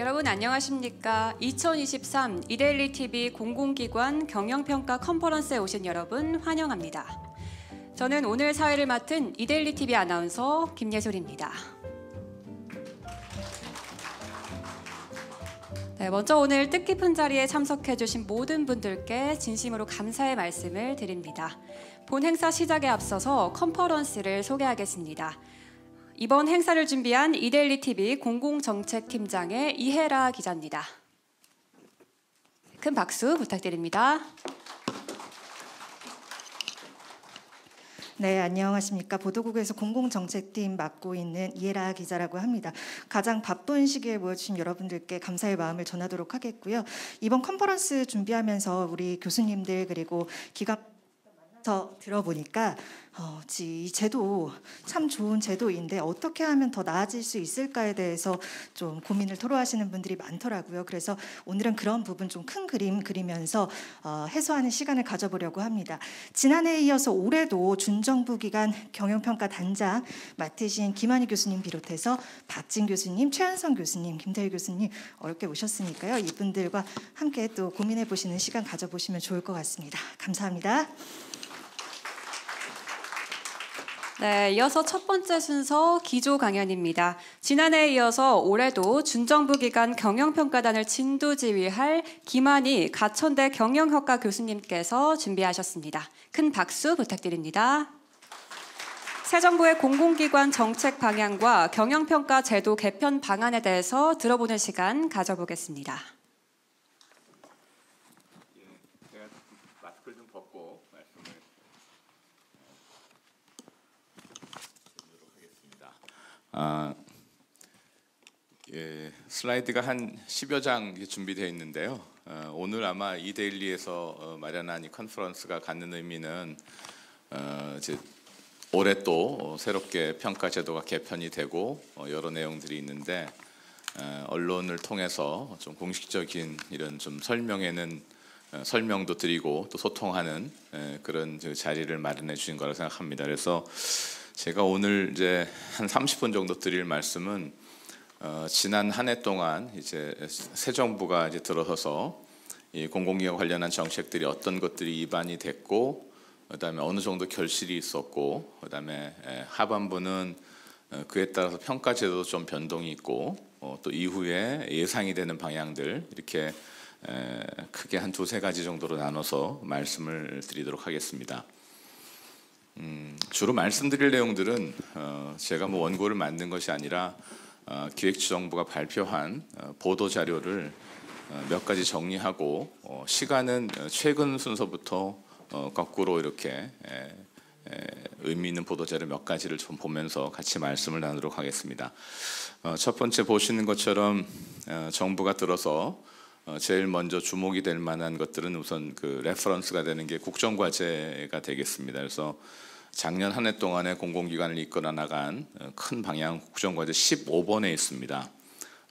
여러분 안녕하십니까? 2023 이데일리 TV 공공기관 경영평가 컨퍼런스에 오신 여러분 환영합니다. 저는 오늘 사회를 맡은 이데일리 TV 아나운서 김예솔입니다. 네, 먼저 오늘 뜻깊은 자리에 참석해주신 모든 분들께 진심으로 감사의 말씀을 드립니다. 본 행사 시작에 앞서서 컨퍼런스를 소개하겠습니다. 이번 행사를 준비한 이데일리 TV 공공정책팀장의 이혜라 기자입니다. 큰 박수 부탁드립니다. 네, 안녕하십니까. 보도국에서 공공정책팀 맡고 있는 이혜라 기자라고 합니다. 가장 바쁜 시기에 모여주신 여러분들께 감사의 마음을 전하도록 하겠고요. 이번 컨퍼런스 준비하면서 우리 교수님들 그리고 기관 더 들어보니까 어, 이 제도 참 좋은 제도인데 어떻게 하면 더 나아질 수 있을까에 대해서 좀 고민을 토로하시는 분들이 많더라고요. 그래서 오늘은 그런 부분 좀 큰 그림 그리면서 어, 해소하는 시간을 가져보려고 합니다. 지난해에 이어서 올해도 준정부기간 경영평가 단장 맡으신 김한희 교수님 비롯해서 박진 교수님, 최현성 교수님, 김태희 교수님 어렵게 오셨으니까요. 이분들과 함께 또 고민해 보시는 시간 가져보시면 좋을 것 같습니다. 감사합니다. 네, 이어서 첫 번째 순서 기조 강연입니다. 지난해에 이어서 올해도 준정부 기관 경영평가단을 진두지휘할 김한희 가천대 경영학과 교수님께서 준비하셨습니다. 큰 박수 부탁드립니다. 새 정부의 공공기관 정책 방향과 경영평가 제도 개편 방안에 대해서 들어보는 시간 가져보겠습니다. 아, 예, 슬라이드가 한 10여 장 준비되어 있는데요. 어, 오늘 아마 이데일리에서 어, 마련한 이 컨퍼런스가 갖는 의미는 어, 이제 올해 또 새롭게 평가 제도가 개편이 되고 어, 여러 내용들이 있는데 어, 언론을 통해서 좀 공식적인 이런 좀 설명에는 설명도 드리고 또 소통하는 그런 그 자리를 마련해 주신 거라 생각합니다. 그래서 제가 오늘 이제 한 30분 정도 드릴 말씀은 어, 지난 한 해 동안 이제 새 정부가 이제 들어서서 이 공공기업 관련한 정책들이 어떤 것들이 입안이 됐고 그다음에 어느 정도 결실이 있었고 그다음에 예, 하반부는 어, 그에 따라서 평가제도 좀 변동이 있고 어, 또 이후에 예상이 되는 방향들 이렇게 에, 크게 한 두세 가지 정도로 나눠서 말씀을 드리도록 하겠습니다. 음, 주로 말씀드릴 내용들은 어, 제가 뭐 원고를 만든 것이 아니라 어, 기획재정부가 발표한 어, 보도 자료를 어, 몇 가지 정리하고 어, 시간은 어, 최근 순서부터 거꾸로 이렇게 에, 에, 의미 있는 보도 자료 몇 가지를 좀 보면서 같이 말씀을 나누도록 하겠습니다. 첫 번째 보시는 것처럼 정부가 들어서 제일 먼저 주목이 될 만한 것들은 우선 그 레퍼런스가 되는 게 국정과제가 되겠습니다. 그래서 작년 한 해 동안에 공공기관을 이끌어 나간 어, 큰 방향 국정과제 15번에 있습니다.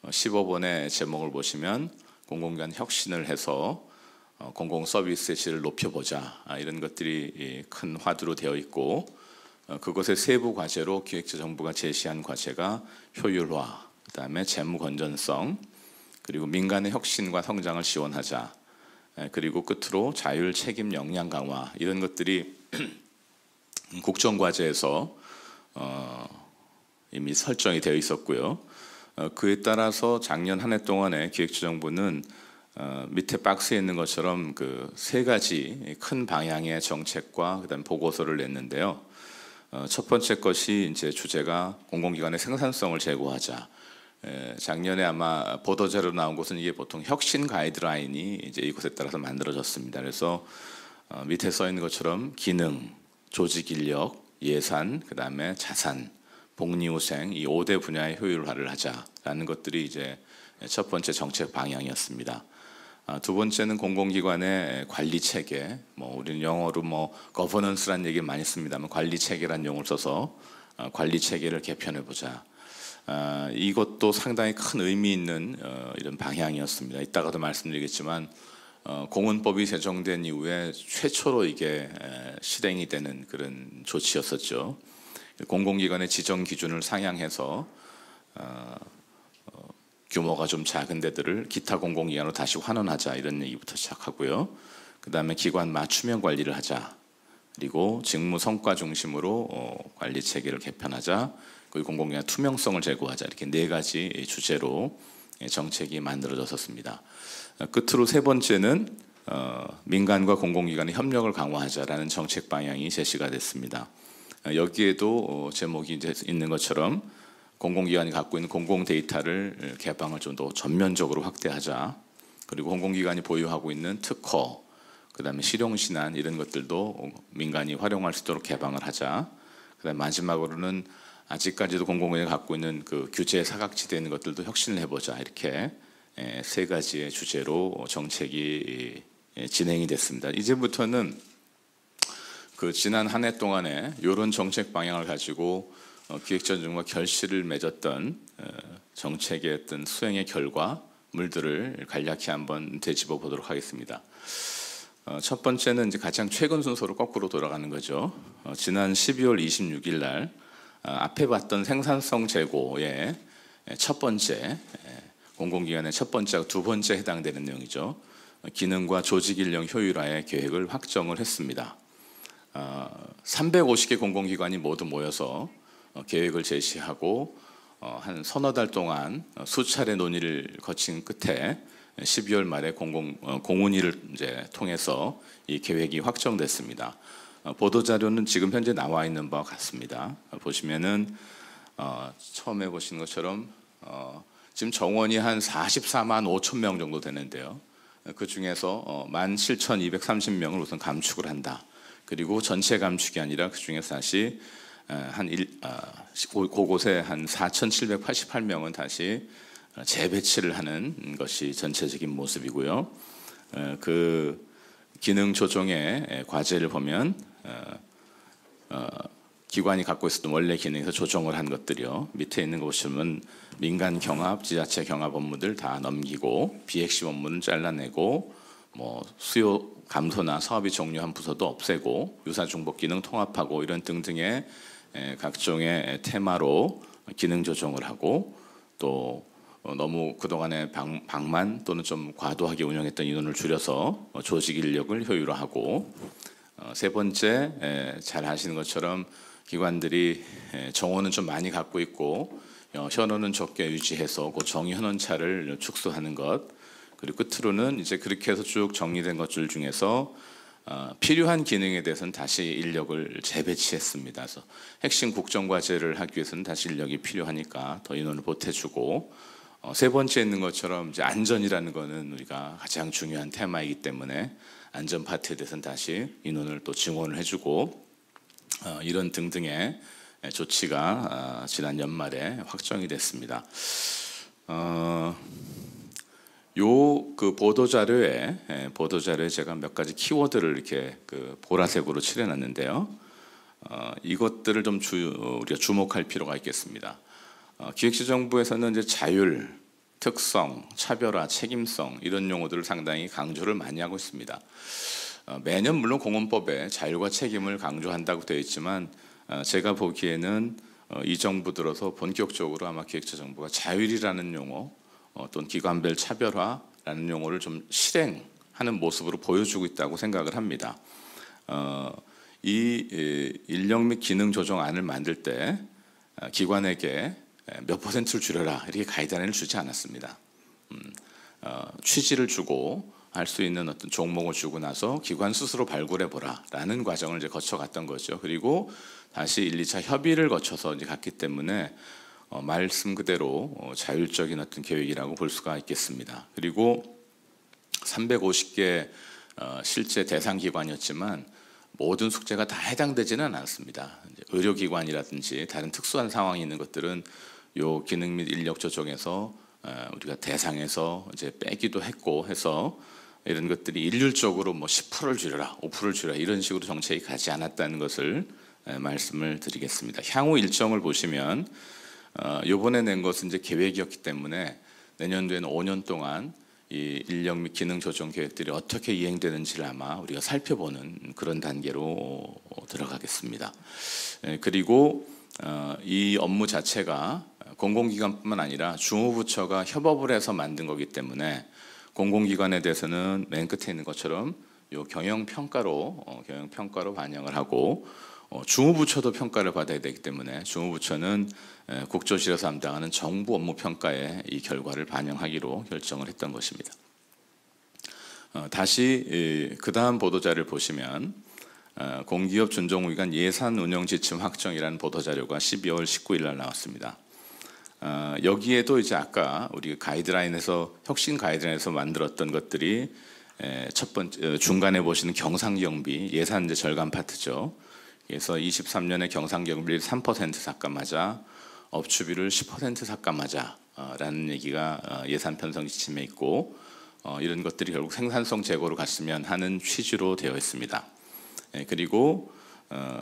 15번의 어, 제목을 보시면 공공기관 혁신을 해서 어, 공공 서비스의 질을 높여보자 아, 이런 것들이 예, 큰 화두로 되어 있고 그것의 세부 과제로 기획재정부가 제시한 과제가 효율화, 그다음에 재무 건전성, 그리고 민간의 혁신과 성장을 지원하자, 그리고 끝으로 자율 책임 역량 강화 이런 것들이 국정과제에서 어, 이미 설정이 되어 있었고요. 어, 그에 따라서 작년 한 해 동안에 기획재정부는 어, 밑에 박스에 있는 것처럼 그 세 가지 큰 방향의 정책과 그다음 보고서를 냈는데요. 어, 첫 번째 것이 이제 주제가 공공기관의 생산성을 제고하자. 에, 작년에 아마 보도 자료 나온 곳은 이게 보통 혁신 가이드라인이 이제 이곳에 따라서 만들어졌습니다. 그래서 어, 밑에 써 있는 것처럼 기능, 조직 인력, 예산, 그 다음에 자산, 복리후생 이 5대 분야의 효율화를 하자라는 것들이 이제 첫 번째 정책 방향이었습니다. 아, 두 번째는 공공기관의 관리 체계. 뭐 우리는 영어로 뭐거버넌스라는 얘기 많이 씁니다만 관리 체계란 용어를 써서 아, 관리 체계를 개편해 보자. 아, 이것도 상당히 큰 의미 있는 어, 이런 방향이었습니다. 이따가도 말씀드리겠지만 어, 공원법이 제정된 이후에 최초로 이게 실행이 되는 그런 조치였었죠. 공공기관의 지정 기준을 상향해서 어, 어, 규모가 좀 작은 데들을 기타 공공기관으로 다시 환원하자 이런 얘기부터 시작하고요. 그 다음에 기관 맞춤형 관리를 하자. 그리고 직무 성과 중심으로 관리 체계를 개편하자. 그리고 공공기관 투명성을 제고하자. 이렇게 네 가지 주제로 예, 정책이 만들어졌었습니다. 끝으로 세 번째는 어, 민간과 공공기관의 협력을 강화하자라는 정책 방향이 제시가 됐습니다. 어, 여기에도 어, 제목이 있는 것처럼 공공기관이 갖고 있는 공공 데이터를 개방을 좀 더 전면적으로 확대하자. 그리고 공공기관이 보유하고 있는 특허, 그다음에 실용 신안 이런 것들도 민간이 활용할 수 있도록 개방을 하자. 그다음 마지막으로는 아직까지도 공공기관이 갖고 있는 그 규제 사각지대 있는 것들도 혁신을 해보자 이렇게 예, 세 가지의 주제로 정책이 예, 진행이 됐습니다. 이제부터는 그 지난 한 해 동안에 이런 정책 방향을 가지고 어, 기획전정과 결실을 맺었던 어, 정책의 어떤 수행의 결과물들을 간략히 한번 되짚어 보도록 하겠습니다. 어, 첫 번째는 이제 가장 최근 순서로 거꾸로 돌아가는 거죠. 지난 12월 26일 날 앞에 봤던 생산성 제고의 예, 첫 번째 공공기관의 첫 번째와 두 번째 해당되는 내용이죠. 기능과 조직 일령 효율화의 계획을 확정을 했습니다. 350개 어, 공공기관이 모두 모여서 어, 계획을 제시하고 어, 한 서너 달 동안 수차례 논의를 거친 끝에 12월 말에 공공, 공운위를 이제 통해서 이 계획이 확정됐습니다. 보도 자료는 지금 현재 나와 있는 바와 같습니다. 보시면은 처음에 보신 것처럼 지금 정원이 한 44만 5천 명 정도 되는데요. 그 중에서 17,230명을 어, 우선 감축을 한다. 그리고 전체 감축이 아니라 그 중에서 다시 어, 한 일, 어, 곳에 한 4,788명은 다시 재배치를 하는 것이 전체적인 모습이고요. 그 기능 조정의 과제를 보면 기관이 갖고 있었던 원래 기능에서 조정을 한 것들이요. 밑에 있는 거 보시면 민간 경합, 지자체 경합 업무들 다 넘기고 비핵시 업무는 잘라내고 뭐 수요 감소나 사업이 종료한 부서도 없애고 유사 중복 기능 통합하고 이런 등등의 각종의 테마로 기능 조정을 하고 또 어, 너무 그동안의 방, 방만 또는 좀 과도하게 운영했던 인원을 줄여서 조직 인력을 효율화하고 어, 세 번째 잘 아시는 것처럼 기관들이 정원은 좀 많이 갖고 있고 어, 현원은 적게 유지해서 그 정의 현원차를 축소하는 것 그리고 끝으로는 이제 그렇게 해서 쭉 정리된 것들 중에서 어, 필요한 기능에 대해서는 다시 인력을 재배치했습니다. 그래서 핵심 국정 과제를 하기 위해서는 다시 인력이 필요하니까 더 인원을 보태주고 어, 세 번째 있는 것처럼 이제 안전이라는 거는 우리가 가장 중요한 테마이기 때문에 안전 파트에 대해서는 다시 인원을 또 증원을 해주고 이런 등등의 네, 조치가 아, 지난 연말에 확정이 됐습니다. 어, 요그 보도 자료에 예, 보도 자료에 제가 몇 가지 키워드를 이렇게 그 보라색으로 칠해놨는데요. 어, 이것들을 좀 주, 우리가 주목할 필요가 있겠습니다. 어, 기획재정부에서는 이제 자율, 특성, 차별화, 책임성 이런 용어들을 상당히 강조를 많이 하고 있습니다. 매년 물론 공헌법에 자율과 책임을 강조한다고 되어 있지만 어, 제가 보기에는 어, 이 정부 들어서 본격적으로 아마 기획재 정부가 자율이라는 용어 어떤 기관별 차별화라는 용어를 좀 실행하는 모습으로 보여주고 있다고 생각을 합니다. 어, 이 인력 및 기능 조정안을 만들 때 기관에게 몇 퍼센트를 줄여라 이렇게 가이드라인을 주지 않았습니다. 음, 취지를 주고 할 수 있는 어떤 종목을 주고 나서 기관 스스로 발굴해 보라라는 과정을 이제 거쳐갔던 거죠. 그리고 다시 1, 2차 협의를 거쳐서 이제 갔기 때문에 어, 말씀 그대로 어, 자율적인 어떤 계획이라고 볼 수가 있겠습니다. 그리고 350개 어, 실제 대상 기관이었지만 모든 숙제가 다 해당되지는 않습니다. 의료기관이라든지 다른 특수한 상황이 있는 것들은 요 기능 및 인력 조정에서 어, 우리가 대상에서 이제 빼기도 했고 해서 이런 것들이 일률적으로 뭐 10%를 줄여라, 5%를 줄여라 이런 식으로 정책이 가지 않았다는 것을 예, 말씀을 드리겠습니다. 향후 일정을 보시면 어, 요번에 낸 것은 이제 계획이었기 때문에 내년도에는 5년 동안 이 인력 및 기능 조정 계획들이 어떻게 이행되는지를 아마 우리가 살펴보는 그런 단계로 들어가겠습니다. 예, 그리고 어, 이 업무 자체가 공공기관뿐만 아니라 중후부처가 협업을 해서 만든 거기 때문에 공공기관에 대해서는 맨 끝에 있는 것처럼 요 경영 평가로 어, 경영 평가로 반영을 하고 중후부처도 어, 평가를 받아야 되기 때문에 중후부처는 국조실에서 담당하는 정부 업무 평가에 이 결과를 반영하기로 결정을 했던 것입니다. 어, 다시 그 다음 보도자를 보시면 어, 공기업 준종위관 예산 운영 지침 확정이라는 보도자료가 12월 19일 날 나왔습니다. 여기에도 이제 아까 우리 가이드라인에서 혁신 가이드라인에서 만들었던 것들이 첫 번째 중간에 보시는 경상경비 예산 절감 파트죠. 그래서 23년에 경상경비를 3% 삭감하자, 업추비를 10% 삭감하자라는 어, 얘기가 어, 예산 편성 지침에 있고 어, 이런 것들이 결국 생산성 제고로 갔으면 하는 취지로 되어 있습니다. 예, 그리고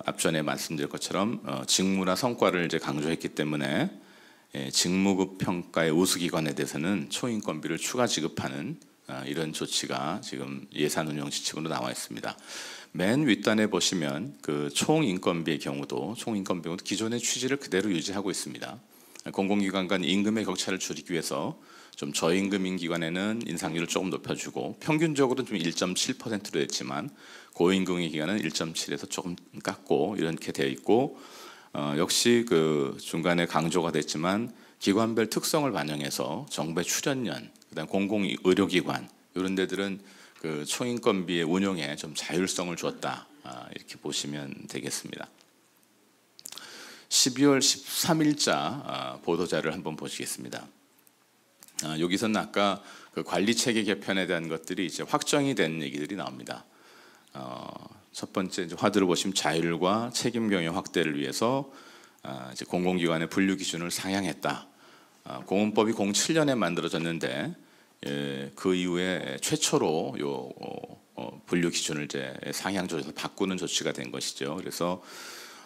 앞전에 말씀드린 것처럼 직무나 성과를 이제 강조했기 때문에 예, 직무급 평가의 우수기관에 대해서는 초인건비를 추가 지급하는 이런 조치가 지금 예산 운영 지침으로 나와 있습니다. 맨 윗단에 보시면 그 총인건비의 경우도 총인건비도 기존의 취지를 그대로 유지하고 있습니다. 공공기관 간 임금의 격차를 줄이기 위해서 좀 저임금인 기관에는 인상률을 조금 높여주고 평균적으로는 좀 1.7%로 했지만 고임금인 기관은 1.7에서 조금 깎고 이렇게 되어 있고 어, 역시 그 중간에 강조가 됐지만 기관별 특성을 반영해서 정부의 출연년, 그다음 공공 의료기관 이런 데들은 그 초인건비의 운용에 좀 자율성을 주었다 아, 이렇게 보시면 되겠습니다. 12월 13일자 아, 보도자를 한번 보시겠습니다. 아, 여기서는 아까 그 관리 체계 개편에 대한 것들이 이제 확정이 된 얘기들이 나옵니다. 어, 첫 번째 화두를 보시면 자율과 책임 경영 확대를 위해서 공공기관의 분류 기준을 상향했다. 공원법이 07년에 만들어졌는데 예, 그 이후에 최초로 요 어, 어 분류 기준을 이제 상향 조정을 바꾸는 조치가 된 것이죠. 그래서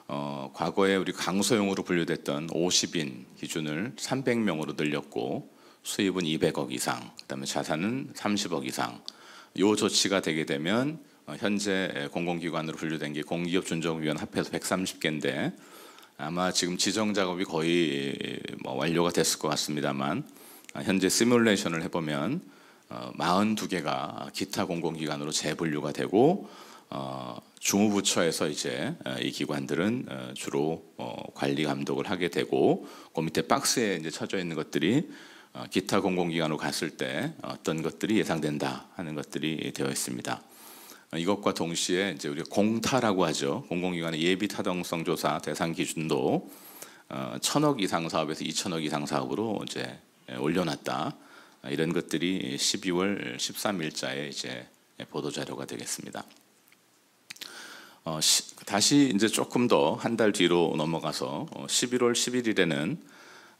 어, 과거에 우리 강소용으로 분류됐던 50인 기준을 300명으로 늘렸고 수입은 200억 이상, 그다음에 자산은 30억 이상. 요 조치가 되게 되면 어, 현재 공공기관으로 분류된 게 공기업 준정위원 합해서 130개인데 아마 지금 지정 작업이 거의 뭐 완료가 됐을 것 같습니다만 아, 현재 시뮬레이션을 해보면 42개가 어, 기타 공공기관으로 재분류가 되고 중후부처에서 어, 이제 어, 이 기관들은 주로 관리 감독을 하게 되고 그 밑에 박스에 이제 쳐져 있는 것들이 기타 공공기관으로 갔을 때 어떤 것들이 예상된다 하는 것들이 되어 있습니다. 이것과 동시에 이제 우리가 공타라고 하죠. 공공기관의 예비 타당성 조사 대상 기준도 천억 이상 사업에서 이천억 이상 사업으로 이제 예, 올려놨다. 이런 것들이 12월 13일자에 이제 보도 자료가 되겠습니다. 어, 시, 다시 이제 조금 더 한 달 뒤로 넘어가서 11월 어, 11일에는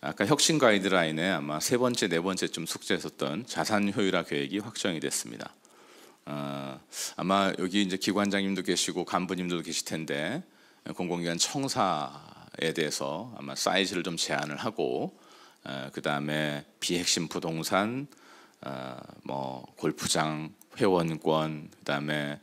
아까 혁신 가이드라인에 아마 세 번째 네 번째쯤 숙제했었던 자산 효율화 계획이 확정이 됐습니다. 어, 아마 여기 이제 기관장님도 계시고 간부님도 계실 텐데 어, 공공기관 청사에 대해서 아마 사이즈를 좀 제한을 하고 어, 그 다음에 비핵심 부동산, 어, 뭐 골프장 회원권, 그 다음에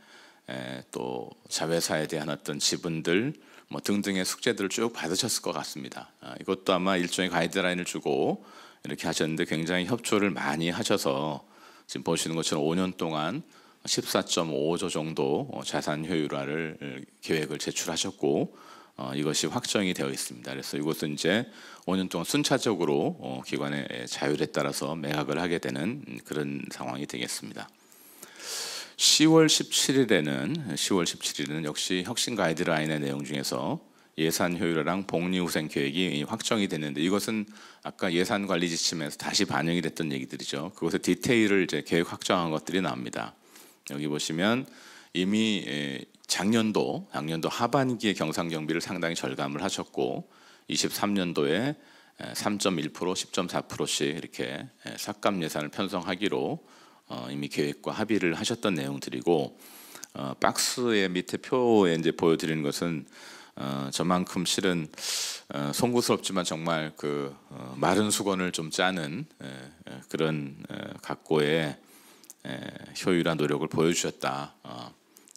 또 자회사에 대한 어떤 지분들 뭐 등등의 숙제들을 쭉 받으셨을 것 같습니다. 어, 이것도 아마 일종의 가이드라인을 주고 이렇게 하셨는데 굉장히 협조를 많이 하셔서 지금 보시는 것처럼 5년 동안 14.5조 정도 자산 효율화를 어, 계획을 제출하셨고 어, 이것이 확정이 되어 있습니다. 그래서 이것은 이제 5년 동안 순차적으로 어, 기관의 자율에 따라서 매각을 하게 되는 음, 그런 상황이 되겠습니다. 10월 17일에는 10월 17일은 역시 혁신 가이드라인의 내용 중에서 예산 효율화랑 복리 후생 계획이 확정이 됐는데 이것은 아까 예산 관리 지침에서 다시 반영이 됐던 얘기들이죠. 그것의 디테일을 이제 계획 확정한 것들이 나옵니다. 여기 보시면 이미 예, 작년도 작년도 하반기에 경상경비를 상당히 절감을 하셨고 23년도에 3.1% 10.4%씩 이렇게 삭감 예산을 편성하기로 어, 이미 계획과 합의를 하셨던 내용들이고 어, 박스의 밑에 표에 이제 보여드리는 것은 어, 저만큼 실은 송구스럽지만 정말 그 마른 수건을 좀 짜는 그런 각고의 효율한 노력을 보여주셨다.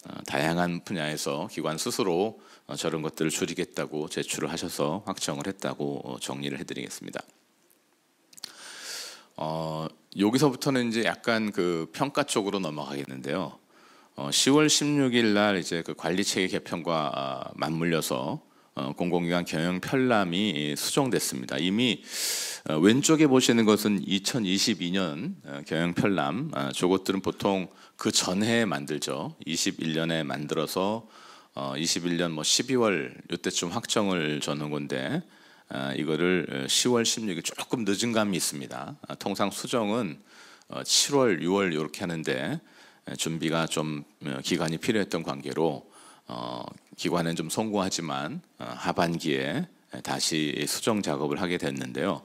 어, 다양한 분야에서 기관 스스로 어, 저런 것들을 줄이겠다고 제출을 하셔서 확정을 했다고 어, 정리를 해드리겠습니다. 어, 여기서부터는 이제 약간 그 평가 쪽으로 넘어가겠는데요. 어, 10월 16일 날 이제 그 관리 체계 개편과 아, 맞물려서 어, 공공기관 경영 편람이 수정됐습니다. 이미 어, 왼쪽에 보시는 것은 2022년 어, 경영 편람. 아, 저것들은 보통 그 전해에 만들죠. 21년에 만들어서 21년 어, 뭐 12월 이때쯤 확정을 저는 건데 아, 이거를 10월 16일 조금 늦은 감이 있습니다. 아, 통상 수정은 7월, 6월 이렇게 하는데 준비가 좀 기간이 필요했던 관계로 기관은 좀성공하지만 하반기에 다시 수정 작업을 하게 됐는데요.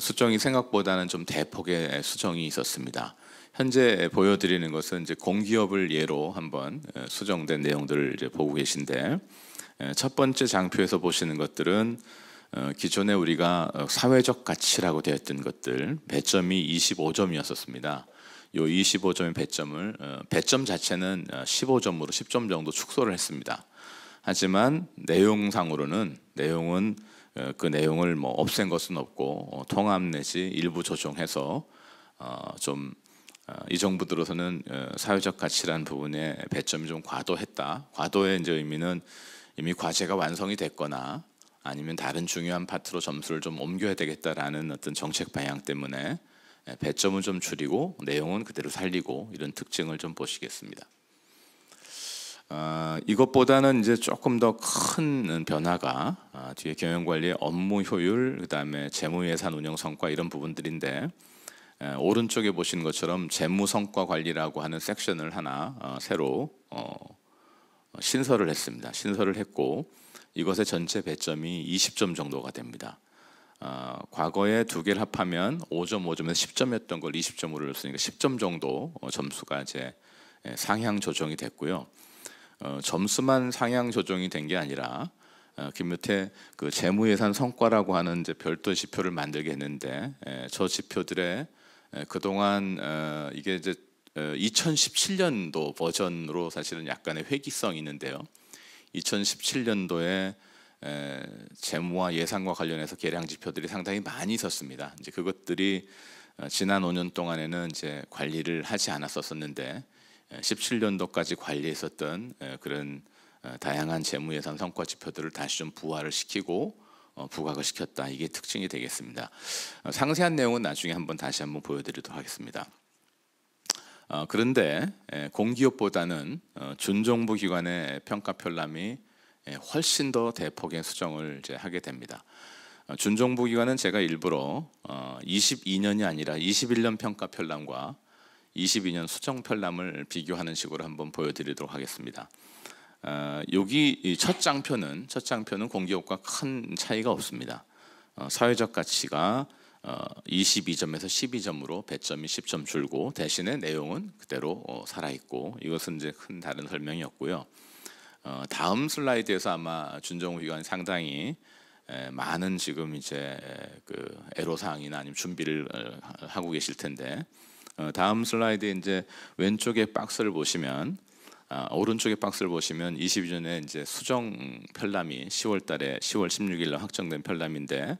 수정이 생각보다는 좀 대폭의 수정이 있었습니다. 현재 보여드리는 것은 이제 공기업을 예로 한번 수정된 내용들을 이제 보고 계신데 첫 번째 장표에서 보시는 것들은 어, 기존에 우리가 어, 사회적 가치라고 되었던 것들 배점이 25점이었었습니다. 요 25점의 배점을 어, 배점 자체는 15점으로 10점 정도 축소를 했습니다. 하지만 내용상으로는 내용은 어, 그 내용을 뭐 없앤 것은 없고 어, 통합 내지 일부 조정해서 어, 좀 이 정부 들어서는 사회적 가치란 부분에 배점이 좀 과도했다. 과도의 이제 의미는 이미 과제가 완성이 됐거나 아니면 다른 중요한 파트로 점수를 좀 옮겨야 되겠다라는 어떤 정책 방향 때문에 예, 배점은 좀 줄이고 내용은 그대로 살리고 이런 특징을 좀 보시겠습니다. 아, 이것보다는 이제 조금 더 큰 변화가 아, 뒤에 경영관리 업무 효율, 그다음에 재무예산 운영 성과 이런 부분들인데 에, 오른쪽에 보시는 것처럼 재무 성과 관리라고 하는 섹션을 하나 어, 새로 어, 신설을 했습니다. 신설을 했고 이것의 전체 배점이 20점 정도가 됩니다. 어, 과거에 두 개를 합하면 5점, 5점에서 10점이었던 걸 20점으로 했으니까 10점 정도 어, 점수가 이제 상향 조정이 됐고요. 어, 점수만 상향 조정이 된 게 아니라 어, 김묘태 그 재무예산 성과라고 하는 이제 별도 지표를 만들게 했는데 에, 예, 저 지표들의 에, 예, 그동안 어, 이게 이제 2017년도 어, 버전으로 사실은 약간의 회기성이 있는데요. 2017년도에 에, 재무와 예산과 관련해서 계량 지표들이 상당히 많이 있었습니다. 이제 그것들이 어, 지난 5년 동안에는 이제 관리를 하지 않았었는데 었 17년도까지 관리했었던 그런 다양한 재무예산 성과 지표들을 다시 좀 부활을 시키고 어, 부각을 시켰다. 이게 특징이 되겠습니다. 어, 상세한 내용은 나중에 한번 다시 한번 보여드리도록 하겠습니다. 어, 그런데 공기업보다는 준정부 기관의 평가 편람이 훨씬 더 대폭의 수정을 이제 하게 됩니다. 준정부 기관은 제가 일부러 22년이 아니라 21년 평가 편람과 22년 수정 편람을 비교하는 식으로 한번 보여드리도록 하겠습니다. 어, 여기 첫 장표는 첫 장표는 공기업과 큰 차이가 없습니다. 어, 사회적 가치가 어, 22점에서 12점으로 배점이 10점 줄고 대신에 내용은 그대로 어, 살아 있고 이것은 이제 큰 다른 설명이 없고요. 어, 다음 슬라이드에서 아마 준정우 위원 상당히 에, 많은 지금 이제 그 애로사항이나 아니면 준비를 어, 하고 계실 텐데 어, 다음 슬라이드에 이제 왼쪽에 박스를 보시면 아, 오른쪽에 박스를 보시면 22년에 이제 수정 편람이 10월달에 10월 16일로 확정된 편람인데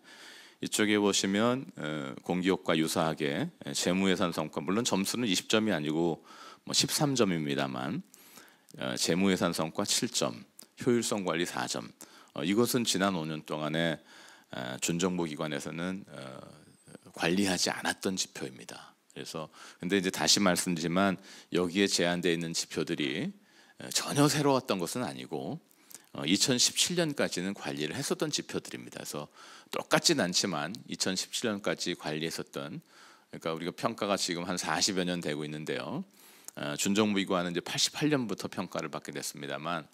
이쪽에 보시면 어, 공기업과 유사하게 예, 재무예산 성과 물론 점수는 20점이 아니고 뭐 13점입니다만 어, 재무예산 성과 7점, 효율성 관리 4점. 이것은 지난 5년 동안에 아, 준정부기관에서는 관리하지 않았던 지표입니다. 그래서 근데 이제 다시 말씀드리지만 여기에 제한되어 있는 지표들이 전혀 새로웠던 것은 아니고 2017년까지는 어, 관리를 했었던 지표들입니다. 그래서 똑같진 않지만 2017년까지 관리했었던 그러니까 우리가 평가가 지금 한 40여 년 되고 있는데요. 어, 준정부기관은 이제 88년부터 평가를 받게 됐습니다만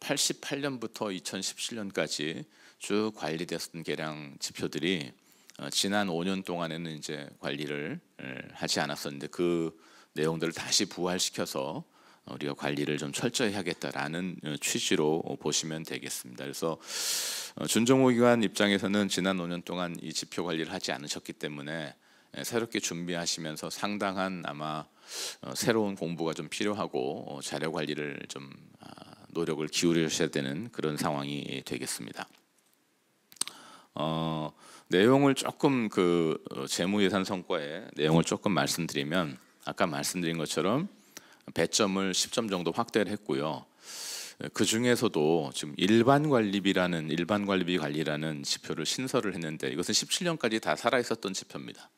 88년부터 2017년까지 쭉 관리됐었던 계량 지표들이 어, 지난 5년 동안에는 이제 관리를 하지 않았었는데 그 내용들을 다시 부활시켜서 우리가 관리를 좀 철저히 하겠다라는 어, 취지로 보시면 되겠습니다. 그래서 어, 준정호 기관 입장에서는 지난 5년 동안 이 지표 관리를 하지 않으셨기 때문에 새롭게 준비하시면서 상당한 아마 새로운 공부가 좀 필요하고 자료 관리를 좀 아, 노력을 기울이셔야 되는 그런 상황이 되겠습니다. 어, 내용을 조금 그 어, 재무 예산 성과의 내용을 조금 말씀드리면 아까 말씀드린 것처럼 배점을 10점 정도 확대를 했고요. 그 중에서도 지금 일반 관리비라는 일반 관리비 관리라는 지표를 신설을 했는데 이것은 17년까지 다 살아 있었던 지표입니다.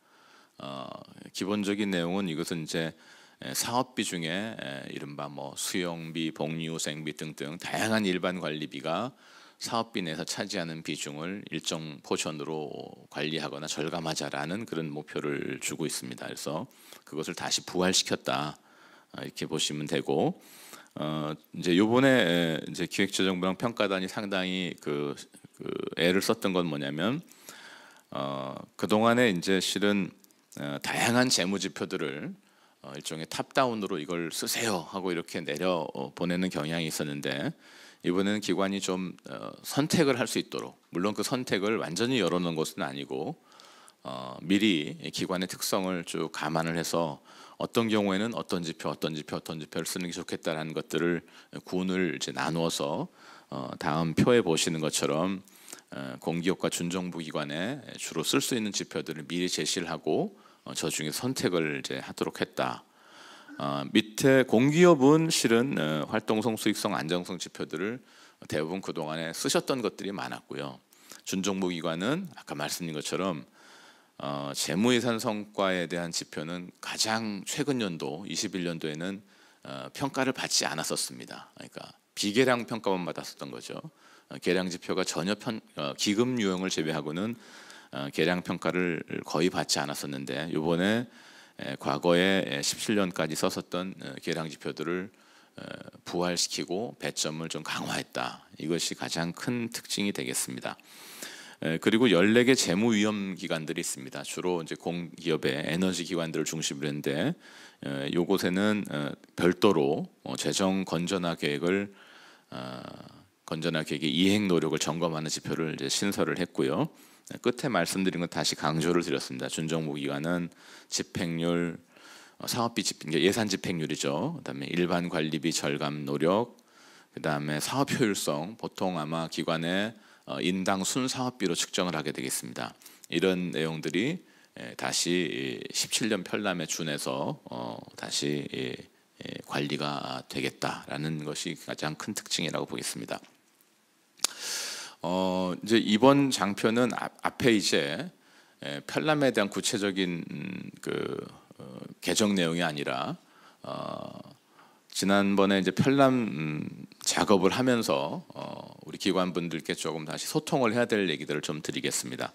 어, 기본적인 내용은 이것은 이제 사업비 중에 이른바 뭐 수용비, 복리후생비 등등 다양한 일반 관리비가 사업비 내서 에 차지하는 비중을 일정 포션으로 관리하거나 절감하자라는 그런 목표를 주고 있습니다. 그래서 그것을 다시 부활시켰다 아, 이렇게 보시면 되고 어, 이제 요번에 이제 기획재정부랑 평가단이 상당히 그, 그 애를 썼던 건 뭐냐면 어, 그 동안에 이제 실은 어, 다양한 재무 지표들을 어, 일종의 탑다운으로 이걸 쓰세요 하고 이렇게 내려 어, 보내는 경향이 있었는데 이번에는 기관이 좀 어, 선택을 할 수 있도록 물론 그 선택을 완전히 열어놓은 것은 아니고 어, 미리 기관의 특성을 쭉 감안을 해서 어떤 경우에는 어떤 지표, 어떤 지표, 어떤 지표를 쓰는 게 좋겠다라는 것들을 군을 이제 나누어서 어, 다음 표에 보시는 것처럼 어, 공기업과 준정부 기관에 주로 쓸 수 있는 지표들을 미리 제시를 하고 어, 저 중에 선택을 이제 하도록 했다. 어, 밑에 공기업은 실은 어, 활동성, 수익성, 안정성 지표들을 대부분 그동안에 쓰셨던 것들이 많았고요. 준정보기관은 아까 말씀드린 것처럼 어, 재무예산 성과에 대한 지표는 가장 최근 연도 21년도에는 어, 평가를 받지 않았었습니다. 그러니까 비계량 평가만 받았었던 거죠. 어, 계량 지표가 전혀 편, 어, 기금 유형을 제외하고는 어, 계량 평가를 거의 받지 않았었는데 이번에 과거에 17년까지 썼었던 계량 어, 지표들을 어, 부활시키고 배점을 좀 강화했다. 이것이 가장 큰 특징이 되겠습니다. 그리고 14개 재무 위험 기관들이 있습니다. 주로 이제 공기업의 에너지 기관들을 중심으로 했는데 요곳에는 어, 별도로 재정 건전화 계획을 건전화 계획의 이행 노력을 점검하는 지표를 이제 신설을 했고요. 네, 끝에 말씀드린 건 다시 강조를 드렸습니다. 준정부기관은 집행률, 사업비 어, 집행, 예산 집행률이죠. 그다음에 일반 관리비 절감 노력, 그다음에 사업 효율성, 보통 아마 기관의 어, 인당 순 사업비로 측정을 하게 되겠습니다. 이런 내용들이 예, 다시 17년 편람의 준에서 어, 다시 관리가 되겠다라는 것이 가장 큰 특징이라고 보겠습니다. 어, 이제 이번 장편은 앞, 에 이제 예, 편람에 대한 구체적인 음, 그 어, 개정 내용이 아니라 어, 지난번에 이제 편람 음, 작업을 하면서 어, 우리 기관 분들께 조금 다시 소통을 해야 될 얘기들을 좀 드리겠습니다.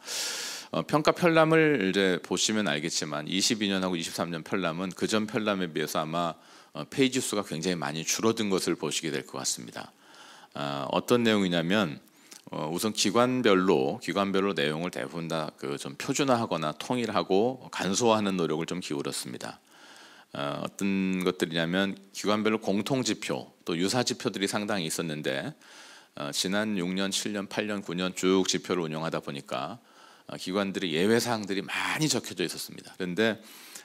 어, 평가 편람을 이제 보시면 알겠지만 22년하고 23년 편람은 그 전 편람에 비해서 아마 어, 페이지 수가 굉장히 많이 줄어든 것을 보시게 될 것 같습니다. 어, 어떤 내용이냐면 어, 우선 기관별로 기관별로 내용을 대부분 다그 좀 표준화하거나 통일하고 간소화하는 노력을 좀 기울였습니다. 어, 어떤 것들이냐면 기관별로 공통 지표 또 유사 지표들이 상당히 있었는데 어, 지난 6년, 7년, 8년, 9년 쭉 지표를 운영하다 보니까 어, 기관들이 예외 사항들이 많이 적혀져 있었습니다. 그런데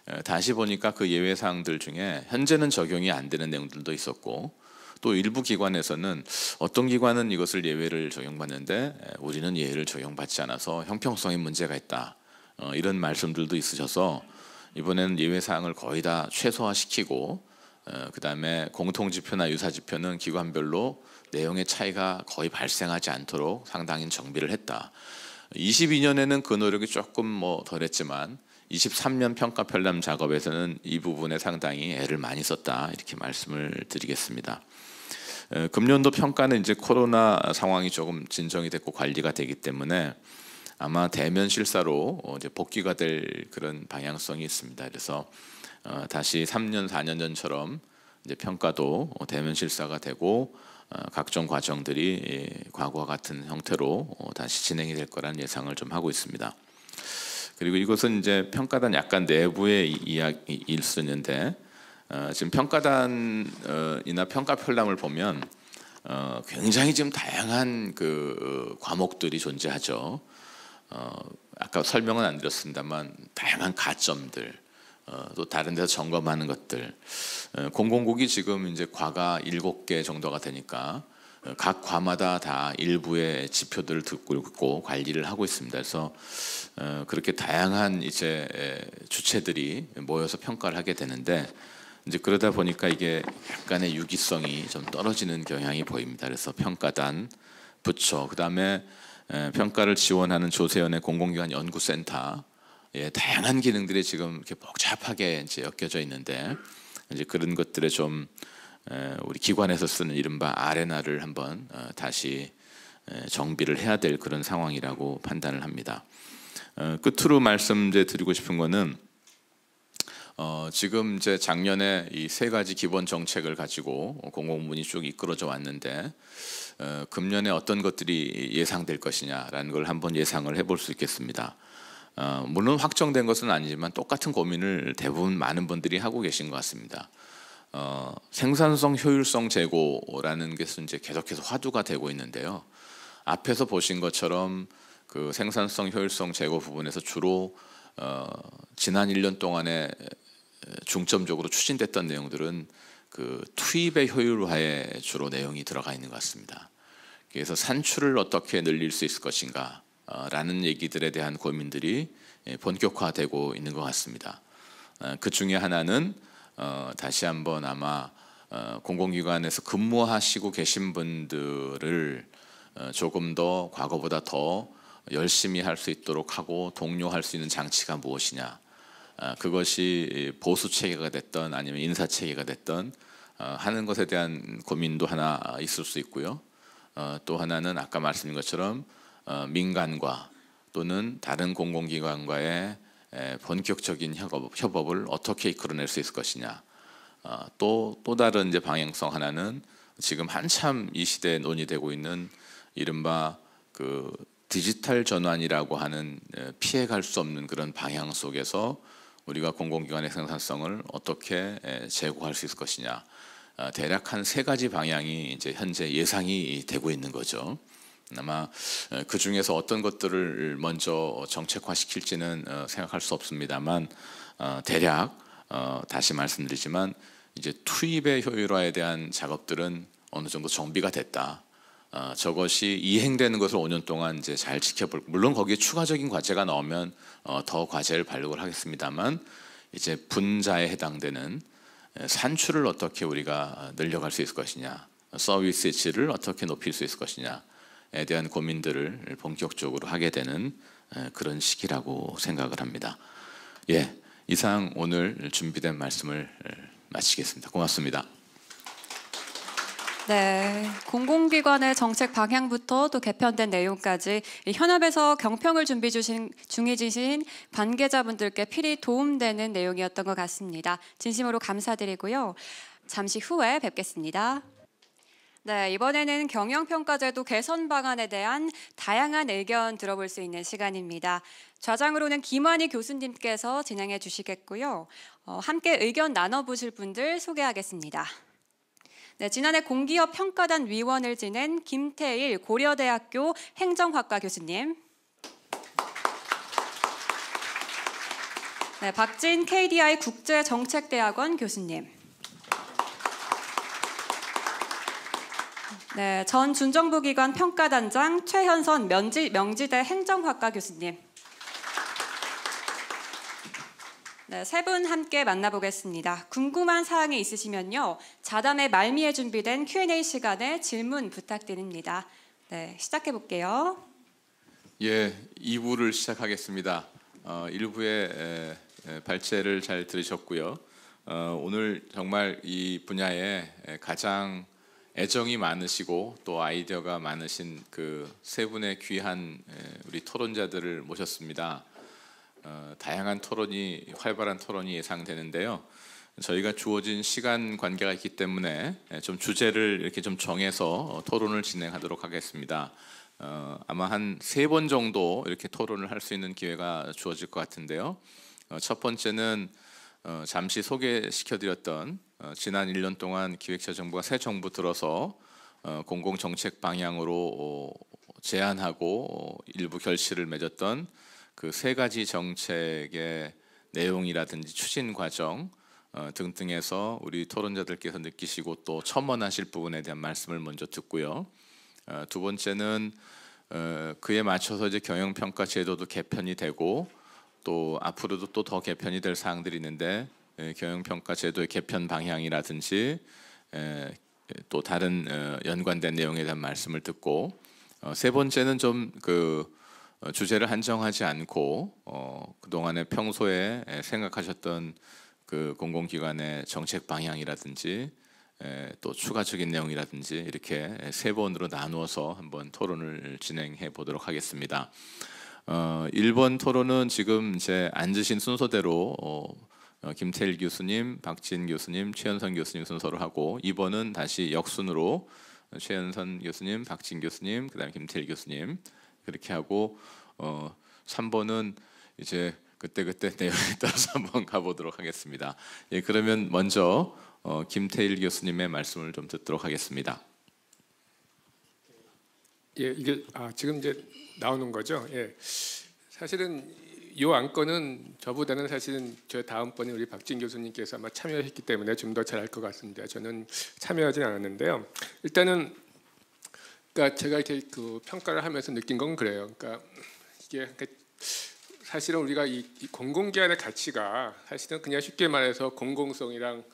어, 다시 보니까 그 예외 사항들 중에 현재는 적용이 안 되는 내용들도 있었고 또 일부 기관에서는 어떤 기관은 이것을 예외를 적용받는데 우리는 예외를 적용받지 않아서 형평성에 문제가 있다 어, 이런 말씀들도 있으셔서 이번에는 예외 사항을 거의 다 최소화시키고 어, 그 다음에 공통지표나 유사지표는 기관별로 내용의 차이가 거의 발생하지 않도록 상당히 정비를 했다. 22년에는 그 노력이 조금 뭐 덜했지만 23년 평가 편람 작업에서는 이 부분에 상당히 애를 많이 썼다 이렇게 말씀을 드리겠습니다. 금년도 평가는 이제 코로나 상황이 조금 진정이 됐고 관리가 되기 때문에 아마 대면 실사로 어, 이제 복귀가 될 그런 방향성이 있습니다. 그래서 어, 다시 3년 4년 전처럼 이제 평가도 어, 대면 실사가 되고 각종 과정들이 예, 과거와 같은 형태로 다시 진행이 될 거라는 예상을 좀 하고 있습니다. 그리고 이것은 이제 평가단 약간 내부의 이야기일 수 있는데 어, 지금 평가단이나 어, 평가편람을 보면 어, 굉장히 지금 다양한 그 과목들이 존재하죠. 아까 설명은 안 드렸습니다만 다양한 가점들 또 다른 데서 점검하는 것들 공공국이 지금 이제 과가 일곱 개 정도가 되니까 각 과마다 다 일부의 지표들을 듣고 있고 관리를 하고 있습니다. 그래서 그렇게 다양한 이제 주체들이 모여서 평가를 하게 되는데 이제 그러다 보니까 이게 약간의 유기성이 좀 떨어지는 경향이 보입니다. 그래서 평가단, 부처, 그 다음에 평가를 지원하는 조세연의 공공기관 연구센터, 예, 다양한 기능들이 지금 이렇게 복잡하게 이제 엮여져 있는데 이제 그런 것들에 좀 우리 기관에서 쓰는 이른바 아레나를 한번 어, 다시 정비를 해야 될 그런 상황이라고 판단을 합니다. 어, 끝으로 말씀드리고 싶은 것은 어, 지금 이제 작년에 이 세 가지 기본 정책을 가지고 공공문이 쭉 이끌어져 왔는데 어, 금년에 어떤 것들이 예상될 것이냐라는 걸 한번 예상을 해볼 수 있겠습니다. 어, 물론 확정된 것은 아니지만 똑같은 고민을 대부분 많은 분들이 하고 계신 것 같습니다. 어, 생산성 효율성 제고라는 것은 이제 계속해서 화두가 되고 있는데요. 앞에서 보신 것처럼 그 생산성 효율성 제고 부분에서 주로 어, 지난 1년 동안에 중점적으로 추진됐던 내용들은 그 투입의 효율화에 주로 내용이 들어가 있는 것 같습니다. 그래서 산출을 어떻게 늘릴 수 있을 것인가 어, 라는 얘기들에 대한 고민들이 예, 본격화되고 있는 것 같습니다. 어, 그 중에 하나는 어, 다시 한번 아마 공공기관에서 근무하시고 계신 분들을 조금 더 과거보다 더 열심히 할 수 있도록 하고 독려할 수 있는 장치가 무엇이냐 아, 그것이 보수 체계가 됐던 아니면 인사 체계가 됐던 어, 하는 것에 대한 고민도 하나 있을 수 있고요. 어, 또 하나는 아까 말씀드린 것처럼 어, 민간과 또는 다른 공공기관과의 본격적인 협업, 을 어떻게 이끌어낼 수 있을 것이냐. 또또 다른 이제 방향성 하나는 지금 한참 이 시대에 논의되고 있는 이른바 그 디지털 전환이라고 하는 피해갈 수 없는 그런 방향 속에서 우리가 공공기관의 생산성을 어떻게 제고할 수 있을 것이냐 아, 대략 한 세 가지 방향이 이제 현재 예상이 되고 있는 거죠. 아마 그 중에서 어떤 것들을 먼저 정책화 시킬지는 어, 생각할 수 없습니다만 어, 대략 어, 다시 말씀드리지만 이제 투입의 효율화에 대한 작업들은 어느 정도 정비가 됐다. 어, 저것이 이행되는 것을 5년 동안 이제 잘 지켜볼. 물론 거기에 추가적인 과제가 나오면 어, 더 과제를 발록을 하겠습니다만 이제 분자에 해당되는 예, 산출을 어떻게 우리가 아, 늘려갈 수 있을 것이냐, 서비스의 질을 어떻게 높일 수 있을 것이냐에 대한 고민들을 본격적으로 하게 되는 그런 시기라고 생각을 합니다. 예, 이상 오늘 준비된 말씀을 마치겠습니다. 고맙습니다. 네, 공공기관의 정책 방향부터 또 개편된 내용까지 현업에서 경평을 준비 주신, 중이신 관계자분들께 필히 도움되는 내용이었던 것 같습니다. 진심으로 감사드리고요. 잠시 후에 뵙겠습니다. 네, 이번에는 경영평가제도 개선 방안에 대한 다양한 의견 들어볼 수 있는 시간입니다. 좌장으로는 김환희 교수님께서 진행해 주시겠고요. 어, 함께 의견 나눠보실 분들 소개하겠습니다. 네, 지난해 공기업 평가단 위원을 지낸 김태일 고려대학교 행정학과 교수님. 네, 박진 KDI 국제정책대학원 교수님. 네, 전 준정부기관 평가단장 최현선 명지, 명지대 행정학과 교수님. 네, 세분 함께 만나보겠습니다. 궁금한 사항이 있으시면요. 자담의 말미에 준비된 Q&A 시간에 질문 부탁드립니다. 네, 시작해 볼게요. 예, 2부를 시작하겠습니다. 어, 1부의 발제를 잘 들으셨고요. 어, 오늘 정말 이 분야에 가장 애정이 많으시고 또 아이디어가 많으신 그 세 분의 귀한 우리 토론자들을 모셨습니다. 어, 다양한 토론이 활발한 토론이 예상되는데요. 저희가 주어진 시간 관계가 있기 때문에 예, 좀 주제를 이렇게 좀 정해서 어, 토론을 진행하도록 하겠습니다. 어, 아마 한 세 번 정도 이렇게 토론을 할 수 있는 기회가 주어질 것 같은데요. 어, 첫 번째는 어, 잠시 소개시켜드렸던 어, 지난 1년 동안 기획자 정부가 새 정부 들어서 공공정책 방향으로 제안하고 일부 결실을 맺었던 그세 가지 정책의 내용이라든지 추진 과정 어, 등등에서 우리 토론자들께서 느끼시고 또 첨언하실 부분에 대한 말씀을 먼저 듣고요. 어, 두 번째는 어, 그에 맞춰서 이제 경영평가 제도도 개편이 되고 또 앞으로도 또 더 개편이 될 사항들이 있는데 에, 예, 경영평가 제도의 개편 방향이라든지 에, 예, 또 다른 에, 어, 연관된 내용에 대한 말씀을 듣고 어, 세 번째는 좀그 어, 주제를 한정하지 않고 어, 그동안에 평소에 생각하셨던 그 공공기관의 정책 방향이라든지 에, 또 추가적인 내용이라든지 이렇게 세 번으로 나누어서 한번 토론을 진행해 보도록 하겠습니다. 어, 1번 토론은 지금 제 앉으신 순서대로 어, 어 김태일 교수님, 박진 교수님, 최현선 교수님 순서로 하고 2번은 다시 역순으로 최현선 교수님, 박진 교수님, 그다음 김태일 교수님 그렇게 하고 어 3번은 이제 그때 그때 내용에 따라서 한번 가보도록 하겠습니다. 예, 그러면 먼저 어, 김태일 교수님의 말씀을 좀 듣도록 하겠습니다. 예, 이게 아, 지금 이제 나오는 거죠. 예, 사실은 이 안건은 저보다는 사실은 저 다음 번에 우리 박진 교수님께서 아마 참여했기 때문에 좀 더 잘할 것 같습니다. 저는 참여하진 않았는데요. 일단은 그러니까 제가 이렇게 그 평가를 하면서 느낀 건 그래요. 그러니까 이게 그 사실은 우리가 이, 공공기관의 가치가 사실은 그냥 쉽게 말해서 공공성이랑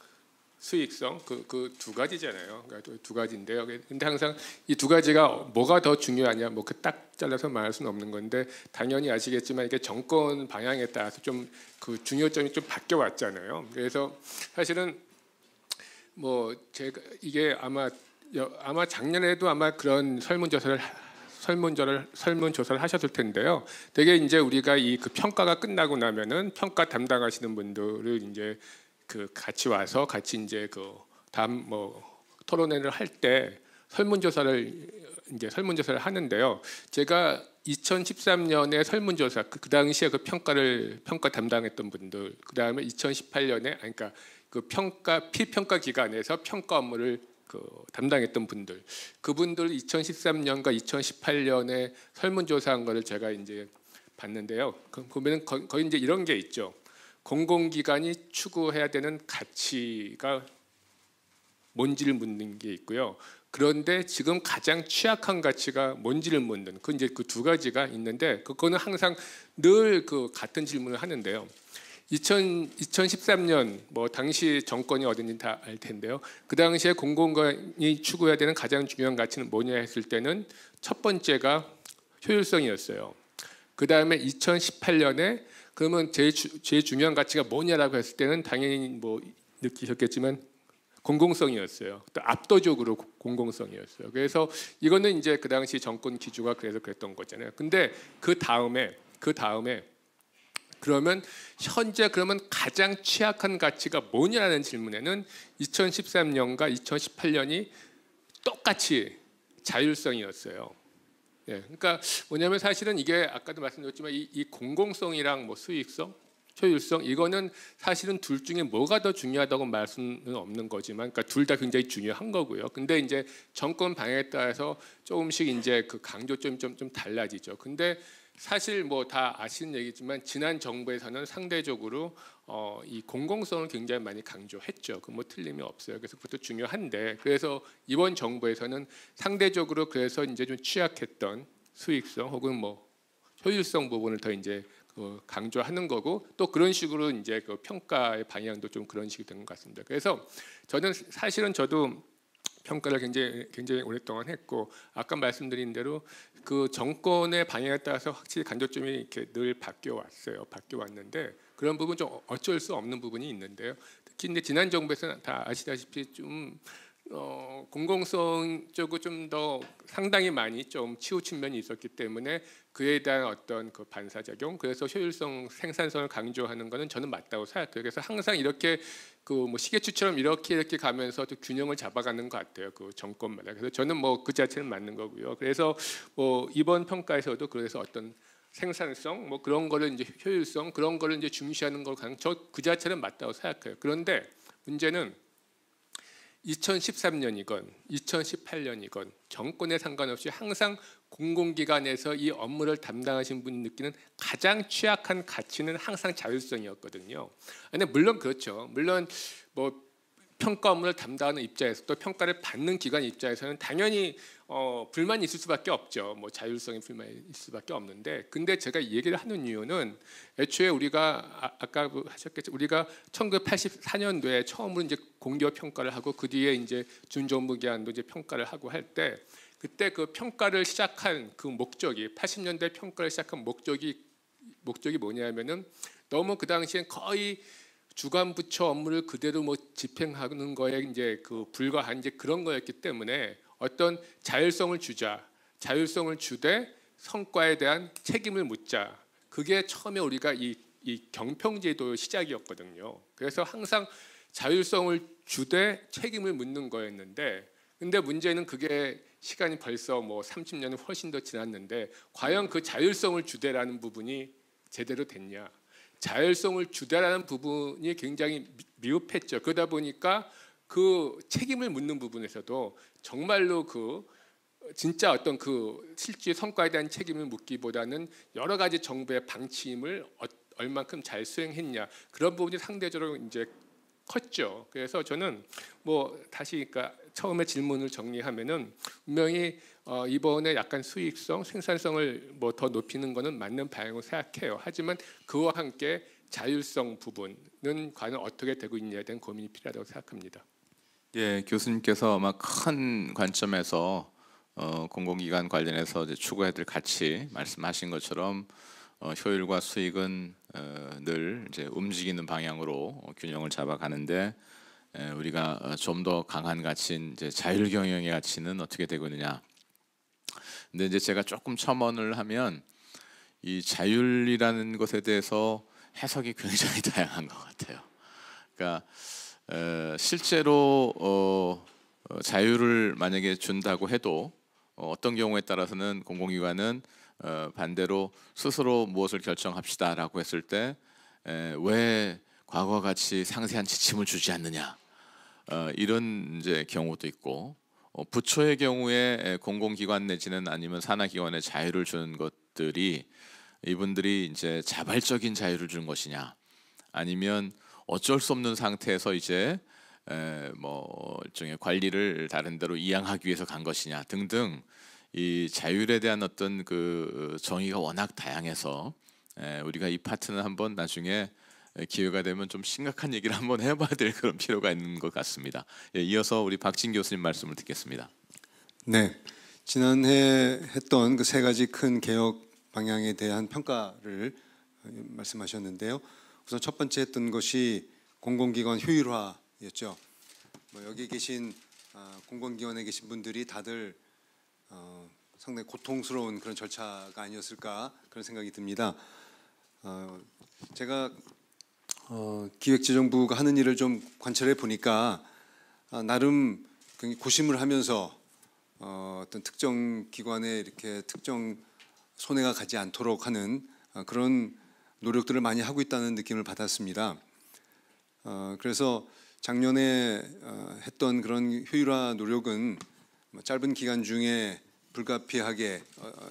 수익성 그 그 두 가지잖아요. 그러니까 그 두 가지인데요. 근데 항상 이 두 가지가 뭐가 더 중요하냐 뭐 그 딱 잘라서 말할 수는 없는 건데 당연히 아시겠지만 이게 정권 방향에 따라서 좀 그 중요점이 좀 바뀌어 왔잖아요. 그래서 사실은 뭐 제가 이게 아마 아마 작년에도 아마 그런 설문조사를 설문조사를 설문조사를 하셨을 텐데요. 되게 이제 우리가 이 그 평가가 끝나고 나면은 평가 담당하시는 분들을 이제 그 같이 와서 같이 이제 그다뭐 토론회를 할 때 설문조사를 이제 설문조사를 하는데요. 제가 2013년에 설문조사 그, 그 당시에 그 평가를 평가 담당했던 분들 그 다음에 2018년에 아니, 그러니까 그 평가 피평가 기관에서 평가 업무를 그 담당했던 분들 그분들 2013년과 2018년에 설문조사한 거를 제가 이제 봤는데요. 그러면 거의 이제 이런 게 있죠. 공공기관이 추구해야 되는 가치가 뭔지를 묻는 게 있고요. 그런데 지금 가장 취약한 가치가 뭔지를 묻는 그 이제 그 두 가지가 있는데 그거는 항상 늘 그 같은 질문을 하는데요. 2000, 2013년 뭐 당시 정권이 어딘지 다알 텐데요. 그 당시에 공공관이 추구해야 되는 가장 중요한 가치는 뭐냐 했을 때는 첫 번째가 효율성이었어요. 그 다음에 2018년에 그러면 제일, 주, 제일 중요한 가치가 뭐냐라고 했을 때는 당연히 뭐 느끼셨겠지만 공공성이었어요. 또 압도적으로 공공성이었어요. 그래서 이거는 이제 그 당시 정권 기조가 그래서 그랬던 거잖아요. 근데 그 다음에 그 다음에 그러면 현재 그러면 가장 취약한 가치가 뭐냐는 질문에는 2013년과 2018년이 똑같이 자율성이었어요. 예, 그러니까 뭐냐면 사실은 이게 아까도 말씀드렸지만 이, 이 공공성이랑 뭐 수익성, 효율성 이거는 사실은 둘 중에 뭐가 더 중요하다고 말씀은 없는 거지만, 그러니까 둘 다 굉장히 중요한 거고요. 근데 이제 정권 방향에 따라서 조금씩 이제 그 강조점이 좀좀 달라지죠. 근데 사실 뭐 다 아시는 얘기지만 지난 정부에서는 상대적으로 어, 이 공공성을 굉장히 많이 강조했죠. 그 뭐 틀림이 없어요. 그래서 그것도 중요한데 그래서 이번 정부에서는 상대적으로 그래서 이제 좀 취약했던 수익성 혹은 뭐 효율성 부분을 더 이제 그 강조하는 거고 또 그런 식으로 이제 그 평가의 방향도 좀 그런 식이 된 것 같습니다. 그래서 저는 사실은 저도 평가를 굉장히 굉장히 오랫동안 했고 아까 말씀드린 대로 그 정권의 방향에 따라서 확실히 간접점이 이렇게 늘 바뀌어 왔어요. 바뀌어 왔는데 그런 부분 좀 어쩔 수 없는 부분이 있는데요. 특히 근데 지난 정부에서는 다 아시다시피 좀 어, 공공성쪽으좀더 상당히 많이 좀 치우친 면이 있었기 때문에 그에 대한 어떤 그 반사작용 그래서 효율성 생산성을 강조하는 것은 저는 맞다고 생각해요. 그래서 항상 이렇게 그뭐 시계추처럼 이렇게 이렇게 가면서 또 균형을 잡아가는 것 같아요. 그 정권마다. 그래서 저는 뭐 그 자체는 맞는 거고요. 그래서 뭐 이번 평가에서도 그래서 어떤 생산성 뭐 그런 거를 이제 효율성 그런 거를 이제 중시하는 걸 가장 저그 자체는 맞다고 생각해요. 그런데 문제는 2013년이건 2018년이건 정권에 상관없이 항상 공공기관에서 이 업무를 담당하신 분이 느끼는 가장 취약한 가치는 항상 자율성이었거든요. 근데 물론 그렇죠. 물론 뭐 평가 업무를 담당하는 입장에서 또 평가를 받는 기관 입장에서는 당연히 어, 불만이 있을 수밖에 없죠. 뭐 자율성이 불만이 있을 수밖에 없는데 근데 제가 얘기를 하는 이유는 애초에 우리가 아, 까 그 하셨겠죠. 우리가 1984년도에 처음으로 이제 공격 평가를 하고 그 뒤에 이제 준전무기한도 이제 평가를 하고 할 때 그때 그 평가를 시작한 그 목적이 80년대 평가를 시작한 목적이 목적이 뭐냐면은 너무 그 당시엔 거의 주간 부처 업무를 그대로 뭐 집행하는 거에 이제 그 불과한 이제 그런 거였기 때문에 어떤 자율성을 주자 자율성을 주되 성과에 대한 책임을 묻자 그게 처음에 우리가 이, 이 경평제도의 시작이었거든요. 그래서 항상 자율성을 주되 책임을 묻는 거였는데 근데 문제는 그게 시간이 벌써 뭐 30년이 훨씬 더 지났는데 과연 그 자율성을 주되라는 부분이 제대로 됐냐? 자율성을 주되라는 부분이 굉장히 미흡했죠. 그러다 보니까 그 책임을 묻는 부분에서도 정말로 그 진짜 어떤 그 실제 성과에 대한 책임을 묻기보다는 여러 가지 정부의 방침을 어, 얼만큼 잘 수행했냐 그런 부분이 상대적으로 이제 컸죠. 그래서 저는 뭐 다시 그러니까 처음에 질문을 정리하면은 분명히 어 이번에 약간 수익성, 생산성을 뭐 더 높이는 거는 맞는 방향으로 생각해요. 하지만 그와 함께 자율성 부분은 과연 어떻게 되고 있냐에 대한 고민이 필요하다고 생각합니다. 예, 교수님께서 아큰 관점에서 어, 공공기관 관련해서 이제 추구해야 될 가치 말씀하신 것처럼 어, 효율과 수익은 어, 늘 이제 움직이는 방향으로 어, 균형을 잡아가는데 에, 우리가 어, 좀더 강한 가치인 이제 자율경영의 가치는 어떻게 되고 있느냐. 근데 이제 제가 조금 첨언을 하면 이 자율이라는 것에 대해서 해석이 굉장히 다양한 것 같아요. 그러니까 에, 어, 실제로 어, 자유를 만약에 준다고 해도 어, 어떤 경우에 따라서는 공공기관은 어, 반대로 스스로 무엇을 결정합시다라고 했을 때 왜 과거 같이 상세한 지침을 주지 않느냐 어, 이런 이제 경우도 있고 어, 부처의 경우에 공공기관 내지는 아니면 산하기관에 자유를 주는 것들이 이분들이 이제 자발적인 자유를 준 것이냐 아니면 어쩔 수 없는 상태에서 이제 에, 뭐 일종의 관리를 다른 데로 이양하기 위해서 간 것이냐 등등 이 자율에 대한 어떤 그 어, 정의가 워낙 다양해서 예, 우리가 이 파트는 한번 나중에 예, 기회가 되면 좀 심각한 얘기를 한번 해봐야 될 그런 필요가 있는 것 같습니다. 예, 이어서 우리 박진 교수님 말씀을 듣겠습니다. 네, 지난해 했던 그 세 가지 큰 개혁 방향에 대한 평가를 어, 말씀하셨는데요. 우선 첫 번째 했던 것이 공공기관 효율화였죠. 뭐 여기 계신 아, 공공기관에 계신 분들이 다들 어, 상당히 고통스러운 그런 절차가 아니었을까 그런 생각이 듭니다. 어, 제가 어, 기획재정부가 하는 일을 좀 관찰해 보니까 아, 나름 고심을 하면서 어, 떤 특정 기관에 이렇게 특정 손해가 가지 않도록 하는 아, 그런 노력들을 많이 하고 있다는 느낌을 받았습니다. 어, 그래서 작년에 어, 했던 그런 효율화 노력은 뭐 짧은 기간 중에 불가피하게 어, 어,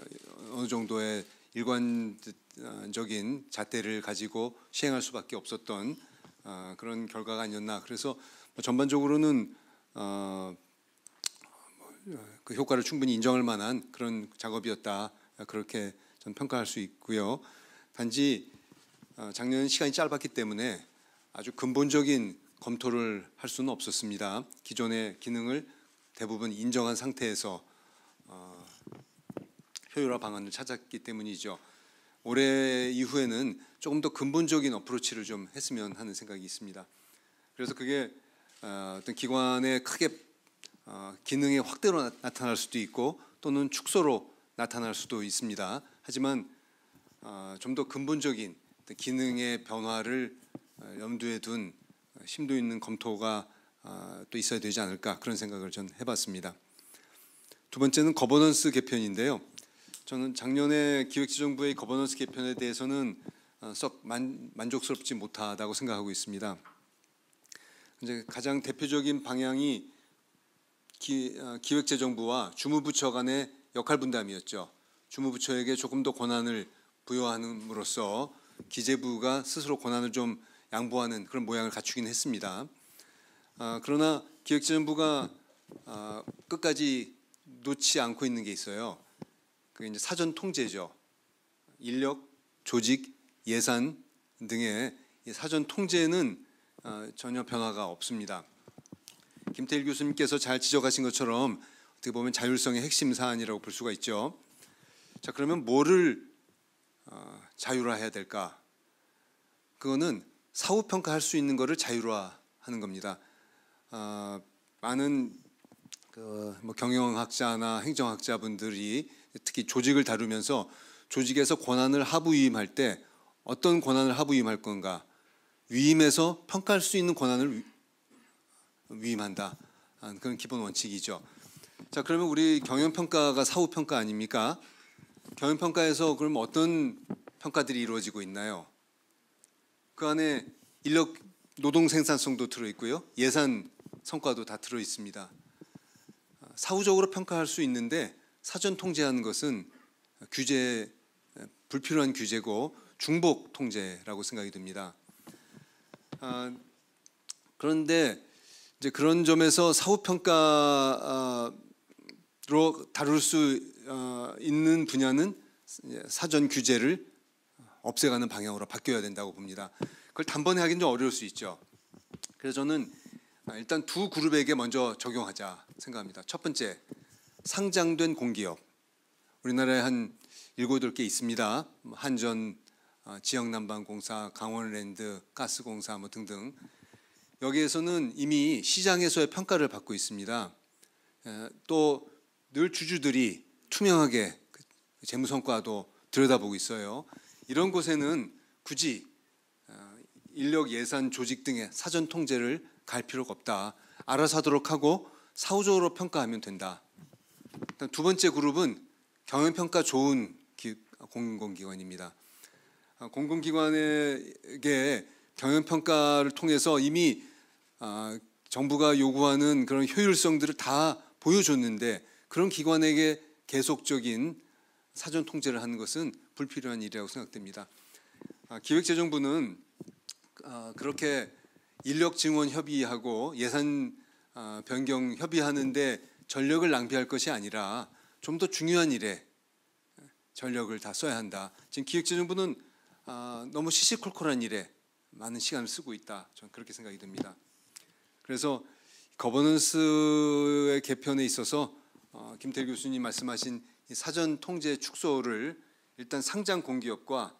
어느 정도의 일관적인 자태를 가지고 시행할 수밖에 없었던 어, 그런 결과가 아니었나. 그래서 뭐 전반적으로는 뭐, 그 효과를 충분히 인정할 만한 그런 작업이었다. 그렇게 전 평가할 수 있고요. 단지 작년 시간이 짧았기 때문에 아주 근본적인 검토를 할 수는 없었습니다. 기존의 기능을 대부분 인정한 상태에서 어, 효율화 방안을 찾았기 때문이죠. 올해 이후에는 조금 더 근본적인 어프로치를 좀 했으면 하는 생각이 있습니다. 그래서 그게 어, 어떤 기관의 크게 어, 기능의 확대로 나, 타날 수도 있고 또는 축소로 나타날 수도 있습니다. 하지만 어, 좀더 근본적인 기능의 변화를 염두에 둔 어, 심도 있는 검토가 아, 또 있어야 되지 않을까 그런 생각을 전 해봤습니다. 두 번째는 거버넌스 개편인데요. 저는 작년에 기획재정부의 거버넌스 개편에 대해서는 어, 썩 만, 족스럽지 못하다고 생각하고 있습니다. 이제 가장 대표적인 방향이 기, 어, 기획재정부와 주무부처 간의 역할 분담이었죠. 주무부처에게 조금 더 권한을 부여함으로써 기재부가 스스로 권한을 좀 양보하는 그런 모양을 갖추긴 했습니다. 아, 그러나 기획재정부가 아, 끝까지 놓지 않고 있는 게 있어요. 그게 이제 사전 통제죠. 인력, 조직, 예산 등의 사전 통제는 아, 전혀 변화가 없습니다. 김태일 교수님께서 잘 지적하신 것처럼 어떻게 보면 자율성의 핵심 사안이라고 볼 수가 있죠. 자 그러면 뭐를 어, 자율화해야 될까? 그거는 사후 평가할 수 있는 것을 자율화하는 겁니다. 어, 많은 그뭐 경영학자나 행정학자분들이 특히 조직을 다루면서 조직에서 권한을 하부위임할 때 어떤 권한을 하부위임할 건가 위임해서 평가할 수 있는 권한을 위임한다 아, 그런 기본 원칙이죠. 자 그러면 우리 경영평가가 사후평가 아닙니까? 경영평가에서 그럼 어떤 평가들이 이루어지고 있나요? 그 안에 인력 노동 생산성도 들어있고요. 예산 성과도 다 들어 있습니다. 아, 사후적으로 평가할 수 있는데 사전 통제하는 것은 규제 불필요한 규제고 중복 통제라고 생각이 듭니다. 아, 그런데 이제 그런 점에서 사후 평가로 아, 다룰 수 아, 있는 분야는 사전 규제를 없애가는 방향으로 바뀌어야 된다고 봅니다. 그걸 단번에 하긴 좀 어려울 수 있죠. 그래서 저는 아, 일단 두 그룹에게 먼저 적용하자 생각합니다. 첫 번째, 상장된 공기업. 우리나라에 한 일곱 개 있습니다. 뭐 한전, 아, 지역난방공사, 강원랜드, 가스공사 뭐 등등. 여기에서는 이미 시장에서의 평가를 받고 있습니다. 또 늘 주주들이 투명하게 그 재무 성과도 들여다보고 있어요. 이런 곳에는 굳이 아, 인력 예산 조직 등의 사전 통제를 갈 필요가 없다. 알아서 하도록 하고 사후적으로 평가하면 된다. 두 번째 그룹은 경영평가 좋은 기, 공공기관입니다. 아, 공공기관에게 경영평가를 통해서 이미 아, 정부가 요구하는 그런 효율성들을 다 보여줬는데 그런 기관에게 계속적인 사전 통제를 하는 것은 불필요한 일이라고 생각됩니다. 아, 기획재정부는 그렇게 인력 증원 협의하고 예산 어, 변경 협의하는데 전력을 낭비할 것이 아니라 좀 더 중요한 일에 전력을 다 써야 한다. 지금 기획재정부는 아, 너무 시시콜콜한 일에 많은 시간을 쓰고 있다. 저는 그렇게 생각이 듭니다. 그래서 거버넌스의 개편에 있어서 어, 김태 교수님 말씀하신 사전 통제 축소를 일단 상장 공기업과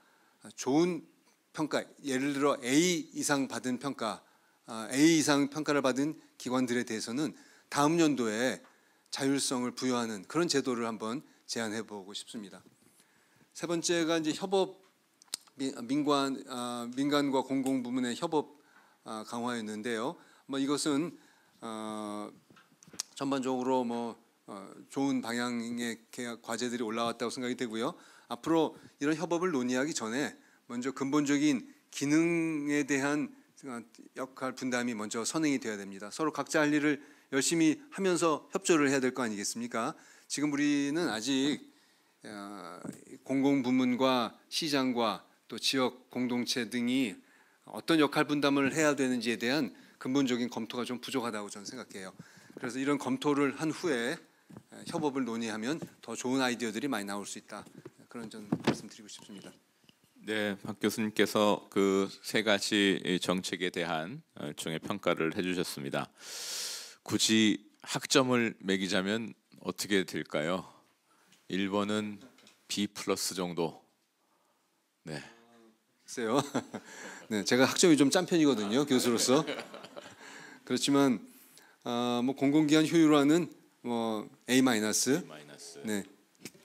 좋은 평가, 예를 들어 A 이상 받은 평가 아, A 이상 평가를 받은 기관들에 대해서는 다음 연도에 자율성을 부여하는 그런 제도를 한번 제안해 보고 싶습니다. 세 번째가 이제 협업 민관 아, 민간과 공공 부문의 협업 아, 강화였는데요. 뭐 이것은 어, 전반적으로 뭐 어, 좋은 방향의 과제들이 올라왔다고 생각이 되고요. 앞으로 이런 협업을 논의하기 전에 먼저 근본적인 기능에 대한 역할 분담이 먼저 선행이 되어야 됩니다. 서로 각자 할 일을 열심히 하면서 협조를 해야 될 거 아니겠습니까? 지금 우리는 아직 어, 공공부문과 시장과 또 지역 공동체 등이 어떤 역할 분담을 해야 되는지에 대한 근본적인 검토가 좀 부족하다고 저는 생각해요. 그래서 이런 검토를 한 후에 어, 협업을 논의하면 더 좋은 아이디어들이 많이 나올 수 있다. 그런 점 말씀드리고 싶습니다. 네, 박 교수님께서 그 세 가지 정책에 대한 일종의 어, 평가를 해주셨습니다. 굳이 학점을 매기자면 어떻게 될까요? 1번은 B 플러스 정도. 네. 글쎄요. 네, 제가 학점이 좀 짠 편이거든요, 교수로서. 그렇지만 어, 뭐 공공기관 효율화는 뭐 A 마이너스. 네.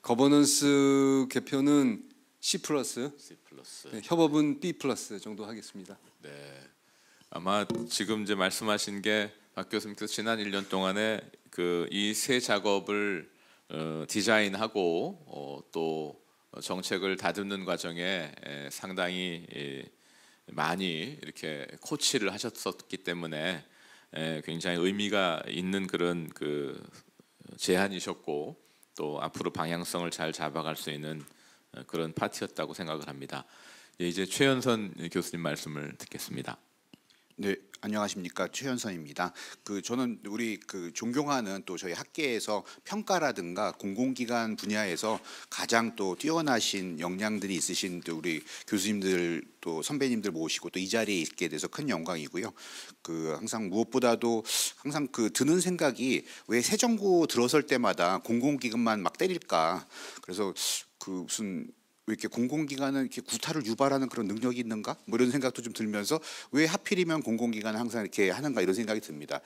거버넌스 개표는 C 플러스. 플러스. 네, 협업은 B 플러스 정도 하겠습니다. 네. 아마 지금 이제 말씀하신 게 박 교수님께서 지난 1년 동안에 그이세 작업을 어, 디자인하고 어, 또 정책을 다듬는 과정에 에, 상당히 에, 많이 이렇게 코치를 하셨었기 때문에 에, 굉장히 의미가 있는 그런 그 제안이셨고 또 앞으로 방향성을 잘 잡아갈 수 있는 그런 파티였다고 생각을 합니다. 예, 이제 최연선 교수님 말씀을 듣겠습니다. 네, 안녕하십니까 최현선입니다. 그 저는 우리 그 존경하는 또 저희 학계에서 평가라든가 공공기관 분야에서 가장 또 뛰어나신 역량들이 있으신 우리 교수님들 또 선배님들 모시고 또 이 자리에 있게 돼서 큰 영광이고요. 그 항상 무엇보다도 항상 그 드는 생각이 왜새 정부 들어설 때마다 공공기관만 막 때릴까? 그래서 그 무슨 왜 이렇게 공공기관은 이렇게 구타를 유발하는 그런 능력이 있는가? 뭐 이런 생각도 좀 들면서 왜 하필이면 공공기관은 항상 이렇게 하는가 이런 생각이 듭니다.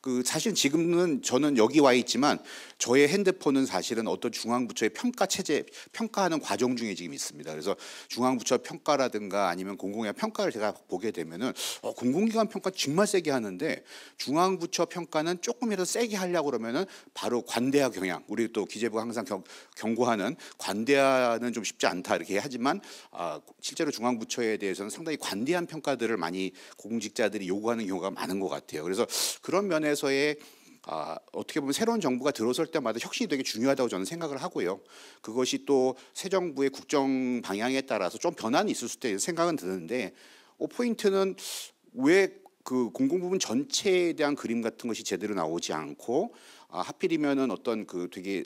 그 사실 지금은 저는 여기 와 있지만 저의 핸드폰은 사실은 어떤 중앙부처의 평가 체제 평가하는 과정 중에 지금 있습니다. 그래서 중앙부처 평가라든가 아니면 공공기관 평가를 제가 보게 되면은 어, 공공기관 평가 정말 세게 하는데 중앙부처 평가는 조금이라도 세게 하려고 그러면은 바로 관대화 경향 우리 또 기재부가 항상 경, 경고하는 관대화는 좀 쉽지 않다. 않다 이렇게 하지만 아, 실제로 중앙부처에 대해서는 상당히 관대한 평가들을 많이 공직자들이 요구하는 경우가 많은 것 같아요. 그래서 그런 면에서의 아, 어떻게 보면 새로운 정부가 들어설 때마다 혁신이 되게 중요하다고 저는 생각을 하고요. 그것이 또 새 정부의 국정 방향에 따라서 좀 변환이 있을 수 있다는 생각은 드는데 어, 포인트는 왜 그 공공부문 전체에 대한 그림 같은 것이 제대로 나오지 않고 아, 하필이면은 어떤 그 되게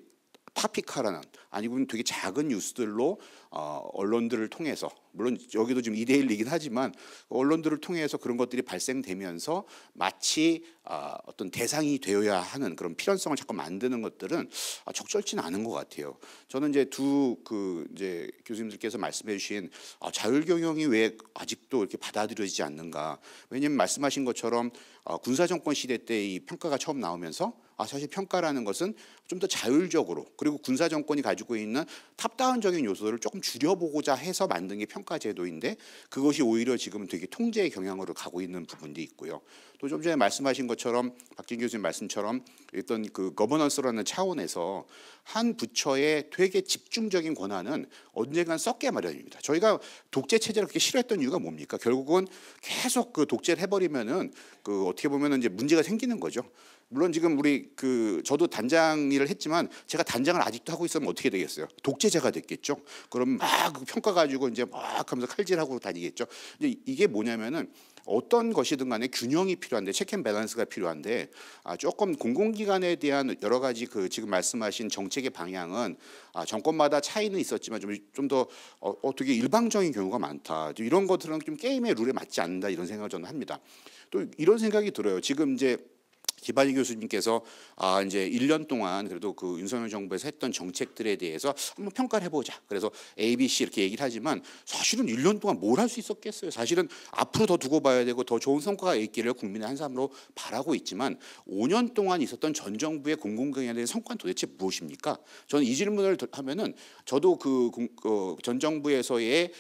파피카라는 아니면 되게 작은 뉴스들로 어, 언론들을 통해서 물론 여기도 지금 이대일이긴 하지만 언론들을 통해서 그런 것들이 발생되면서 마치 어, 어떤 대상이 되어야 하는 그런 필연성을 자꾸 만드는 것들은 아, 적절치는 않은 것 같아요. 저는 이제 두 그 이제 교수님들께서 말씀해 주신 아, 자율 경영이 왜 아직도 이렇게 받아들여지지 않는가? 왜냐하면 말씀하신 것처럼 어, 아, 군사 정권 시대 때 이 평가가 처음 나오면서 아, 사실 평가라는 것은 좀 더 자율적으로 그리고 군사 정권이 가지고 있는 탑다운적인 요소를 조금 줄여보고자 해서 만든 게 평가 제도인데 그것이 오히려 지금 되게 통제의 경향으로 가고 있는 부분도 있고요. 또 좀 전에 말씀하신 것처럼 박진 교수님 말씀처럼 어떤 그 거버넌스라는 차원에서 한 부처의 되게 집중적인 권한은 언젠간 썩게 마련입니다. 저희가 독재 체제를 그렇게 싫어했던 이유가 뭡니까? 결국은 계속 그 독재를 해버리면은 그 어떻게 보면은 이제 문제가 생기는 거죠. 물론 지금 우리 그 저도 단장 일을 했지만 제가 단장을 아직도 하고 있으면 어떻게 되겠어요? 독재자가 됐겠죠. 그럼 막 그 평가 가지고 이제 막 하면서 칼질하고 다니겠죠. 이제 이게 뭐냐면은 어떤 것이든 간에 균형이 필요한데 체크앤 밸런스가 필요한데 아 조금 공공기관에 대한 여러 가지 그 지금 말씀하신 정책의 방향은 아 정권마다 차이는 있었지만 좀 좀 더 어, 어 되게 일방적인 경우가 많다. 이런 것들은 좀 게임의 룰에 맞지 않는다 이런 생각을 저는 합니다. 또 이런 생각이 들어요. 지금 이제 기발이 교수님께서 아 이제 1년 동안 그래도 그 윤석열 정부에서 했던 정책들에 대해서 한번 평가를 해보자. 그래서 A, B, C 이렇게 얘기를 하지만 사실은 1년 동안 뭘 할 수 있었겠어요. 사실은 앞으로 더 두고 봐야 되고 더 좋은 성과가 있기를 국민의 한 사람으로 바라고 있지만 5년 동안 있었던 전 정부의 공공경에 대한 성과는 도대체 무엇입니까? 저는 이 질문을 하면은 저도 그전 그 정부에서의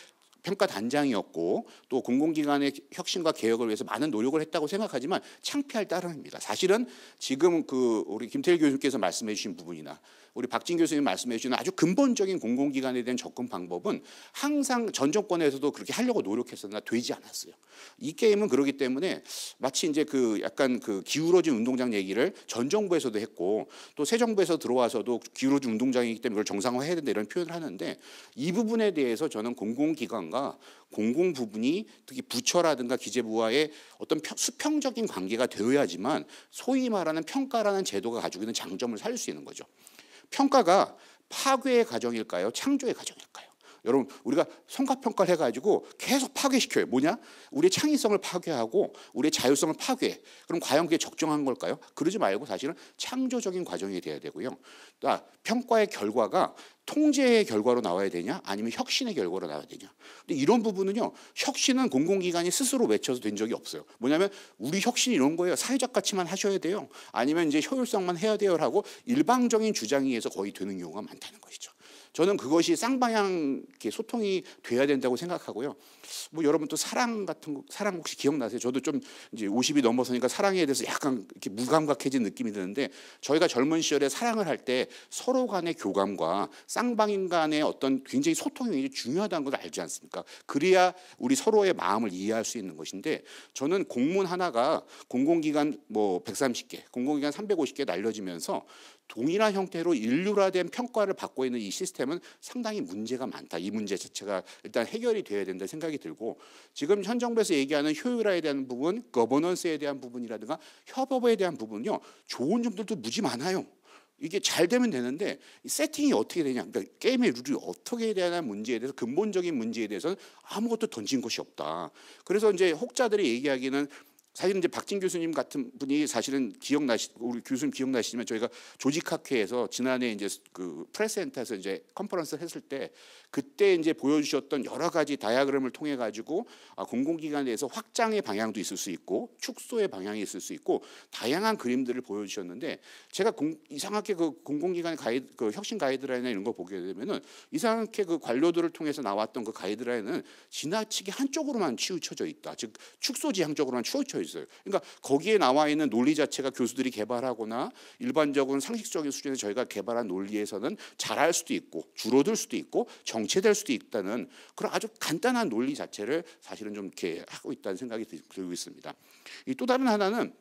평가 단장이었고 또 공공기관의 혁신과 개혁을 위해서 많은 노력을 했다고 생각하지만 창피할 따름입니다. 사실은 지금 그 우리 김태일 교수님께서 말씀해 주신 부분이나 우리 박진 교수님 말씀해 주신 아주 근본적인 공공기관에 대한 접근 방법은 항상 전 정권에서도 그렇게 하려고 노력했었나 되지 않았어요. 이 게임은 그러기 때문에 마치 이제 그 약간 그 기울어진 운동장 얘기를 전 정부에서도 했고 또 새 정부에서 들어와서도 기울어진 운동장이기 때문에 이걸 정상화해야 된다 이런 표현을 하는데 이 부분에 대해서 저는 공공기관과 공공 부분이 특히 부처라든가 기재부와의 어떤 수평적인 관계가 되어야지만 소위 말하는 평가라는 제도가 가지고 있는 장점을 살 수 있는 거죠. 평가가 파괴의 과정일까요? 창조의 과정일까요? 여러분 우리가 성과평가를 해가지고 계속 파괴시켜요. 뭐냐? 우리의 창의성을 파괴하고 우리의 자율성을 파괴해. 그럼 과연 그게 적정한 걸까요? 그러지 말고 사실은 창조적인 과정이 돼야 되고요. 아, 평가의 결과가 통제의 결과로 나와야 되냐 아니면 혁신의 결과로 나와야 되냐 근데 이런 부분은요 혁신은 공공기관이 스스로 외쳐서 된 적이 없어요 뭐냐면 우리 혁신 이런 거예요 사회적 가치만 하셔야 돼요 아니면 이제 효율성만 해야 돼요 라고 일방적인 주장에 의해서 거의 되는 경우가 많다는 것이죠 저는 그것이 쌍방향 소통이 돼야 된다고 생각하고요 뭐 여러분 또 사랑 같은 거 사랑 혹시 기억나세요? 저도 좀 이제 50이 넘어서니까 사랑에 대해서 약간 이렇게 무감각해진 느낌이 드는데 저희가 젊은 시절에 사랑을 할 때 서로 간의 교감과 쌍방인 간의 어떤 굉장히 소통이 굉장히 중요하다는 걸 알지 않습니까? 그래야 우리 서로의 마음을 이해할 수 있는 것인데 저는 공문 하나가 공공기관 뭐 130개, 공공기관 350개 날려지면서 동일한 형태로 인류라된 평가를 받고 있는 이 시스템은 상당히 문제가 많다. 이 문제 자체가 일단 해결이 돼야 된다 생각이 들고 지금 현 정부에서 얘기하는 효율화에 대한 부분, 거버넌스에 대한 부분이라든가 협업에 대한 부분요 좋은 점들도 무지 많아요. 이게 잘 되면 되는데 세팅이 어떻게 되냐, 그러니까 게임의 룰이 어떻게 되야 문제에 대해서 근본적인 문제에 대해서는 아무것도 던진 것이 없다. 그래서 이제 혹자들이 얘기하기는 사실은 이제 박진 교수님 같은 분이 사실은 기억나시 우리 교수님 기억나시지만 저희가 조직학회에서 지난해 이제 그 프레스센터에서 이제 컨퍼런스 했을 때 그때 이제 보여주셨던 여러 가지 다이아그램을 통해 가지고 아, 공공기관에서 확장의 방향도 있을 수 있고 축소의 방향이 있을 수 있고 다양한 그림들을 보여주셨는데 제가 공, 이상하게 그 공공기관 가이 그 혁신 가이드라인이나 이런 거 보게 되면은 이상하게 그 관료들을 통해서 나왔던 그 가이드라인은 지나치게 한쪽으로만 치우쳐져 있다 즉 축소 지향적으로만 치우쳐 져 있. 다 있어요. 그러니까 거기에 나와 있는 논리 자체가 교수들이 개발하거나 일반적인 상식적인 수준에 저희가 개발한 논리에서는 잘할 수도 있고 줄어들 수도 있고 정체될 수도 있다는 그런 아주 간단한 논리 자체를 사실은 좀 이렇게 하고 있다는 생각이 들고 있습니다. 또 다른 하나는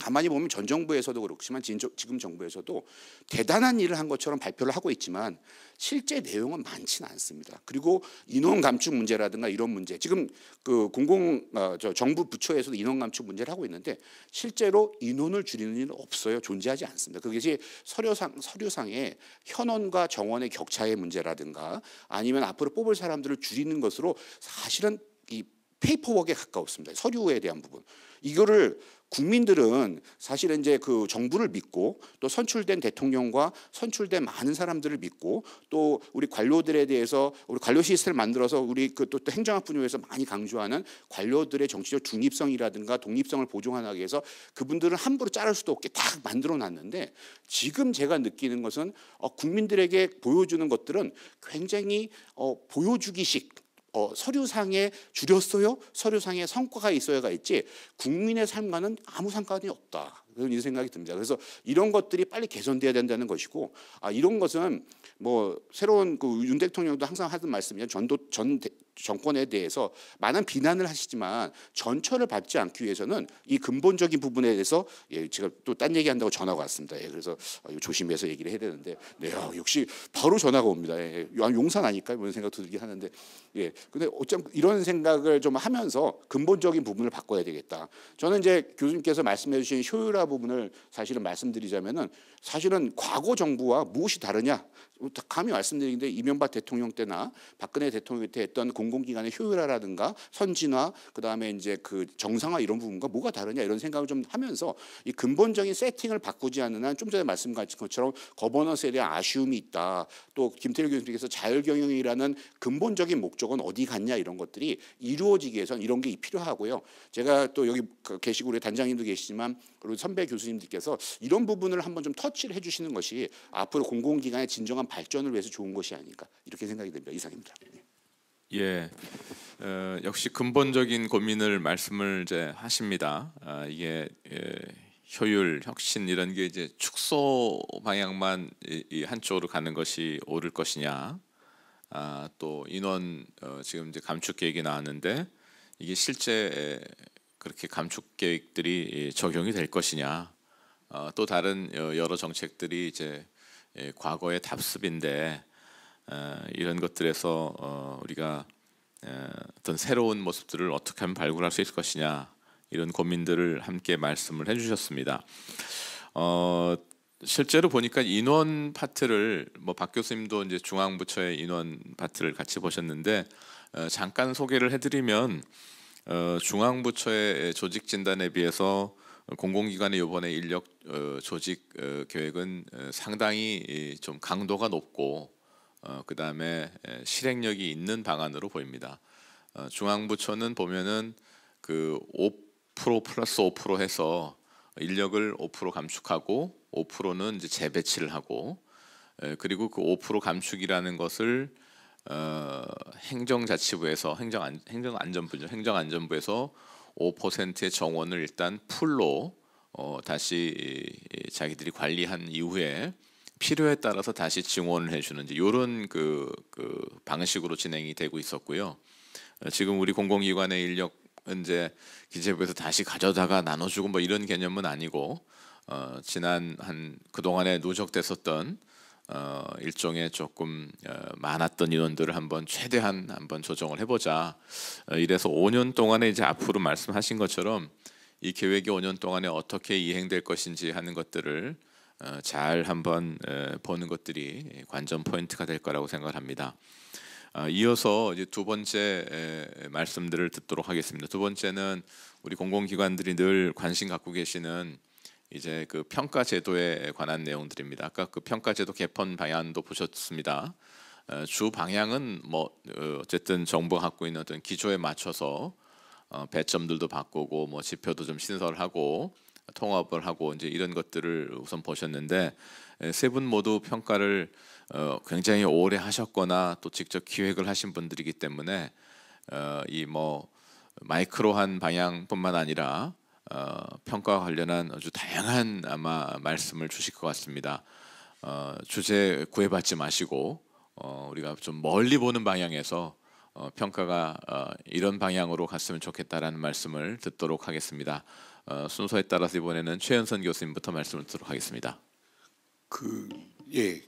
가만히 보면 전 정부에서도 그렇지만 지금 정부에서도 대단한 일을 한 것처럼 발표를 하고 있지만 실제 내용은 많지는 않습니다. 그리고 인원 감축 문제라든가 이런 문제 지금 그 공공 어, 저 정부 부처에서도 인원 감축 문제를 하고 있는데 실제로 인원을 줄이는 일은 없어요. 존재하지 않습니다. 그것이 서류상 서류상의 현원과 정원의 격차의 문제라든가 아니면 앞으로 뽑을 사람들을 줄이는 것으로 사실은 이 페이퍼웍에 가까웠습니다. 서류에 대한 부분. 이거를 국민들은 사실 은 이제 그 정부를 믿고 또 선출된 대통령과 선출된 많은 사람들을 믿고 또 우리 관료들에 대해서 우리 관료 시스템을 만들어서 우리 그 또 행정학 분야에서 많이 강조하는 관료들의 정치적 중립성이라든가 독립성을 보존하기 위해서 그분들을 함부로 자를 수도 없게 딱 만들어 놨는데 지금 제가 느끼는 것은 어 국민들에게 보여주는 것들은 굉장히 어 보여주기식 어, 서류상에 줄였어요? 서류상에 성과가 있어야가 있지 국민의 삶과는 아무 상관이 없다. 그런 이 생각이 듭니다. 그래서 이런 것들이 빨리 개선돼야 된다는 것이고 아, 이런 것은 뭐 새로운 그윤 대통령도 항상 하던 말씀이에 전도 전 정권에 대해서 많은 비난을 하시지만 전처를받지 않기 위해서는 이 근본적인 부분에 대해서 예, 제가 또 딴 얘기한다고 전화가 왔습니다. 예, 그래서 어, 조심해서 얘기를 해야 되는데 네, 야, 아, 역시 바로 전화가 옵니다. 예, 예. 아, 용산 아닐까 이런 생각도 들긴 하는데 예, 근데 어쩜 이런 생각을 좀 하면서 근본적인 부분을 바꿔야 되겠다. 저는 이제 교수님께서 말씀해 주신 효율화 부분을 사실은 말씀드리자면은 사실은 과거 정부와 무엇이 다르냐 감히 말씀드리는데 이명박 대통령 때나 박근혜 대통령 때 했던 공공기관의 효율화라든가 선진화 그다음에 이제 그 정상화 이런 부분과 뭐가 다르냐 이런 생각을 좀 하면서 이 근본적인 세팅을 바꾸지 않는 한 좀 전에 말씀하신 것처럼 거버넌스에 대한 아쉬움이 있다. 또 김태일 교수님께서 자율경영이라는 근본적인 목적은 어디 갔냐 이런 것들이 이루어지기 위해선 이런 게 필요하고요. 제가 또 여기 계시고 우리 단장님도 계시지만 그리고 선배 교수님들께서 이런 부분을 한번 좀 터치를 해주시는 것이 앞으로 공공기관의 진정한 발전을 위해서 좋은 것이 아닐까 이렇게 생각이 됩니다. 이상입니다. 네. 예, 어, 역시 근본적인 고민을 말씀을 이제 하십니다. 아, 이게 예, 효율, 혁신 이런 게 이제 축소 방향만 이, 이 한쪽으로 가는 것이 옳을 것이냐, 아, 또 인원 어, 지금 이제 감축 계획이 나왔는데 이게 실제 그렇게 감축 계획들이 예, 적용이 될 것이냐, 어, 또 다른 어, 여러 정책들이 이제 예, 과거의 답습인데 어, 이런 것들에서 어, 우리가 어, 어떤 새로운 모습들을 어떻게 하면 발굴할 수 있을 것이냐 이런 고민들을 함께 말씀을 해주셨습니다. 어, 실제로 보니까 인원 파트를 뭐 박 교수님도 이제 중앙부처의 인원 파트를 같이 보셨는데 어, 잠깐 소개를 해드리면 어, 중앙부처의 조직 진단에 비해서 공공기관의 이번에 인력 어, 조직 어, 계획은 어, 상당히 좀 강도가 높고 그 다음에 실행력이 있는 방안으로 보입니다. 중앙부처는 보면은 그 5% 플러스 5% 해서 인력을 5% 감축하고 5%는 이제 재배치를 하고 그리고 그 5% 감축이라는 것을 어, 행정자치부에서 행정안, 행정안전부죠 행정안전부에서 5%의 정원을 일단 풀로 어, 다시 이, 자기들이 관리한 이후에 필요에 따라서 다시 증원을 해주는지 이런 그, 그 방식으로 진행이 되고 있었고요. 어, 지금 우리 공공기관의 인력 이제 기재부에서 다시 가져다가 나눠주고 뭐 이런 개념은 아니고 어, 지난 한 그동안에 누적됐었던 어, 일종의 조금 어, 많았던 인원들을 한번 최대한 한번 조정을 해보자. 어, 이래서 5년 동안에 이제 앞으로 말씀하신 것처럼 이 계획이 5년 동안에 어떻게 이행될 것인지 하는 것들을 어, 잘 한번 어, 보는 것들이 관전 포인트가 될 거라고 생각합니다. 어, 이어서 이제 두 번째 에, 말씀들을 듣도록 하겠습니다. 두 번째는 우리 공공기관들이 늘 관심 갖고 계시는 이제 그 평가 제도에 관한 내용들입니다. 아까 그 평가 제도 개편 방향도 보셨습니다. 어, 주 방향은 뭐 어, 어쨌든 정부가 갖고 있는 어떤 기조에 맞춰서 어, 배점들도 바꾸고 뭐 지표도 좀 신설하고 통합을 하고 이제 이런 것들을 우선 보셨는데 세 분 모두 평가를 굉장히 오래 하셨거나 또 직접 기획을 하신 분들이기 때문에 이 뭐 마이크로한 방향뿐만 아니라 어, 평가와 관련한 아주 다양한 아마 말씀을 주실 것 같습니다. 어, 주제 구애받지 마시고 어, 우리가 좀 멀리 보는 방향에서 어, 평가가 어, 이런 방향으로 갔으면 좋겠다라는 말씀을 듣도록 하겠습니다. 어, 순서에 따라서 이번에는 최연선 교수님부터 말씀을 듣도록 하겠습니다. 그 예,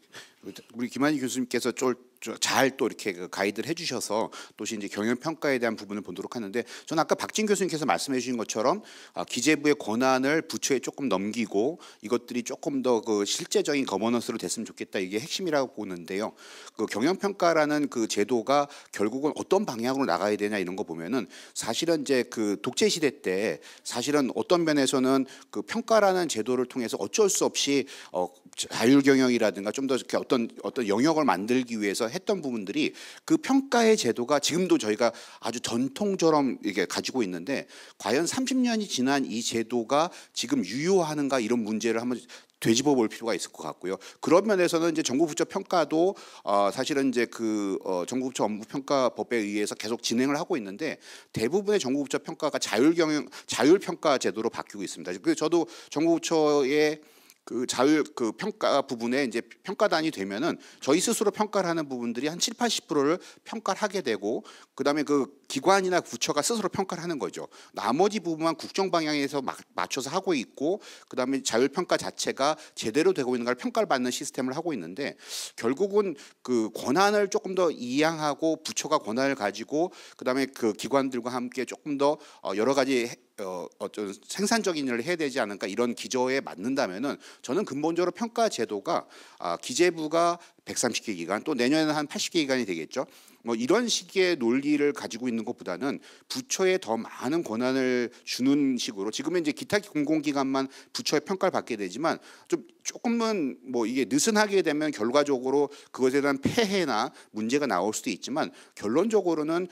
우리 김한희 교수님께서 쫄 잘또 이렇게 그 가이드를 해주셔서 또 이제 경영 평가에 대한 부분을 보도록 하는데 저는 아까 박진 교수님께서 말씀해 주신 것처럼 아, 기재부의 권한을 부처에 조금 넘기고 이것들이 조금 더 그 실제적인 거버넌스로 됐으면 좋겠다 이게 핵심이라고 보는데요. 그 경영 평가라는 그 제도가 결국은 어떤 방향으로 나가야 되냐 이런 거 보면은 사실은 이제 그 독재 시대 때 사실은 어떤 면에서는 그 평가라는 제도를 통해서 어쩔 수 없이 어 자율경영이라든가 좀더 어떤 어떤 영역을 만들기 위해서 했던 부분들이 그 평가의 제도가 지금도 저희가 아주 전통처럼 이게 가지고 있는데 과연 30년이 지난 이 제도가 지금 유효하는가 이런 문제를 한번 되짚어 볼 필요가 있을 것 같고요. 그런 면에서는 이제 정부부처 평가도 어, 사실은 이제 그 어, 정부부처 업무평가법에 의해서 계속 진행을 하고 있는데 대부분의 정부부처 평가가 자율경영 자율평가 제도로 바뀌고 있습니다. 그래서 저도 정부부처의 그 자율 그 평가 부분에 이제 평가단이 되면은 저희 스스로 평가를 하는 부분들이 한 7, 80%를 평가를 하게 되고 그다음에 그 기관이나 부처가 스스로 평가를 하는 거죠. 나머지 부분만 국정 방향에서 맞춰서 하고 있고 그다음에 자율 평가 자체가 제대로 되고 있는가를 평가를 받는 시스템을 하고 있는데 결국은 그 권한을 조금 더 이양하고 부처가 권한을 가지고 그다음에 그 기관들과 함께 조금 더 어, 여러 가지 어, 어떤 생산적인 일을 해야 되지 않을까 이런 기저에 맞는다면은 저는 근본적으로 평가 제도가 아, 기재부가 130개 기간 또 내년에는 한 80개 기간이 되겠죠. 뭐 이런 식의 논리를 가지고 있는 것보다는 부처에 더 많은 권한을 주는 식으로 지금은 이제 기타 공공기관만 부처의 평가를 받게 되지만 좀 조금은 뭐 이게 느슨하게 되면 결과적으로 그것에 대한 폐해나 문제가 나올 수도 있지만 결론적으로는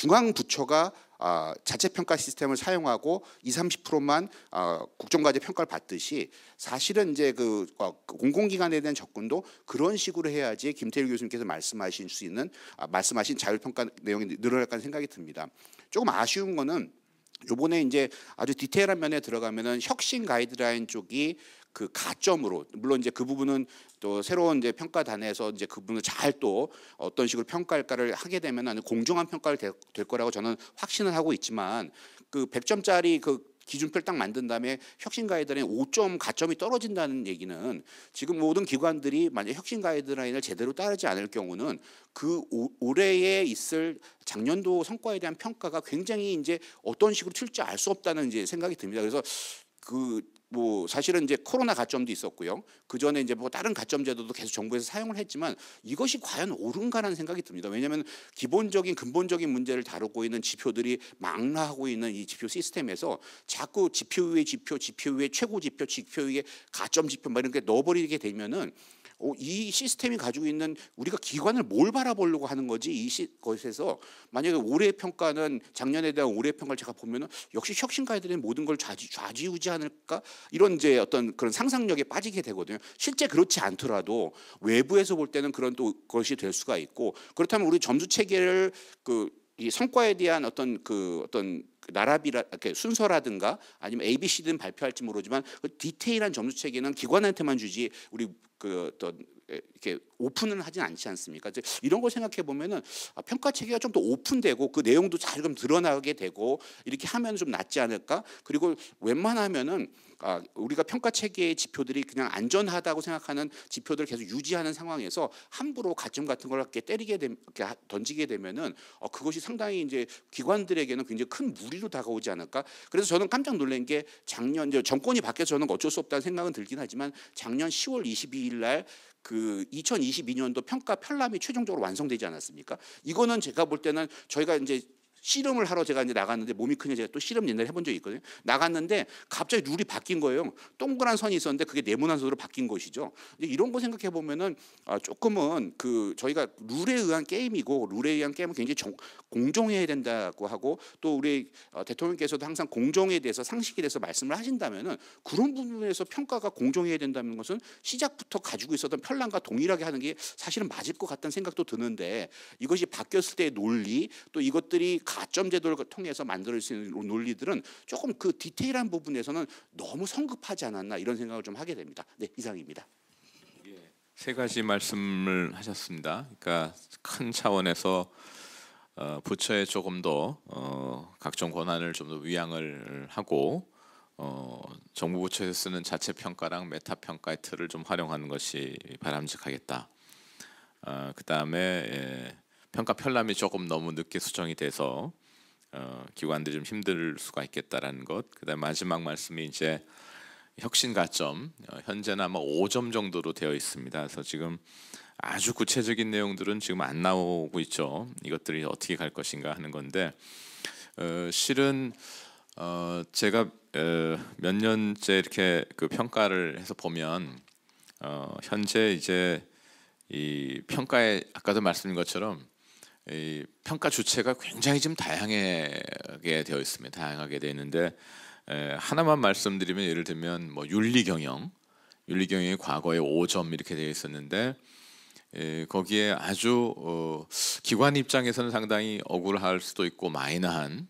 중앙부처가 아, 자체평가 시스템을 사용하고 20, 30%만 아, 국정과제 평가를 받듯이 사실은 이제 그, 어, 그 공공기관에 대한 접근도 그런 식으로 해야지 김태일 교수님께서 말씀하신 수 있는 아, 말씀하신 자율평가 내용이 늘어날까 는 생각이 듭니다. 조금 아쉬운 거는 요번에 이제 아주 디테일한 면에 들어가면은 혁신 가이드라인 쪽이 그 가점으로 물론 이제 그 부분은 또 새로운 이제 평가단에서 이제 그 부분을 잘 또 어떤 식으로 평가할까를 하게 되면 은 공정한 평가를 되, 될 거라고 저는 확신을 하고 있지만 그 100점짜리 그 기준표를 딱 만든 다음에 혁신 가이드라인 5점 가점이 떨어진다는 얘기는 지금 모든 기관들이 만약 혁신 가이드라인을 제대로 따르지 않을 경우는 그 올해에 있을 작년도 성과에 대한 평가가 굉장히 이제 어떤 식으로 튈지 알수 없다는 이제 생각이 듭니다. 그래서 그뭐 사실은 이제 코로나 가점도 있었고요. 그 전에 이제 뭐 다른 가점 제도도 계속 정부에서 사용을 했지만 이것이 과연 옳은가라는 생각이 듭니다. 왜냐하면 기본적인 근본적인 문제를 다루고 있는 지표들이 망라하고 있는 이 지표 시스템에서 자꾸 지표 위에 지표, 지표 위에 최고 지표, 지표 위에 가점 지표 막 이런 게 넣어버리게 되면은 어, 이 시스템이 가지고 있는 우리가 기관을 뭘 바라보려고 하는 거지 이 시, 것에서 만약에 올해 평가는 작년에 대한 올해 평가를 제가 보면은 역시 혁신가들은 모든 걸 좌지, 좌지우지 않을까 이런 이제 어떤 그런 상상력에 빠지게 되거든요. 실제 그렇지 않더라도 외부에서 볼 때는 그런 또 것이 될 수가 있고 그렇다면 우리 점수 체계를 그 이 성과에 대한 어떤 그 어떤 그 나라비라 이렇게 그 순서라든가 아니면 A, B, C든 발표할지 모르지만 그 디테일한 점수 체계는 기관한테만 주지 우리 그 어떤 이렇게 오픈은 하진 않지 않습니까? 이런 제이걸 생각해 보면은 아, 평가 체계가 좀 더 오픈되고 그 내용도 잘좀 드러나게 되고 이렇게 하면 좀 낫지 않을까? 그리고 웬만하면은 아, 우리가 평가 체계의 지표들이 그냥 안전하다고 생각하는 지표들을 계속 유지하는 상황에서 함부로 가점 같은 걸 이렇게 때리게 되, 이렇게 던지게 되면은 어, 그것이 상당히 이제 기관들에게는 굉장히 큰 무리로 다가오지 않을까? 그래서 저는 깜짝 놀란 게 작년 정권이 바뀌어서 저는 어쩔 수 없다는 생각은 들긴 하지만 작년 10월 22일 날그 2022년도 평가 편람이 최종적으로 완성되지 않았습니까? 이거는 제가 볼 때는 저희가 이제 씨름을 하러 제가 이제 나갔는데 몸이 크니 제가 또 씨름 옛날에 해본 적이 있거든요. 나갔는데 갑자기 룰이 바뀐 거예요. 동그란 선이 있었는데 그게 네모난 선으로 바뀐 것이죠. 이런 거 생각해 보면은 아 조금은 그 저희가 룰에 의한 게임이고 룰에 의한 게임은 굉장히 정, 공정해야 된다고 하고 또 우리 어, 대통령께서도 항상 공정에 대해서 상식에 대해서 말씀을 하신다면은 그런 부분에서 평가가 공정해야 된다는 것은 시작부터 가지고 있었던 편란과 동일하게 하는 게 사실은 맞을 것 같다는 생각도 드는데 이것이 바뀌었을 때의 논리 또 이것들이 가점 제도를 통해서 만들 수 있는 논리들은 조금 그 디테일한 부분에서는 너무 성급하지 않았나 이런 생각을 좀 하게 됩니다. 네, 이상입니다. 예, 세 가지 말씀을 하셨습니다. 그러니까 큰 차원에서 어, 부처에 조금 더 어, 각종 권한을 좀 더 위양을 하고 어, 정부 부처에서 쓰는 자체 평가랑 메타 평가의 틀을 좀 활용하는 것이 바람직하겠다. 어, 그 다음에 예, 평가 편람이 조금 너무 늦게 수정이 돼서 어, 기관들이 좀 힘들 수가 있겠다라는 것. 그다음 마지막 말씀이 이제 혁신 가점 어, 현재는 아마 5점 정도로 되어 있습니다. 그래서 지금 아주 구체적인 내용들은 지금 안 나오고 있죠. 이것들이 어떻게 갈 것인가 하는 건데 어, 실은 어, 제가 어, 몇 년째 이렇게 그 평가를 해서 보면 어, 현재 이제 이 평가에 아까도 말씀드린 것처럼 이 평가 주체가 굉장히 좀 다양하게 되어 있습니다. 다양하게 되어 있는데 하나만 말씀드리면 예를 들면 뭐 윤리 경영, 윤리 경영이 과거에 5점 이렇게 되어 있었는데 거기에 아주 어, 기관 입장에서는 상당히 억울할 수도 있고 마이너한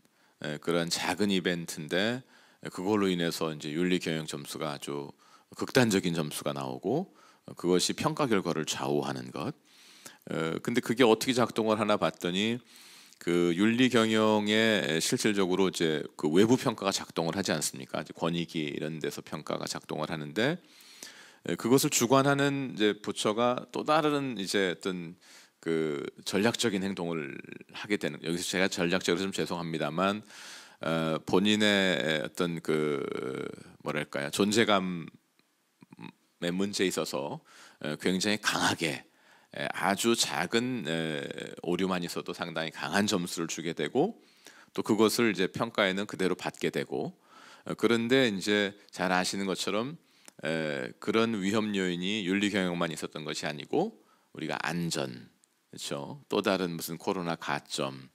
그런 작은 이벤트인데 그걸로 인해서 이제 윤리 경영 점수가 아주 극단적인 점수가 나오고 어, 그것이 평가 결과를 좌우하는 것. 어, 근데 그게 어떻게 작동을 하나 봤더니 그 윤리 경영에 실질적으로 이제 그 외부 평가가 작동을 하지 않습니까? 이제 권익위 이런 데서 평가가 작동을 하는데 그것을 주관하는 이제 부처가 또 다른 이제 어떤 그 전략적인 행동을 하게 되는 여기서 제가 전략적으로 좀 죄송합니다만 어, 본인의 어떤 그 뭐랄까요 존재감의 문제에 있어서 굉장히 강하게 아주 작은 오류만 있어도 상당히 강한 점수를 주게 되고 또 그것을 이제 평가에는 그대로 받게 되고 어, 그런데 이제 잘 아시는 것처럼 그런 위험 요인이 윤리 경영만 있었던 것이 아니고 우리가 안전 그렇죠 또 다른 무슨 코로나 가점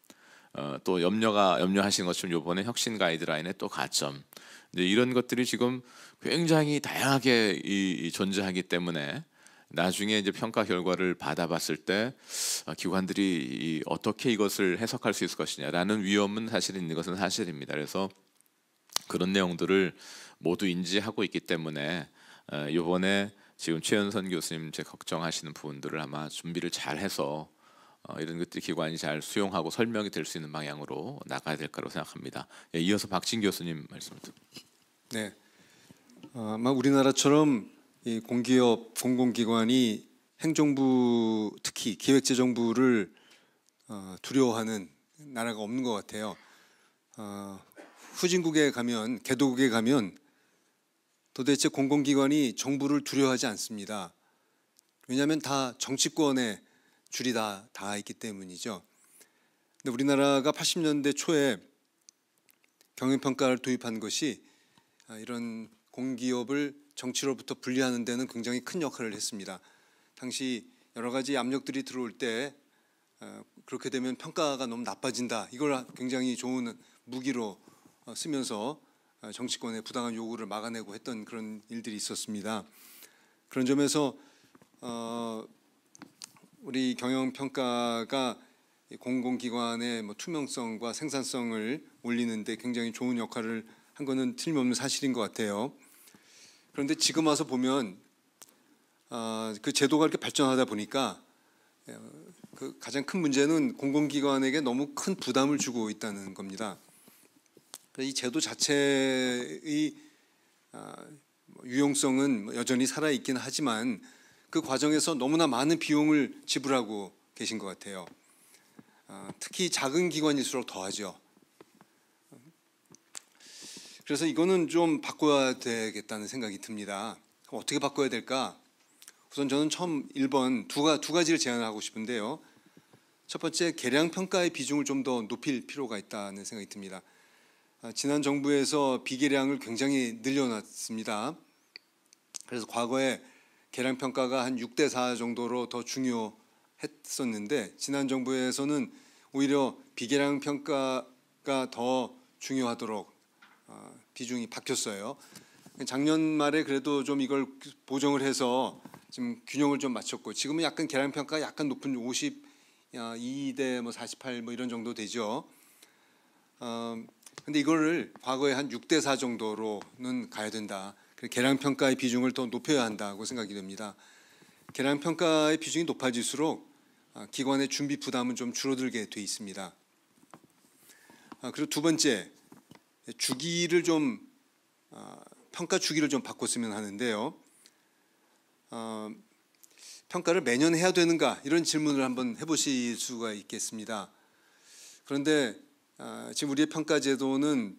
어, 또 염려가 염려하신 것처럼 이번에 혁신 가이드라인에 또 가점 이런 것들이 지금 굉장히 다양하게 이, 이 존재하기 때문에 나중에 이제 평가 결과를 받아봤을 때 어, 기관들이 어떻게 이것을 해석할 수 있을 것이냐라는 위험은 사실 있는 것은 사실입니다. 그래서 그런 내용들을 모두 인지하고 있기 때문에 이번에 어, 지금 최연선 교수님 제 걱정하시는 부분들을 아마 준비를 잘 해서 어, 이런 것들 기관이 잘 수용하고 설명이 될 수 있는 방향으로 나가야 될 거라고 생각합니다. 예, 이어서 박진 교수님 말씀을 네, 아마 우리나라처럼 이 공기업 공공기관이 행정부 특히 기획재정부를 어, 두려워하는 나라가 없는 것 같아요. 어, 후진국에 가면 개도국에 가면 도대체 공공기관이 정부를 두려워하지 않습니다. 왜냐하면 다 정치권의 줄이 다다 있기 때문이죠. 근데 우리나라가 80년대 초에 경영평가를 도입한 것이 아, 이런 공기업을 정치로부터 분리하는 데는 굉장히 큰 역할을 했습니다. 당시 여러 가지 압력들이 들어올 때 어, 그렇게 되면 평가가 너무 나빠진다. 이걸 굉장히 좋은 무기로 어, 쓰면서 어, 정치권의 부당한 요구를 막아내고 했던 그런 일들이 있었습니다. 그런 점에서 우리 경영평가가 공공기관의 뭐 투명성과 생산성을 올리는데 굉장히 좋은 역할을 한 것은 틀림없는 사실인 것 같아요. 그런데 지금 와서 보면 어, 그 제도가 이렇게 발전하다 보니까 어, 그 가장 큰 문제는 공공기관에게 너무 큰 부담을 주고 있다는 겁니다. 이 제도 자체의 아, 뭐 유용성은 뭐 여전히 살아 있긴 하지만 그 과정에서 너무나 많은 비용을 지불하고 계신 것 같아요. 아, 특히 작은 기관일수록 더하죠. 그래서 이거는 좀 바꿔야 되겠다는 생각이 듭니다. 어떻게 바꿔야 될까? 우선 저는 처음 1번 두, 가, 두 가지를 제안하고 싶은데요. 첫 번째 계량 평가의 비중을 좀 더 높일 필요가 있다는 생각이 듭니다. 아, 지난 정부에서 비계량을 굉장히 늘려놨습니다. 그래서 과거에 계량 평가가 한 6대 4 정도로 더 중요했었는데 지난 정부에서는 오히려 비계량 평가가 더 중요하도록 아, 비중이 바뀌었어요. 작년 말에 그래도 좀 이걸 보정을 해서 지금 균형을 좀 맞췄고 지금은 약간 계량 평가 약간 높은 52대 아, 뭐48 뭐 이런 정도 되죠. 어, 근데 이거를 과거에 한 6대 4 정도로는 가야 된다. 계량 평가의 비중을 더 높여야 한다고 생각이 됩니다. 계량 평가의 비중이 높아질수록 아, 기관의 준비 부담은 좀 줄어들게 돼 있습니다. 그리고 두 번째 주기를 좀 아, 평가 주기를 좀 바꿨으면 하는데요. 어, 평가를 매년 해야 되는가 이런 질문을 한번 해보실 수가 있겠습니다. 그런데 어, 지금 우리의 평가 제도는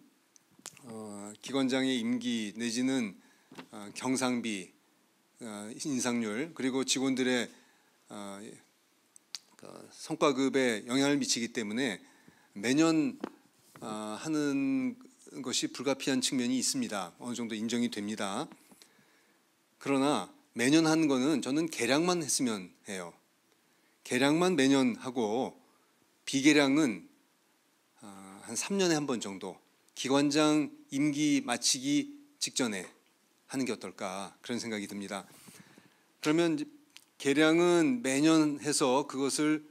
어, 기관장의 임기 내지는 아, 경상비 인상률 그리고 직원들의 그 성과급에 영향을 미치기 때문에 매년 하는 것이 불가피한 측면이 있습니다. 어느 정도 인정이 됩니다. 그러나 매년 하는 거는 저는 개량만 했으면 해요. 개량만 매년 하고 비개량은 아, 한 3년에 한 번 정도 기관장 임기 마치기 직전에 하는 게 어떨까 그런 생각이 듭니다. 그러면 개량은 매년 해서 그것을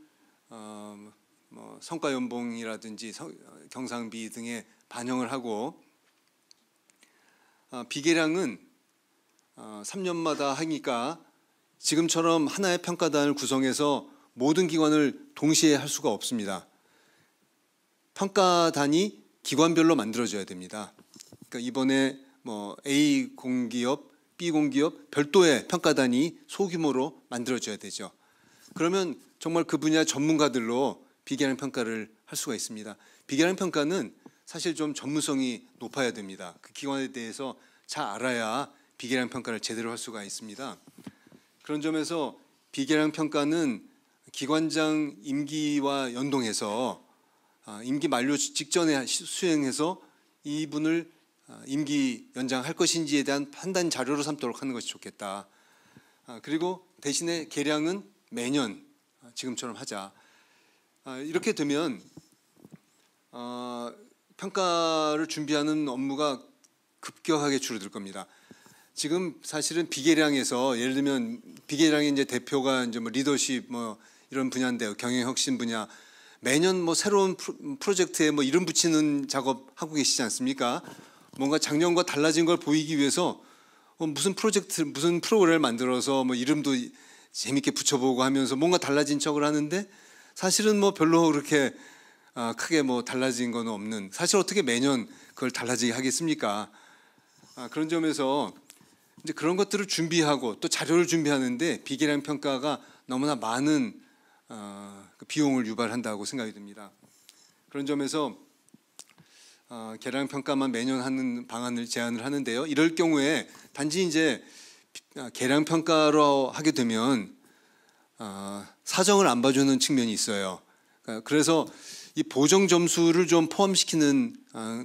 어, 뭐 성과 연봉이라든지 경상비 등의 반영을 하고 어, 비계량은 3년마다 어, 하니까 지금처럼 하나의 평가단을 구성해서 모든 기관을 동시에 할 수가 없습니다. 평가단이 기관별로 만들어져야 됩니다. 그러니까 이번에 뭐 A 공기업, B 공기업 별도의 평가단이 소규모로 만들어져야 되죠. 그러면 정말 그 분야 전문가들로 비계량 평가를 할 수가 있습니다. 비계량 평가는 사실 좀 전문성이 높아야 됩니다. 그 기관에 대해서 잘 알아야 비계량 평가를 제대로 할 수가 있습니다. 그런 점에서 비계량 평가는 기관장 임기와 연동해서 아, 임기 만료 직전에 수행해서 이분을 아, 임기 연장할 것인지에 대한 판단 자료로 삼도록 하는 것이 좋겠다. 아, 그리고 대신에 계량은 매년 지금처럼 하자. 이렇게 되면 평가를 준비하는 업무가 급격하게 줄어들 겁니다. 지금 사실은 비계량에서 예를 들면 비계량이 이제 대표가 이제 뭐 리더십 뭐 이런 분야인데요. 경영혁신 분야. 매년 뭐 새로운 프로젝트에 뭐 이름 붙이는 작업 하고 계시지 않습니까? 뭔가 작년과 달라진 걸 보이기 위해서 어, 무슨 프로젝트 무슨 프로그램을 만들어서 뭐 이름도 재밌게 붙여보고 하면서 뭔가 달라진 척을 하는데 사실은 뭐 별로 그렇게 아, 크게 뭐 달라진 건 없는 사실 어떻게 매년 그걸 달라지게 하겠습니까? 아, 그런 점에서 이제 그런 것들을 준비하고 또 자료를 준비하는데 비계량 평가가 너무나 많은 어, 그 비용을 유발한다고 생각이 듭니다. 그런 점에서 어, 계량 평가만 매년 하는 방안을 제안을 하는데요. 이럴 경우에 단지 이제 아, 계량 평가로 하게 되면 어, 사정을 안 봐주는 측면이 있어요. 그러니까 그래서 이 보정 점수를 좀 포함시키는 어,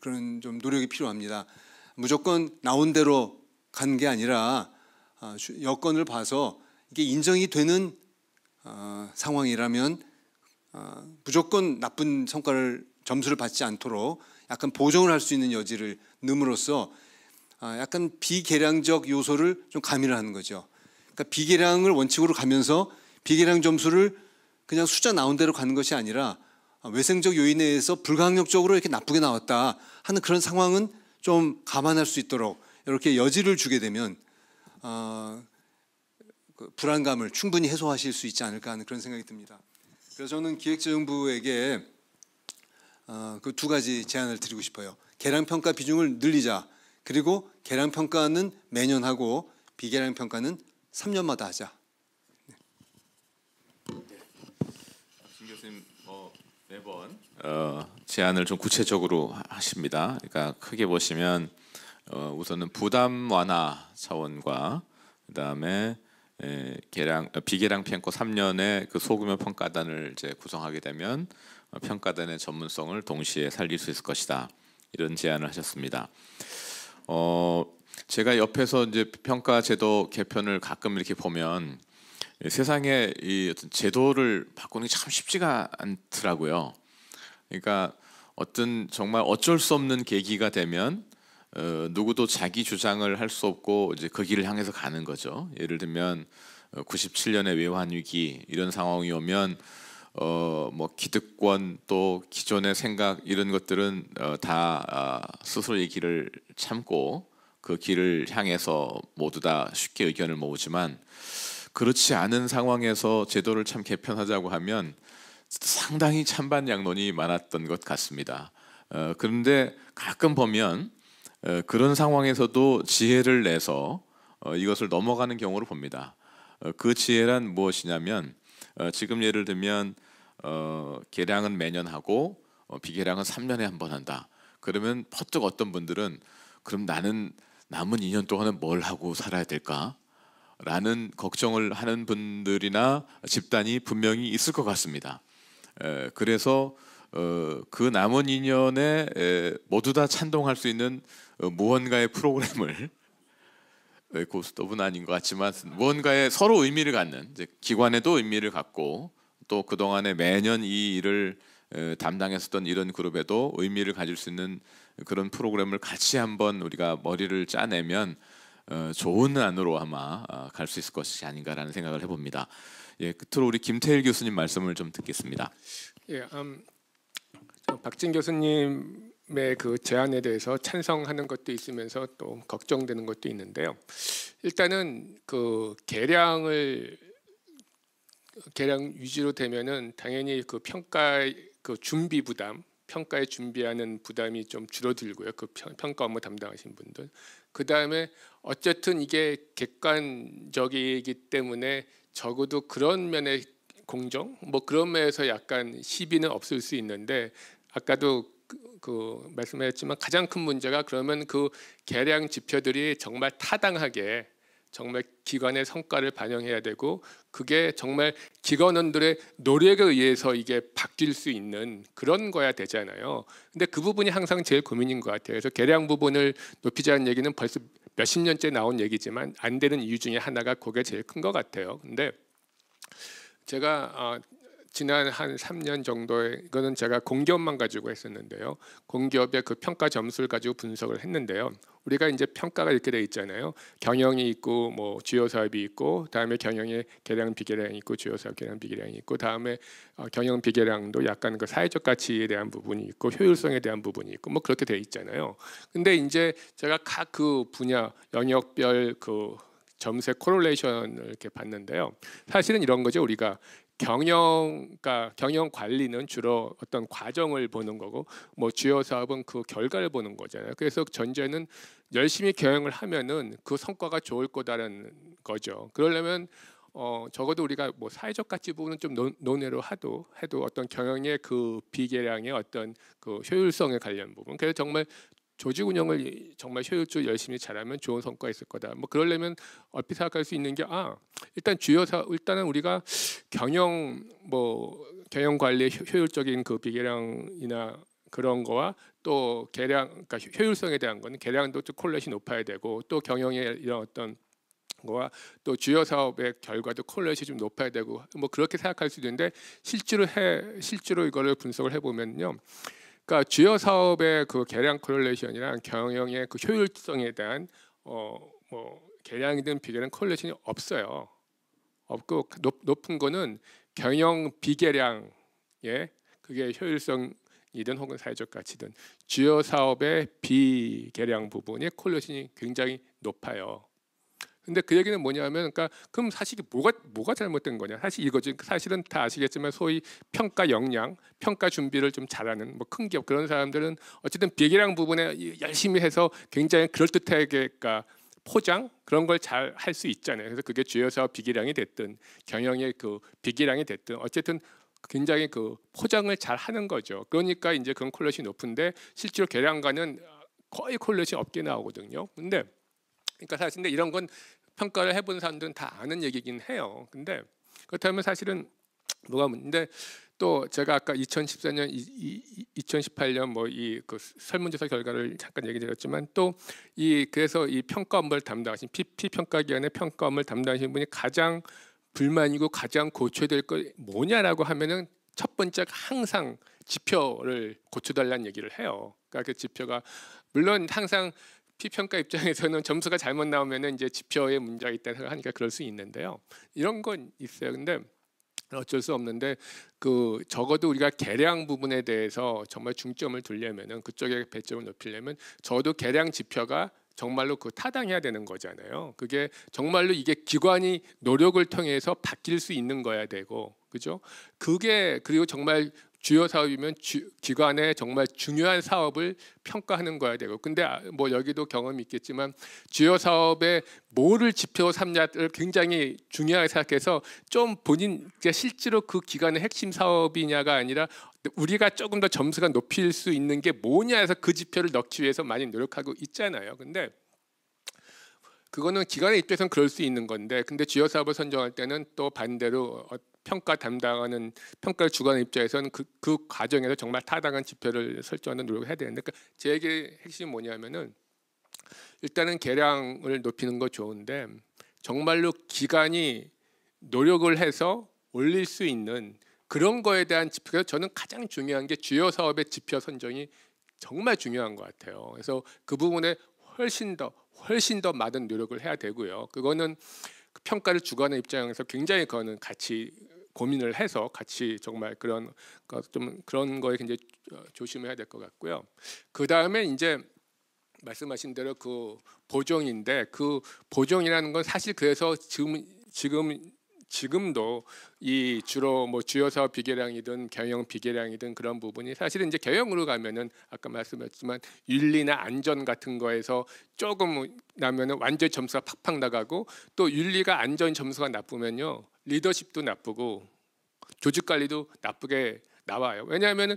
그런 좀 노력이 필요합니다. 무조건 나온 대로 간 게 아니라 어, 여건을 봐서 이게 인정이 되는 어, 상황이라면 무조건 나쁜 성과를 점수를 받지 않도록 약간 보정을 할 수 있는 여지를 늠으로써 약간 비계량적 요소를 좀 가미를 하는 거죠. 그러니까 비계량을 원칙으로 가면서 비계량 점수를 그냥 숫자 나온 대로 가는 것이 아니라 아, 외생적 요인에 의해서 불가항력적으로 이렇게 나쁘게 나왔다 하는 그런 상황은 좀 감안할 수 있도록 이렇게 여지를 주게 되면 어, 그 불안감을 충분히 해소하실 수 있지 않을까 하는 그런 생각이 듭니다. 그래서 저는 기획재정부에게 어, 아, 그두 가지 제안을 드리고 싶어요. 계량 평가 비중을 늘리자. 그리고 계량 평가는 매년 하고 비계량 평가는 3년마다 하자. 매번 네 어, 제안을 좀 구체적으로 하십니다. 그러니까 크게 보시면 어, 우선은 부담 완화 차원과 그 다음에 계량 어, 비계량 평가 3년의 그 소규모 평가단을 이제 구성하게 되면 어, 평가단의 전문성을 동시에 살릴 수 있을 것이다 이런 제안을 하셨습니다. 어 제가 옆에서 이제 평가 제도 개편을 가끔 이렇게 보면 예, 세상에 이 어떤 제도를 바꾸는 게 참 쉽지가 않더라고요. 그러니까 어떤 정말 어쩔 수 없는 계기가 되면 어, 누구도 자기 주장을 할 수 없고 이제 그 길을 향해서 가는 거죠. 예를 들면 97년의 어, 외환 위기 이런 상황이 오면 어, 뭐 기득권 또 기존의 생각 이런 것들은 어, 다 어, 스스로 의 길을 참고 그 길을 향해서 모두 다 쉽게 의견을 모으지만 그렇지 않은 상황에서 제도를 참 개편하자고 하면 상당히 찬반 양론이 많았던 것 같습니다. 어, 그런데 가끔 보면 어, 그런 상황에서도 지혜를 내서 어, 이것을 넘어가는 경우를 봅니다. 어, 그 지혜란 무엇이냐면 어, 지금 예를 들면 어, 계량은 매년 하고 어, 비계량은 3년에 한 번 한다. 그러면 퍼뜩 어떤 분들은 그럼 나는 남은 2년 동안은 뭘 하고 살아야 될까? 라는 걱정을 하는 분들이나 집단이 분명히 있을 것 같습니다. 그래서 어, 그 남은 2년에 모두 다 찬동할 수 있는 어, 무언가의 프로그램을 고스톱은 아닌 것 같지만 무언가의 서로 의미를 갖는 기관에도 의미를 갖고 또 그동안에 매년 이 일을 담당했었던 이런 그룹에도 의미를 가질 수 있는 그런 프로그램을 같이 한번 우리가 머리를 짜내면 어, 좋은 안으로 아마 어, 갈수 있을 것이 아닌가라는 생각을 해봅니다. 예, 끝으로 우리 김태일 교수님 말씀을 좀 듣겠습니다. 예, 음, 박진 교수님의 그 제안에 대해서 찬성하는 것도 있으면서 또 걱정되는 것도 있는데요. 일단은 그 계량을 계량 유지로 되면은 당연히 그 평가 그 준비 부담 평가에 준비하는 부담이 좀 줄어들고요. 그 평, 가 업무 담당하신 분들. 그 다음에 어쨌든 이게 객관적이기 때문에 적어도 그런 면의 공정 뭐 그런 면에서 약간 시비는 없을 수 있는데 아까도 그, 그 말씀하셨지만 가장 큰 문제가 그러면 그 계량 지표들이 정말 타당하게 정말 기관의 성과를 반영해야 되고 그게 정말 기관원들의 노력에 의해서 이게 바뀔 수 있는 그런 거야 되잖아요. 근데 그 부분이 항상 제일 고민인 것 같아요. 그래서 계량 부분을 높이자는 얘기는 벌써 몇십 년째 나온 얘기지만 안 되는 이유 중에 하나가 그게 제일 큰 것 같아요. 근데 제가 어, 지난 한 3년 정도에 이거는 제가 공기업만 가지고 했었는데요. 공기업의 그 평가 점수를 가지고 분석을 했는데요. 우리가 이제 평가가 이렇게 돼 있잖아요. 경영이 있고 뭐 주요 사업이 있고 다음에 경영의 계량 비계량이 있고 주요 사업 계량 비계량이 있고 다음에 어, 경영 비계량도 약간 그 사회적 가치에 대한 부분이 있고 효율성에 대한 부분이 있고 뭐 그렇게 돼 있잖아요. 근데 이제 제가 각 그 분야 영역별 그 점수의 코롤레이션을 이렇게 봤는데요. 사실은 이런 거죠. 우리가 경영, 그러니까 경영 관리는 주로 어떤 과정을 보는 거고, 뭐 주요 사업은 그 결과를 보는 거잖아요. 그래서 전제는 열심히 경영을 하면은 그 성과가 좋을 거다라는 거죠. 그러려면 어 적어도 우리가 뭐 사회적 가치 부분은 좀 논, 논외로 하도 해도 어떤 경영의 그 비계량의 어떤 그 효율성에 관련 부분 그래서 정말 조직 운영을 정말 효율적으로 열심히 잘하면 좋은 성과 있을 거다. 뭐 그러려면 얼핏 생각할 수 있는 게아 일단 주요 사 일단은 우리가 경영 뭐 경영 관리 효율적인 그 비계량이나 그런 거와 또 계량 그러니까 효율성에 대한 거는 계량도 좀 콜렛이 높아야 되고 또 경영의 이런 어떤 거와 또 주요 사업의 결과도 콜렛이 좀 높아야 되고 뭐 그렇게 생각할 수도 있는데 실제로 해 실제로 이거를 분석을 해보면요 그러니까 주요 사업의 그 계량 콜레이션이랑 경영의 그 효율성에 대한 어뭐 계량이든 비계량 콜레이션이 없어요. 없고 높, 은 거는 경영 비계량예 그게 효율성이든 혹은 사회적 가치든 주요 사업의 비계량 부분의 콜레이션이 굉장히 높아요. 근데 그 얘기는 뭐냐면 그러니까 그럼 사실 이 뭐가 뭐가 잘못된 거냐? 사실 이거지. 사실은 다 아시겠지만 소위 평가 역량, 평가 준비를 좀 잘하는 뭐 큰 기업 그런 사람들은 어쨌든 비계량 부분에 열심히 해서 굉장히 그럴듯하게 그러니까 포장 그런 걸 잘 할 수 있잖아요. 그래서 그게 주요사 비계량이 됐든 경영의 그 비계량이 됐든 어쨌든 굉장히 그 포장을 잘 하는 거죠. 그러니까 이제 그런 콜렛이 높은데 실제로 계량가는 거의 콜렛이 없게 나오거든요. 근데 그러니까 사실 근데 이런 건 평가를 해본 사람들은 다 아는 얘기긴 해요. 근데 그렇다면 사실은 뭐가 문제인데 또 제가 아까 2014년, 이, 이, 2018년 뭐 이 그 설문조사 결과를 잠깐 얘기 드렸지만 또 이 그래서 이 평가 업무 담당하신 PP 평가기관의 평가 업무 담당하신 분이 가장 불만이고 가장 고쳐야 될걸 뭐냐라고 하면은 첫 번째 항상 지표를 고쳐달라는 얘기를 해요. 그러니까 그 지표가 물론 항상 피평가 입장에서는 점수가 잘못 나오면 이제 지표에 문제가 있다는 생 하니까 그럴 수 있는데요. 이런 건 있어요. 근데 어쩔 수 없는데 그 적어도 우리가 계량 부분에 대해서 정말 중점을 두려면은 그쪽에 배점을 높이려면 저도 계량 지표가 정말로 그 타당해야 되는 거잖아요. 그게 정말로 이게 기관이 노력을 통해서 바뀔 수 있는 거야 되고 그죠? 그게 그리고 정말 주요 사업이면 주, 기관의 정말 중요한 사업을 평가하는 거야 되고 근데 아, 뭐 여기도 경험이 있겠지만 주요 사업에 뭐를 지표 삼냐를 굉장히 중요하게 생각해서 좀 본인 그러니까 실제로 그 기관의 핵심 사업이냐가 아니라 우리가 조금 더 점수가 높일 수 있는 게 뭐냐 해서 그 지표를 넣기 위해서 많이 노력하고 있잖아요 근데 그거는 기관의 입장에는 그럴 수 있는 건데 근데 주요 사업을 선정할 때는 또 반대로 어, 평가 담당하는 평가를 주관하는 입장에서는 그, 그 과정에서 정말 타당한 지표를 설정하는 노력을 해야 되는데 그러니까 제 얘기의 핵심이 뭐냐면은 일단은 개량을 높이는 거 좋은데 정말로 기간이 노력을 해서 올릴 수 있는 그런 거에 대한 지표가 저는 가장 중요한 게 주요 사업의 지표 선정이 정말 중요한 것 같아요. 그래서 그 부분에 훨씬 더 훨씬 더 많은 노력을 해야 되고요. 그거는 그 평가를 주관하는 입장에서 굉장히 그거는 같이 고민을 해서 같이 정말 그런 좀 그런 거에 굉장히 어, 조심해야 될 것 같고요. 그 다음에 이제 말씀하신 대로 그 보정인데 그 보정이라는 건 사실 그래서 지금 지금 지금도 이 주로 뭐 주요 사업 비계량이든 경영 비계량이든 그런 부분이 사실은 이제 경영으로 가면은 아까 말씀했지만 윤리나 안전 같은 거에서 조금 나면은 완전 점수가 팍팍 나가고 또 윤리가 안전 점수가 나쁘면요 리더십도 나쁘고 조직 관리도 나쁘게 나와요. 왜냐하면은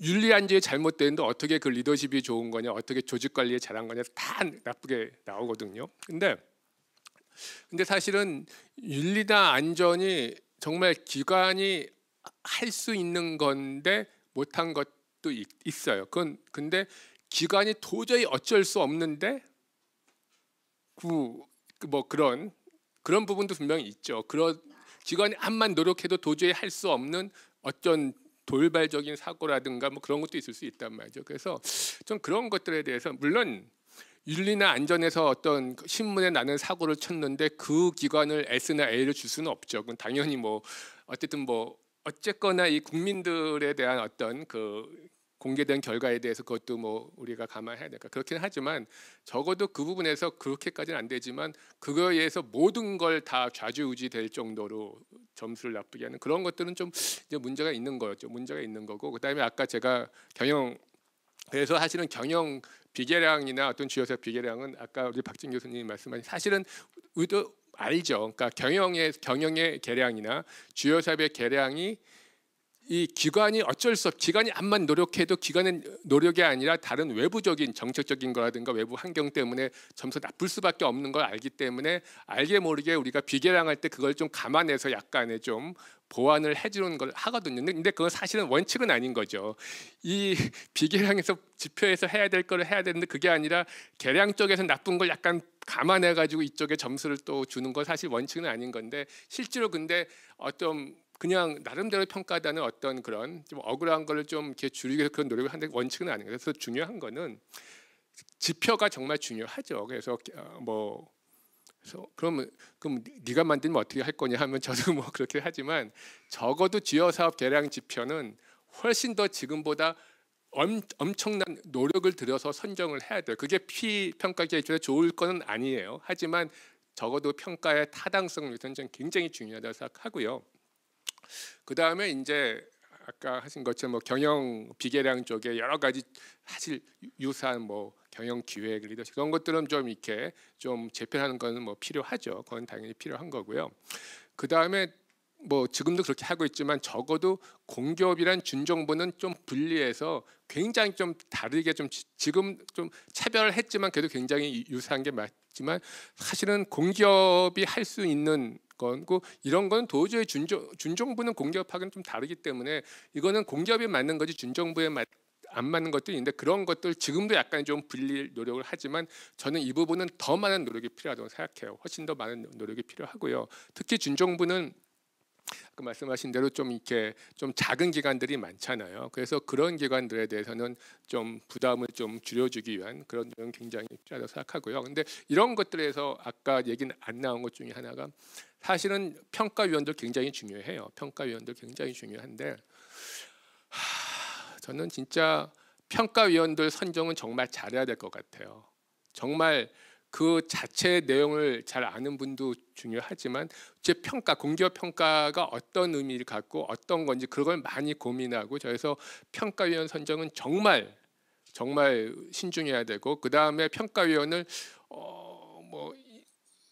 윤리 안전이 잘못되는데 어떻게 그 리더십이 좋은 거냐, 어떻게 조직 관리에 잘한 거냐 다 나쁘게 나오거든요. 근데 근데 사실은 윤리나 안전이 정말 기관이 할 수 있는 건데 못한 것도 있어요. 그건 근데 기관이 도저히 어쩔 수 없는데 그 뭐 그런 그런 부분도 분명히 있죠. 그런 기관이 암만 노력해도 도저히 할 수 없는 어떤 돌발적인 사고라든가 뭐 그런 것도 있을 수 있단 말이죠. 그래서 좀 그런 것들에 대해서 물론 윤리나 안전에서 어떤 그 신문에 나는 사고를 쳤는데 그 기관을 S나 A를 줄 수는 없죠. 그건 당연히 뭐 어쨌든 뭐 어쨌거나 이 국민들에 대한 어떤 그 공개된 결과에 대해서 그것도 뭐 우리가 감안해야 될까 그렇긴 하지만 적어도 그 부분에서 그렇게까지는 안 되지만 그거에 의해서 모든 걸 다 좌지우지 될 정도로 점수를 나쁘게 하는 그런 것들은 좀 이제 문제가 있는 거죠 문제가 있는 거고 그다음에 아까 제가 경영 그래서 사실은 경영 비계량이나 어떤 주요석 비계량은 아까 우리 박진 교수님이 말씀하신 사실은 우리도 알죠. 그러니까 경영의 경영의 계량이나 주요사업의 계량이 이 기관이 어쩔 수 없, 기관이 암만 노력해도 기관의 노력이 아니라 다른 외부적인 정책적인 거라든가 외부 환경 때문에 점수 나쁠 수밖에 없는 걸 알기 때문에 알게 모르게 우리가 비계량할 때 그걸 좀 감안해서 약간의 좀 보완을 해주는 걸 하거든요. 근데 그건 사실은 원칙은 아닌 거죠. 이 비계량에서 지표에서 해야 될 거를 해야 되는데 그게 아니라 계량 쪽에서 나쁜 걸 약간 감안해가지고 이쪽에 점수를 또 주는 건 사실 원칙은 아닌 건데 실제로 근데 어떤 그냥 나름대로 평가하다는 어떤 그런 좀 억울한 거를 좀 이렇게 줄이기 위해서 그런 노력을 하는데 원칙은 아닌 거요 그래서 중요한 거는 지표가 정말 중요하죠. 그래서 어, 뭐 그래서 그러면 그럼 네가 만들면 어떻게 할 거냐 하면 저도 뭐 그렇게 하지만 적어도 지역 사업 개량 지표는 훨씬 더 지금보다 엄, 엄청난 노력을 들여서 선정을 해야 돼요. 그게 피 평가 기준에 좋을 거는 아니에요. 하지만 적어도 평가의 타당성을 위해는 굉장히 중요하다고 생각하고요. 그 다음에 이제 아까 하신 것처럼 뭐 경영 비계량 쪽에 여러 가지 사실 유사한 뭐 경영 기획 리더십 그런 것들은 좀 이렇게 좀 재편하는 거는 뭐 필요하죠. 그건 당연히 필요한 거고요. 그 다음에 뭐 지금도 그렇게 하고 있지만 적어도 공기업이란 준정부는 좀 분리해서 굉장히 좀 다르게 좀 지금 좀 차별을 했지만 그래도 굉장히 유사한 게 맞지만 사실은 공기업이 할 수 있는 건고 그 이런 건 도저히 준정, 준정부는 공기업하고는 좀 다르기 때문에 이거는 공기업에 맞는 거지 준정부에 맞, 안 맞는 것들이 있는데 그런 것들 지금도 약간 좀 불릴 노력을 하지만 저는 이 부분은 더 많은 노력이 필요하다고 생각해요. 훨씬 더 많은 노력이 필요하고요. 특히 준정부는 아까 말씀하신 대로 좀 이렇게 좀 작은 기관들이 많잖아요. 그래서 그런 기관들에 대해서는 좀 부담을 좀 줄여주기 위한 그런 점 굉장히 필요하다고 생각하고요. 근데 이런 것들에서 아까 얘기는 안 나온 것 중에 하나가 사실은 평가위원도 굉장히 중요해요. 평가위원도 굉장히 중요한데 하, 저는 진짜 평가위원들 선정은 정말 잘해야 될 것 같아요. 정말 그 자체 내용을 잘 아는 분도 중요하지만 제 평가 공기업 평가가 어떤 의미를 갖고 어떤 건지 그걸 많이 고민하고 저에서 평가위원 선정은 정말 정말 신중해야 되고 그 다음에 평가위원을 어 뭐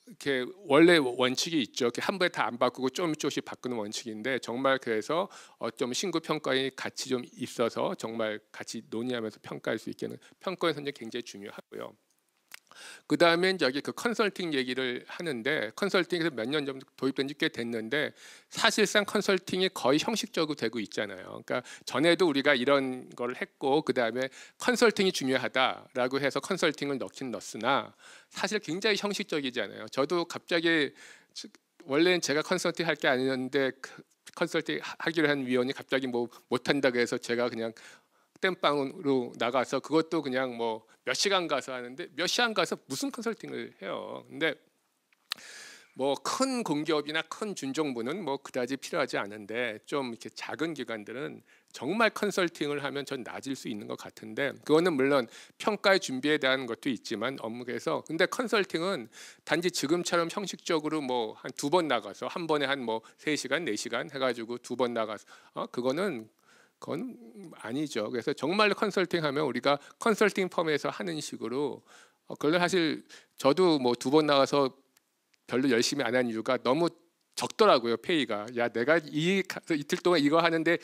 이렇게 원래 원칙이 있죠. 이렇한 번에 다 안 바꾸고 조금 조금씩 바꾸는 원칙인데 정말 그래서 어좀 신규 평가에 같이 좀 있어서 정말 같이 논의하면서 평가할 수 있게는 평가의 선정 굉장히 중요하고요. 그 다음에 이 여기 그 컨설팅 얘기를 하는데 컨설팅에서 몇 년 전 도입된 지 꽤 됐는데 사실상 컨설팅이 거의 형식적으로 되고 있잖아요. 그러니까 전에도 우리가 이런 걸 했고 그 다음에 컨설팅이 중요하다라고 해서 컨설팅을 넣긴 넣으나 었 사실 굉장히 형식적이잖아요. 저도 갑자기 원래는 제가 컨설팅 할 게 아니었는데 그 컨설팅 하기로 한 위원이 갑자기 뭐 못한다고 해서 제가 그냥 흑땜빵으로 나가서 그것도 그냥 뭐 몇 시간 가서 하는데 몇 시간 가서 무슨 컨설팅을 해요. 근데 뭐 큰 공기업이나 큰 준정부는 뭐 그다지 필요하지 않은데 좀 이렇게 작은 기관들은 정말 컨설팅을 하면 전 낮을 수 있는 것 같은데 그거는 물론 평가의 준비에 대한 것도 있지만 업무에서 근데 컨설팅은 단지 지금처럼 형식적으로 뭐 한 두 번 나가서 한 번에 한 뭐 세시간네시간 네 해가지고 두 번 나가서 어? 그거는 그건 아니죠. 그래서 정말 컨설팅하면 우리가 컨설팅 펌에서 하는 식으로 어, 그걸 사실 저도 뭐 두 번 나와서 별로 열심히 안 한 이유가 너무 적더라고요 페이가. 야 내가 이 이틀 동안 이거 하는데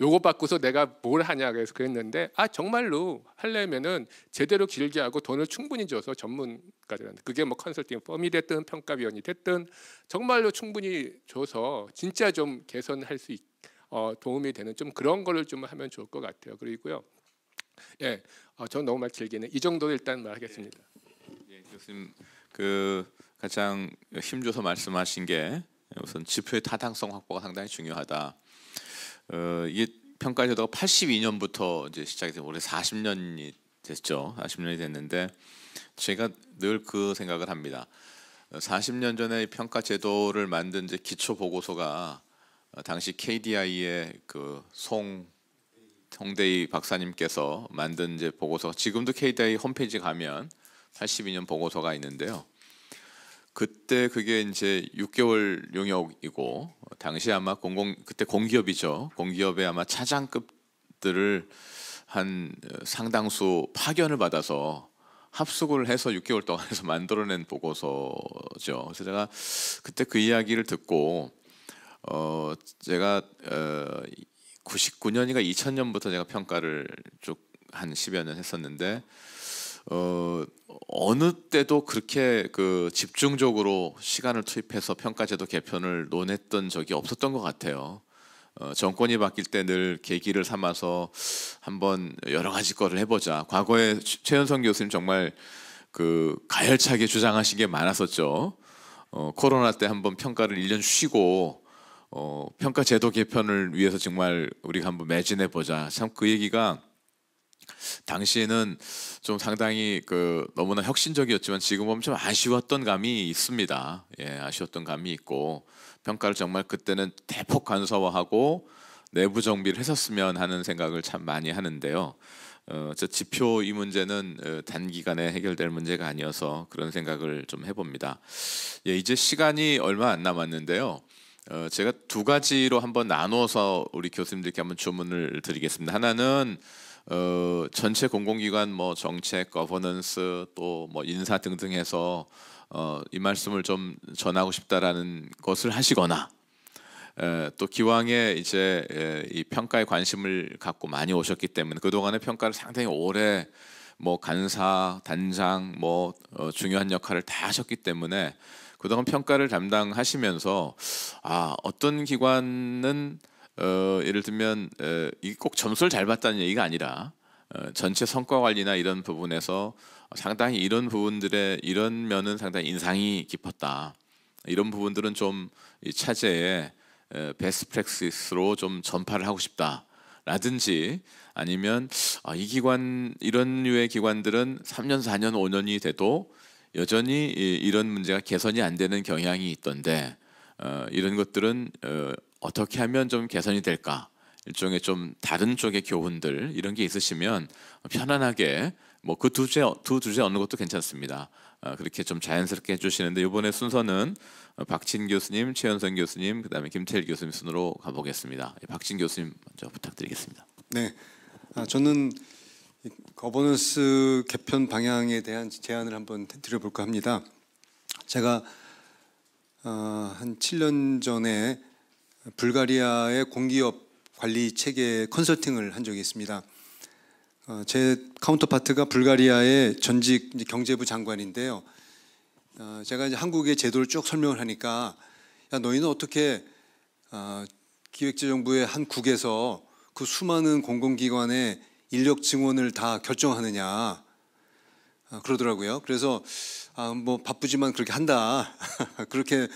요거 받고서 내가 뭘 하냐 그래서 그랬는데 아 정말로 하려면은 제대로 길게 하고 돈을 충분히 줘서 전문가들한테 그게 뭐 컨설팅 펌이 됐든 평가위원이 됐든 정말로 충분히 줘서 진짜 좀 개선할 수 있. 어, 도움이 되는 좀 그런 거를 좀 하면 좋을 것 같아요. 그리고요. 예, 어, 저 너무 말 길게는 이정도 일단 말하겠습니다. 예, 예, 교수님 그 가장 힘줘서 말씀하신 게 우선 지표의 타당성 확보가 상당히 중요하다. 어, 이게 평가 제도가 82년부터 이제 시작이 돼서 올해 40년이 됐죠. 40년이 됐는데 제가 늘 그 생각을 합니다. 40년 전에 평가 제도를 만든 이제 기초 보고서가 어, 당시 KDI의 그송 홍대희 박사님께서 만든 이제 보고서 지금도 KDI 홈페이지 가면 82년 보고서가 있는데요. 그때 그게 이제 6개월 용역이고 당시 아마 공공 그때 공기업이죠. 공기업에 아마 차장급들을 한 어, 상당수 파견을 받아서 합숙을 해서 6개월 동안해서 만들어낸 보고서죠. 그래서 제가 그때 그 이야기를 듣고 어 제가 어 99년인가 2000년부터 제가 평가를 쭉 한 10여 년 했었는데 어 어느 때도 그렇게 그 집중적으로 시간을 투입해서 평가제도 개편을 논했던 적이 없었던 것 같아요. 어, 정권이 바뀔 때 늘 계기를 삼아서 한번 여러 가지 거를 해보자. 과거에 최현성 교수님 정말 그 가열차게 주장하신 게 많았었죠. 어, 코로나 때 한번 평가를 1년 쉬고 어, 평가 제도 개편을 위해서 정말 우리가 한번 매진해 보자. 참 그 얘기가 당시에는 좀 상당히 그 너무나 혁신적이었지만 지금 보면 좀 아쉬웠던 감이 있습니다. 예, 아쉬웠던 감이 있고 평가를 정말 그때는 대폭 간소화하고 내부 정비를 했었으면 하는 생각을 참 많이 하는데요. 어, 저 지표 이 문제는 어, 단기간에 해결될 문제가 아니어서 그런 생각을 좀 해봅니다. 예, 이제 시간이 얼마 안 남았는데요. 어, 제가 두 가지로 한번 나눠서 우리 교수님들께 한번 주문을 드리겠습니다. 하나는 어, 전체 공공기관 뭐 정책, 거버넌스 또 뭐 인사 등등 해서 어, 이 말씀을 좀 전하고 싶다라는 것을 하시거나 에, 또 기왕에 이제 에, 이 평가에 관심을 갖고 많이 오셨기 때문에 그동안의 평가를 상당히 오래 뭐 간사, 단장 뭐 어, 중요한 역할을 다 하셨기 때문에 그동안 평가를 담당하시면서 아 어떤 기관은 어, 예를 들면 어, 이게 꼭 점수를 잘받다는 얘기가 아니라 어, 전체 성과 관리나 이런 부분에서 상당히 이런 부분들의 이런 면은 상당히 인상이 깊었다. 이런 부분들은 좀이 차제에 베스트 어, 프랙시스로 좀 전파를 하고 싶다. 라든지 아니면 아, 이 기관 이런 류의 기관들은 3년, 4년, 5년이 돼도 여전히 이런 문제가 개선이 안 되는 경향이 있던데 어, 이런 것들은 어, 어떻게 하면 좀 개선이 될까? 일종의 좀 다른 쪽의 교훈들 이런 게 있으시면 편안하게 뭐 그두 주제 두주 어느 것도 괜찮습니다. 어, 그렇게 좀 자연스럽게 해주시는데 이번에 순서는 박진 교수님, 최현선 교수님, 그다음에 김태일 교수님 순으로 가보겠습니다. 예, 박진 교수님 먼저 부탁드리겠습니다. 네, 아, 저는 거버넌스 개편 방향에 대한 제안을 한번 드려볼까 합니다. 제가 어, 한 7년 전에 불가리아의 공기업 관리 체계 컨설팅을 한 적이 있습니다. 어, 제 카운터파트가 불가리아의 전직 경제부 장관인데요. 어, 제가 이제 한국의 제도를 쭉 설명을 하니까 야 너희는 어떻게 어, 기획재정부의 한 국에서 그 수많은 공공기관의 인력 증원을 다 결정하느냐 아, 그러더라고요. 그래서 아, 뭐 바쁘지만 그렇게 한다 그렇게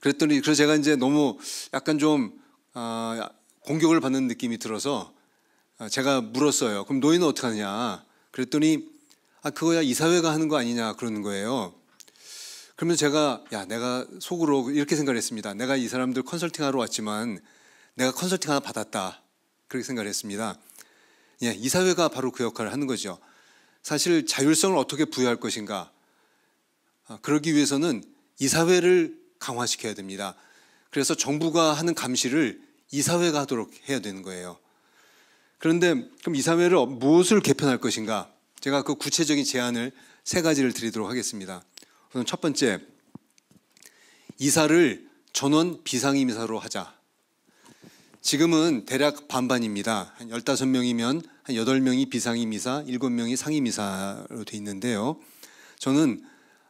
그랬더니 그래서 제가 이제 너무 약간 좀 아, 공격을 받는 느낌이 들어서 아, 제가 물었어요. 그럼 노인은 어떻게 하느냐? 그랬더니 아 그거야 이사회가 하는 거 아니냐 그러는 거예요. 그러면 제가 야 내가 속으로 이렇게 생각했습니다. 을 내가 이 사람들 컨설팅하러 왔지만 내가 컨설팅 하나 받았다 그렇게 생각했습니다. 을 예, 이사회가 바로 그 역할을 하는 거죠. 사실 자율성을 어떻게 부여할 것인가. 아, 그러기 위해서는 이사회를 강화시켜야 됩니다. 그래서 정부가 하는 감시를 이사회가 하도록 해야 되는 거예요. 그런데 그럼 이사회를 무엇을 개편할 것인가? 제가 그 구체적인 제안을 세 가지를 드리도록 하겠습니다. 우선 첫 번째, 이사를 전원 비상임이사로 하자. 지금은 대략 반반입니다. 한 15명이면 한 8명이 비상임이사, 7명이 상임이사로 돼 있는데요. 저는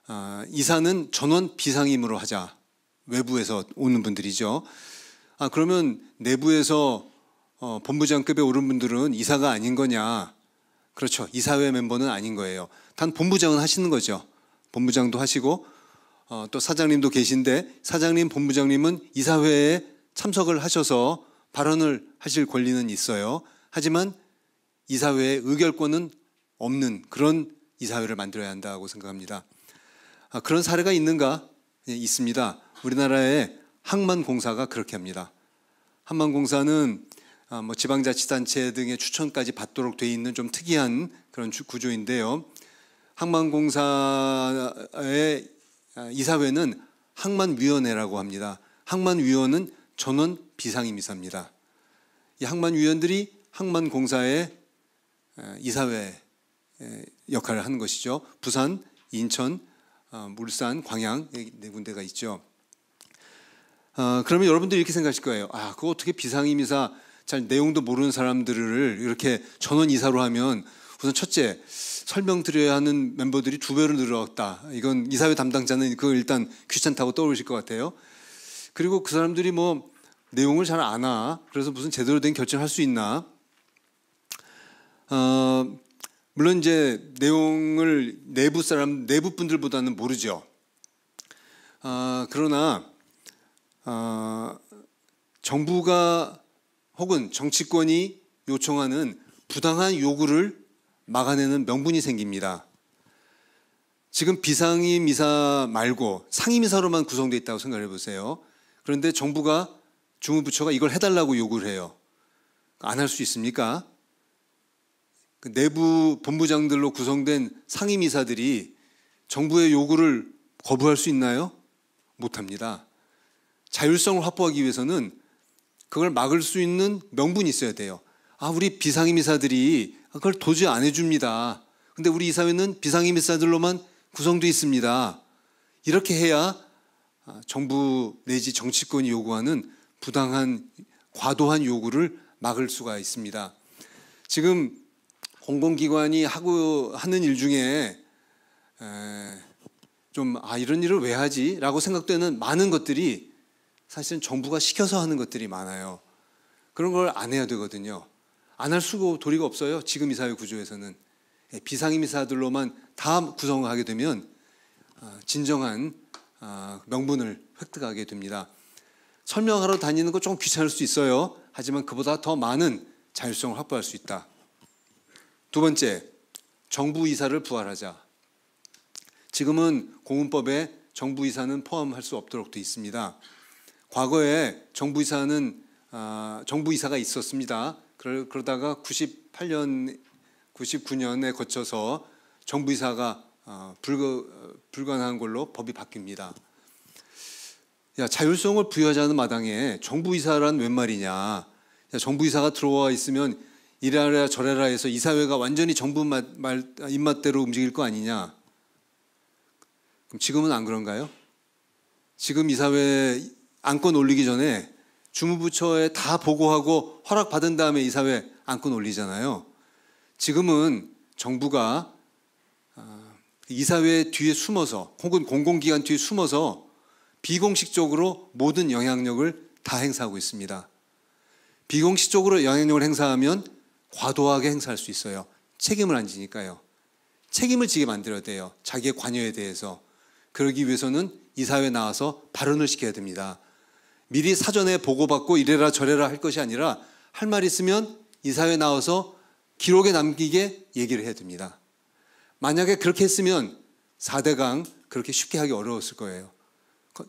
아, 이사는 전원 비상임으로 하자. 외부에서 오는 분들이죠. 아, 그러면 내부에서 어, 본부장급에 오른 분들은 이사가 아닌 거냐? 그렇죠. 이사회 멤버는 아닌 거예요. 단 본부장은 하시는 거죠. 본부장도 하시고 어, 또 사장님도 계신데 사장님, 본부장님은 이사회에 참석을 하셔서 발언을 하실 권리는 있어요. 하지만 이사회의 의결권은 없는 그런 이사회를 만들어야 한다고 생각합니다. 아, 그런 사례가 있는가? 예, 있습니다. 우리나라의 항만공사가 그렇게 합니다. 항만공사는 아, 뭐 지방자치단체 등의 추천까지 받도록 돼 있는 좀 특이한 그런 구조인데요. 항만공사의 아, 이사회는 항만위원회라고 합니다. 항만위원은 저는 비상임이사입니다. 이 항만 위원들이 항만 공사의 이사회 역할을 하는 것이죠. 부산, 인천, 물산 어, 광양 네 군데가 있죠. 어, 그러면 여러분들이 이렇게 생각하실 거예요. 아, 그거 어떻게 비상임이사 잘 내용도 모르는 사람들을 이렇게 전원 이사로 하면 우선 첫째 설명드려야 하는 멤버들이 두 배로 늘어났다. 이건 이사회 담당자는 그걸 일단 귀찮다고 떠오르실것 같아요. 그리고 그 사람들이 뭐 내용을 잘 아나 그래서 무슨 제대로 된 결정을 할 수 있나 어, 물론 이제 내용을 내부 사람 내부 분들보다는 모르죠 어, 그러나 어, 정부가 혹은 정치권이 요청하는 부당한 요구를 막아내는 명분이 생깁니다. 지금 비상임이사 말고 상임이사로만 구성되어 있다고 생각해 보세요. 그런데 정부가 주무부처가 이걸 해달라고 요구를 해요. 안 할 수 있습니까? 그 내부 본부장들로 구성된 상임이사들이 정부의 요구를 거부할 수 있나요? 못합니다. 자율성을 확보하기 위해서는 그걸 막을 수 있는 명분이 있어야 돼요. 아, 우리 비상임이사들이 그걸 도저히 안 해줍니다. 근데 우리 이사회는 비상임이사들로만 구성되어 있습니다. 이렇게 해야 아, 정부 내지 정치권이 요구하는 부당한 과도한 요구를 막을 수가 있습니다. 지금 공공기관이 하고 하는 일 중에 좀 아 이런 일을 왜 하지라고 생각되는 많은 것들이 사실은 정부가 시켜서 하는 것들이 많아요. 그런 걸 안 해야 되거든요. 안 할 수고 도리가 없어요. 지금 이 사회 구조에서는 예, 비상임이사들로만 다 구성하게 되면 아, 진정한 아, 명분을 획득하게 됩니다. 설명하러 다니는 거 조금 귀찮을 수 있어요. 하지만 그보다 더 많은 자율성을 확보할 수 있다. 두 번째, 정부 이사를 부활하자. 지금은 공문법에 정부 이사는 포함할 수 없도록 되어 있습니다. 과거에 정부 이사는 아, 정부 이사가 있었습니다. 그러다가 98년, 99년에 거쳐서 정부 이사가 어, 불거, 불가능한 걸로 법이 바뀝니다. 야, 자율성을 부여하자는 마당에 정부 이사란 웬 말이냐. 야, 정부 이사가 들어와 있으면 이래라 저래라 해서 이사회가 완전히 정부 맛, 말, 입맛대로 움직일 거 아니냐. 그럼 지금은 안 그런가요? 지금 이사회 안건 올리기 전에 주무부처에 다 보고하고 허락받은 다음에 이사회 안건 올리잖아요. 지금은 정부가 이사회 뒤에 숨어서 혹은 공공기관 뒤에 숨어서 비공식적으로 모든 영향력을 다 행사하고 있습니다. 비공식적으로 영향력을 행사하면 과도하게 행사할 수 있어요. 책임을 안 지니까요. 책임을 지게 만들어야 돼요. 자기의 관여에 대해서. 그러기 위해서는 이사회 나와서 발언을 시켜야 됩니다. 미리 사전에 보고받고 이래라 저래라 할 것이 아니라 할 말 있으면 이사회 나와서 기록에 남기게 얘기를 해야 됩니다. 만약에 그렇게 했으면 4대강 그렇게 쉽게 하기 어려웠을 거예요.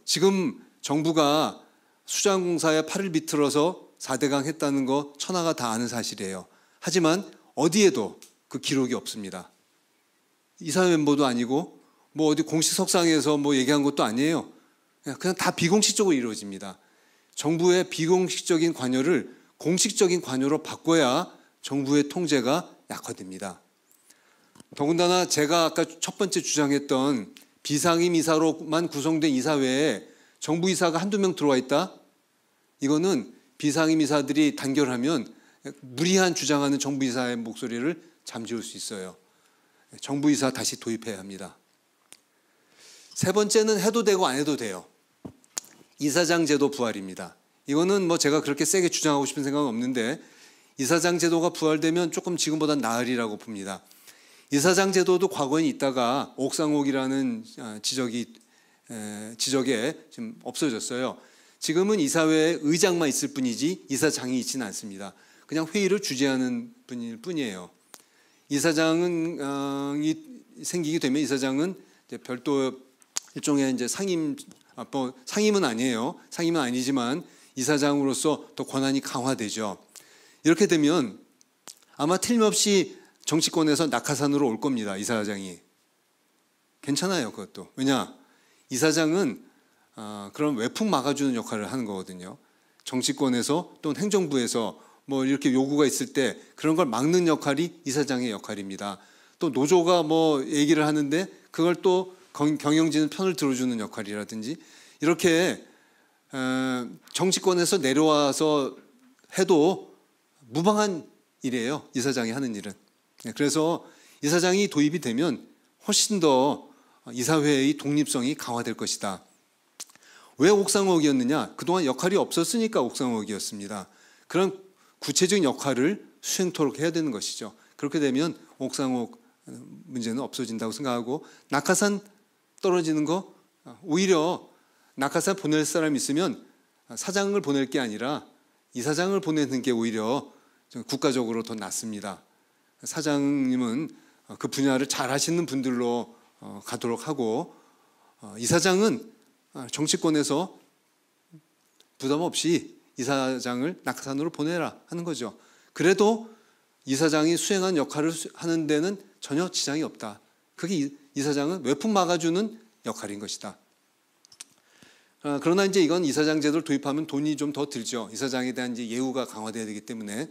지금 정부가 수자원공사에 팔을 비틀어서 4대강 했다는 거 천하가 다 아는 사실이에요. 하지만 어디에도 그 기록이 없습니다. 이사 멤버도 아니고 뭐 어디 공식 석상에서 뭐 얘기한 것도 아니에요. 그냥 다 비공식적으로 이루어집니다. 정부의 비공식적인 관여를 공식적인 관여로 바꿔야 정부의 통제가 약화됩니다. 더군다나 제가 아까 첫 번째 주장했던 비상임 이사로만 구성된 이사회에 정부 이사가 한두 명 들어와 있다? 이거는 비상임 이사들이 단결하면 무리한 주장하는 정부 이사의 목소리를 잠재울 수 있어요. 정부 이사 다시 도입해야 합니다. 세 번째는 해도 되고 안 해도 돼요. 이사장 제도 부활입니다. 이거는 뭐 제가 그렇게 세게 주장하고 싶은 생각은 없는데 이사장 제도가 부활되면 조금 지금보다 나으리라고 봅니다. 이사장 제도도 과거에 있다가 옥상옥이라는 어, 지적이 지적에 지금 없어졌어요. 지금은 이사회에 의장만 있을 뿐이지 이사장이 있지는 않습니다. 그냥 회의를 주재하는 분일 뿐이에요. 이사장이 어, 생기게 되면 이사장은 별도 일종의 이제 상임 아, 뭐 상임은 아니에요. 상임은 아니지만 이사장으로서 더 권한이 강화되죠. 이렇게 되면 아마 틀림없이 정치권에서 낙하산으로 올 겁니다. 이사장이. 괜찮아요, 그것도. 왜냐? 이사장은 어, 그런 외풍 막아주는 역할을 하는 거거든요. 정치권에서 또는 행정부에서 뭐 이렇게 요구가 있을 때 그런 걸 막는 역할이 이사장의 역할입니다. 또 노조가 뭐 얘기를 하는데 그걸 또 경영진은 편을 들어주는 역할이라든지 이렇게 어, 정치권에서 내려와서 해도 무방한 일이에요. 이사장이 하는 일은. 네, 그래서 이사장이 도입이 되면 훨씬 더 이사회의 독립성이 강화될 것이다. 왜 옥상옥이었느냐? 그동안 역할이 없었으니까 옥상옥이었습니다. 그런 구체적인 역할을 수행토록 해야 되는 것이죠. 그렇게 되면 옥상옥 문제는 없어진다고 생각하고 낙하산 떨어지는 거 오히려 낙하산 보낼 사람 있으면 사장을 보낼 게 아니라 이사장을 보내는 게 오히려 국가적으로 더 낫습니다. 사장님은 어, 그 분야를 잘 하시는 분들로 어, 가도록 하고 어, 이사장은 정치권에서 부담 없이 이사장을 낙하산으로 보내라 하는 거죠. 그래도 이사장이 수행한 역할을 하는 데는 전혀 지장이 없다. 그게 이사장은 외품 막아주는 역할인 것이다. 그러나 이제 이건 이사장 제도를 도입하면 돈이 좀 더 들죠. 이사장에 대한 이제 예우가 강화돼야 되기 때문에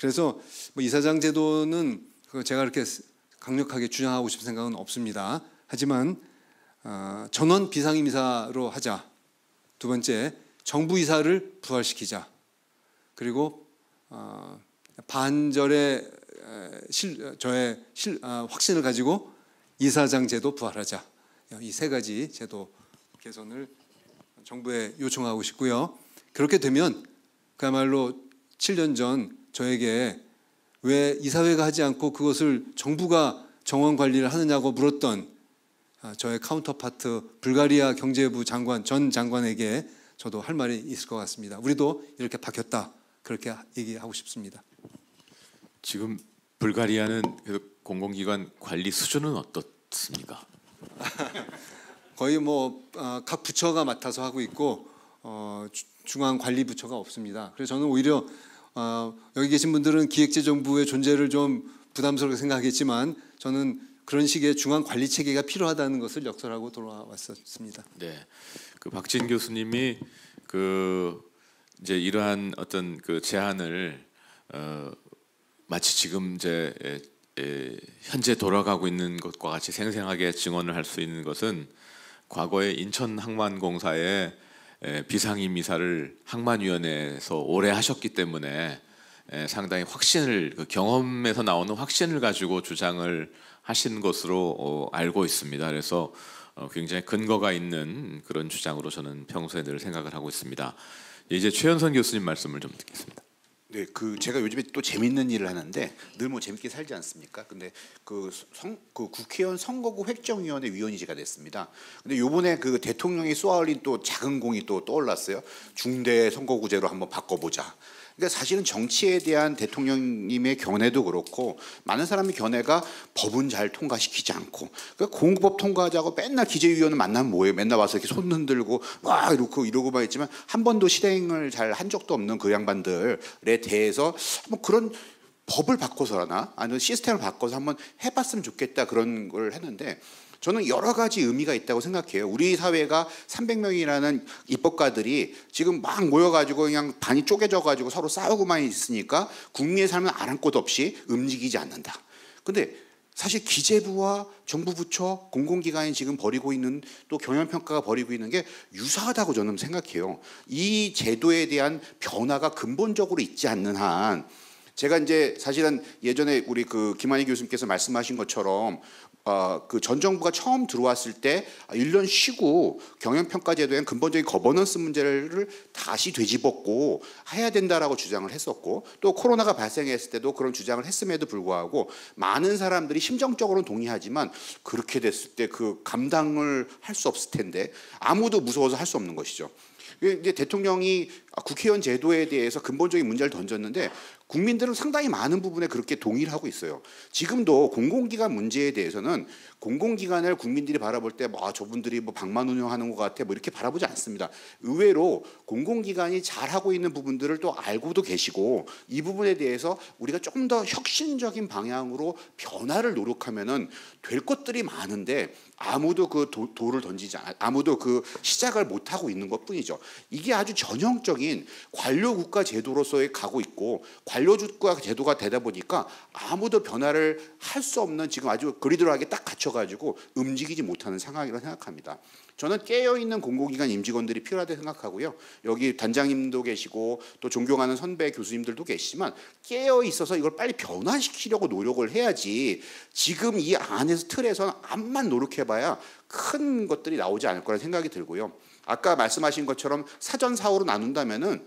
그래서 뭐 이사장 제도는 그 제가 이렇게 강력하게 주장하고 싶은 생각은 없습니다. 하지만 어, 전원 비상임이사로 하자. 두 번째 정부 이사를 부활시키자. 그리고 어, 반절의 실, 저의 실, 어, 확신을 가지고 이사장 제도 부활하자. 이 세 가지 제도 개선을 정부에 요청하고 싶고요. 그렇게 되면 그야말로 7년 전 저에게 왜 이사회가 하지 않고 그것을 정부가 정원 관리를 하느냐고 물었던 아, 저의 카운터파트 불가리아 경제부 장관 전 장관에게 저도 할 말이 있을 것 같습니다. 우리도 이렇게 바뀌었다 그렇게 얘기하고 싶습니다. 지금 불가리아는 공공기관 관리 수준은 어떻습니까? 거의 뭐각 어, 부처가 맡아서 하고 있고 어, 중앙 관리 부처가 없습니다. 그래서 저는 오히려 어, 여기 계신 분들은 기획재정부의 존재를 좀 부담스럽게 생각하겠지만 저는 그런 식의 중앙 관리 체계가 필요하다는 것을 역설하고 돌아왔었습니다. 네, 그 박진 교수님이 그 이제 이러한 어떤 그 제안을 어, 마치 지금 제 에, 에, 현재 돌아가고 있는 것과 같이 생생하게 증언을 할 수 있는 것은 과거에 인천 항만공사의 비상임 이사를 항만위원회에서 오래 하셨기 때문에 상당히 확신을 그 경험에서 나오는 확신을 가지고 주장을 하신 것으로 어, 알고 있습니다. 그래서 어, 굉장히 근거가 있는 그런 주장으로 저는 평소에 늘 생각을 하고 있습니다. 이제 최연선 교수님 말씀을 좀 듣겠습니다. 네, 그 제가 요즘에 또 재밌는 일을 하는데 늘 뭐 재밌게 살지 않습니까? 근데 그, 성, 그 국회의원 선거구 획정위원회 위원이 제가 됐습니다. 근데 요번에 그 대통령이 쏘아올린 또 작은 공이 또 떠올랐어요. 중대 선거구제로 한번 바꿔보자. 그러니까 사실은 정치에 대한 대통령님의 견해도 그렇고 많은 사람의 견해가 법은 잘 통과시키지 않고 그러니까 공급법 통과하자고 맨날 기재위원을 만나면 뭐예요? 맨날 와서 이렇게 손 흔들고 와 이러고 이러고만 했지만 한 번도 실행을 잘 한 적도 없는 그 양반들에 대해서 뭐 그런 법을 바꿔서나 라 아니면 시스템을 바꿔서 한번 해봤으면 좋겠다 그런 걸 했는데 저는 여러 가지 의미가 있다고 생각해요. 우리 사회가 300명이라는 입법가들이 지금 막 모여가지고 그냥 반이 쪼개져가지고 서로 싸우고만 있으니까 국민의 삶은 아랑곳 없이 움직이지 않는다. 근데 사실 기재부와 정부 부처 공공기관이 지금 벌이고 있는 또 경영평가가 벌이고 있는 게 유사하다고 저는 생각해요. 이 제도에 대한 변화가 근본적으로 있지 않는 한 제가 이제 사실은 예전에 우리 그 김한희 교수님께서 말씀하신 것처럼 어, 그전 정부가 처음 들어왔을 때 1년 아, 쉬고 경영평가제도의 근본적인 거버넌스 문제를 다시 되짚었고 해야 된다라고 주장을 했었고 또 코로나가 발생했을 때도 그런 주장을 했음에도 불구하고 많은 사람들이 심정적으로는 동의하지만 그렇게 됐을 때 그 감당을 할 수 없을 텐데 아무도 무서워서 할 수 없는 것이죠. 그 이제 대통령이 아, 국회의원 제도에 대해서 근본적인 문제를 던졌는데 국민들은 상당히 많은 부분에 그렇게 동의를 하고 있어요. 지금도 공공기관 문제에 대해서는 공공기관을 국민들이 바라볼 때뭐 아, 저분들이 뭐 방만 운영하는 것 같아 뭐 이렇게 바라보지 않습니다. 의외로 공공기관이 잘하고 있는 부분들을 또 알고도 계시고 이 부분에 대해서 우리가 조금 더 혁신적인 방향으로 변화를 노력하면은 될 것들이 많은데 아무도 그 도, 돌을 던지지 않, 아무도 그 시작을 못 하고 있는 것뿐이죠. 이게 아주 전형적인 전형적인 관료 국가 제도로서의 가고 있고 관료 국가 제도가 되다 보니까 아무도 변화를 할 수 없는 지금 아주 그리드로하게 딱 갇혀가지고 움직이지 못하는 상황이라고 생각합니다. 저는 깨어있는 공공기관 임직원들이 필요하다고 생각하고요. 여기 단장님도 계시고 또 존경하는 선배 교수님들도 계시지만 깨어있어서 이걸 빨리 변화시키려고 노력을 해야지 지금 이 안에서 틀에서는 암만 노력해봐야 큰 것들이 나오지 않을 거라는 생각이 들고요. 아까 말씀하신 것처럼 사전 사후로 나눈다면은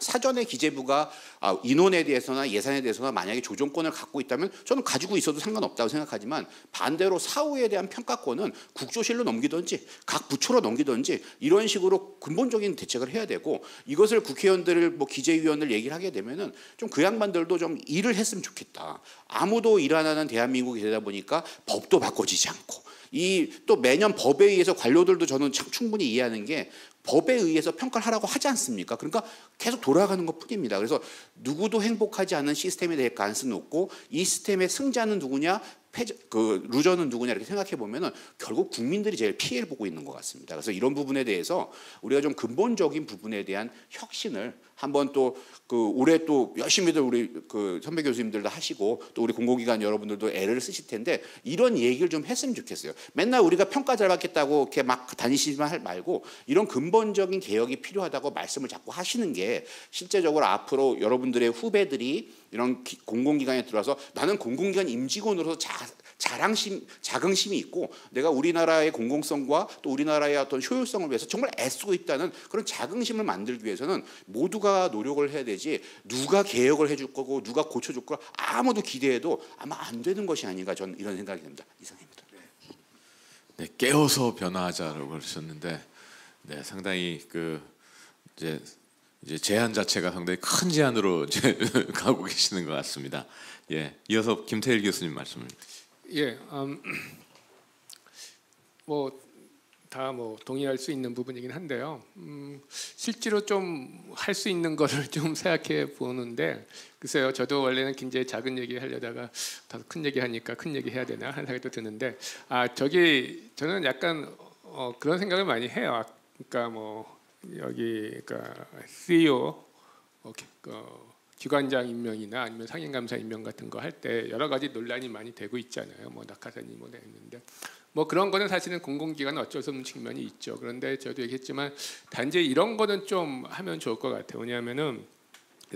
사전에 기재부가 아, 인원에 대해서나 예산에 대해서나 만약에 조정권을 갖고 있다면 저는 가지고 있어도 상관없다고 생각하지만 반대로 사후에 대한 평가권은 국조실로 넘기든지 각 부처로 넘기든지 이런 식으로 근본적인 대책을 해야 되고 이것을 국회의원들을 뭐 기재위원을 얘기를 하게 되면은 좀 그 양반들도 좀 일을 했으면 좋겠다. 아무도 일 안 하는 대한민국이 되다 보니까 법도 바꿔지지 않고 이또 매년 법에 의해서 관료들도 저는 충분히 이해하는 게 법에 의해서 평가를 하라고 하지 않습니까? 그러니까 계속 돌아가는 것 뿐입니다. 그래서 누구도 행복하지 않은 시스템에 대해 가능성고이 시스템의 승자는 누구냐, 패자, 그 루저는 누구냐 이렇게 생각해 보면은 결국 국민들이 제일 피해를 보고 있는 것 같습니다. 그래서 이런 부분에 대해서 우리가 좀 근본적인 부분에 대한 혁신을 한번 또 그 올해 또 열심히들 우리 그 선배 교수님들도 하시고 또 우리 공공기관 여러분들도 애를 쓰실 텐데 이런 얘기를 좀 했으면 좋겠어요. 맨날 우리가 평가 잘 받겠다고 이렇게 막 다니시지만 말고 이런 근본 근본적인 개혁이 필요하다고 말씀을 자꾸 하시는 게 실제적으로 앞으로 여러분들의 후배들이 이런 기, 공공기관에 들어와서 나는 공공기관 임직원으로서 자, 자랑심, 자긍심이 있고 내가 우리나라의 공공성과 또 우리나라의 어떤 효율성을 위해서 정말 애쓰고 있다는 그런 자긍심을 만들기 위해서는 모두가 노력을 해야 되지 누가 개혁을 해줄 거고 누가 고쳐줄 거고 아무도 기대해도 아마 안 되는 것이 아닌가 저는 이런 생각이 듭니다. 이상입니다. 네, 깨워서 변화하자라고 그러셨는데 네, 상당히 그 이제 이제 제한 자체가 상당히 큰 제한으로 이제 가고 계시는 것 같습니다. 예, 이어서 김태일 교수님 말씀을. 예, 음, 뭐다뭐 뭐 동의할 수 있는 부분이긴 한데요. 음, 실제로 좀 할 수 있는 것을 좀 생각해 보는데 글쎄요, 저도 원래는 굉장히 작은 얘기 하려다가 다큰 얘기 하니까 큰 얘기 해야 되나 하는 생각도 드는데 아 저기 저는 약간 어, 그런 생각을 많이 해요. 그러니까 뭐 여기 그러니까 CEO 뭐 어, 기관장 임명이나 아니면 상임감사 임명 같은 거 할 때 여러 가지 논란이 많이 되고 있잖아요. 뭐 낙하산이 뭐 됐는데 뭐 그런 거는 사실은 공공기관은 어쩔 수 없는 측면이 있죠. 그런데 저도 얘기했지만 단지 이런 거는 좀 하면 좋을 것 같아요. 왜냐하면은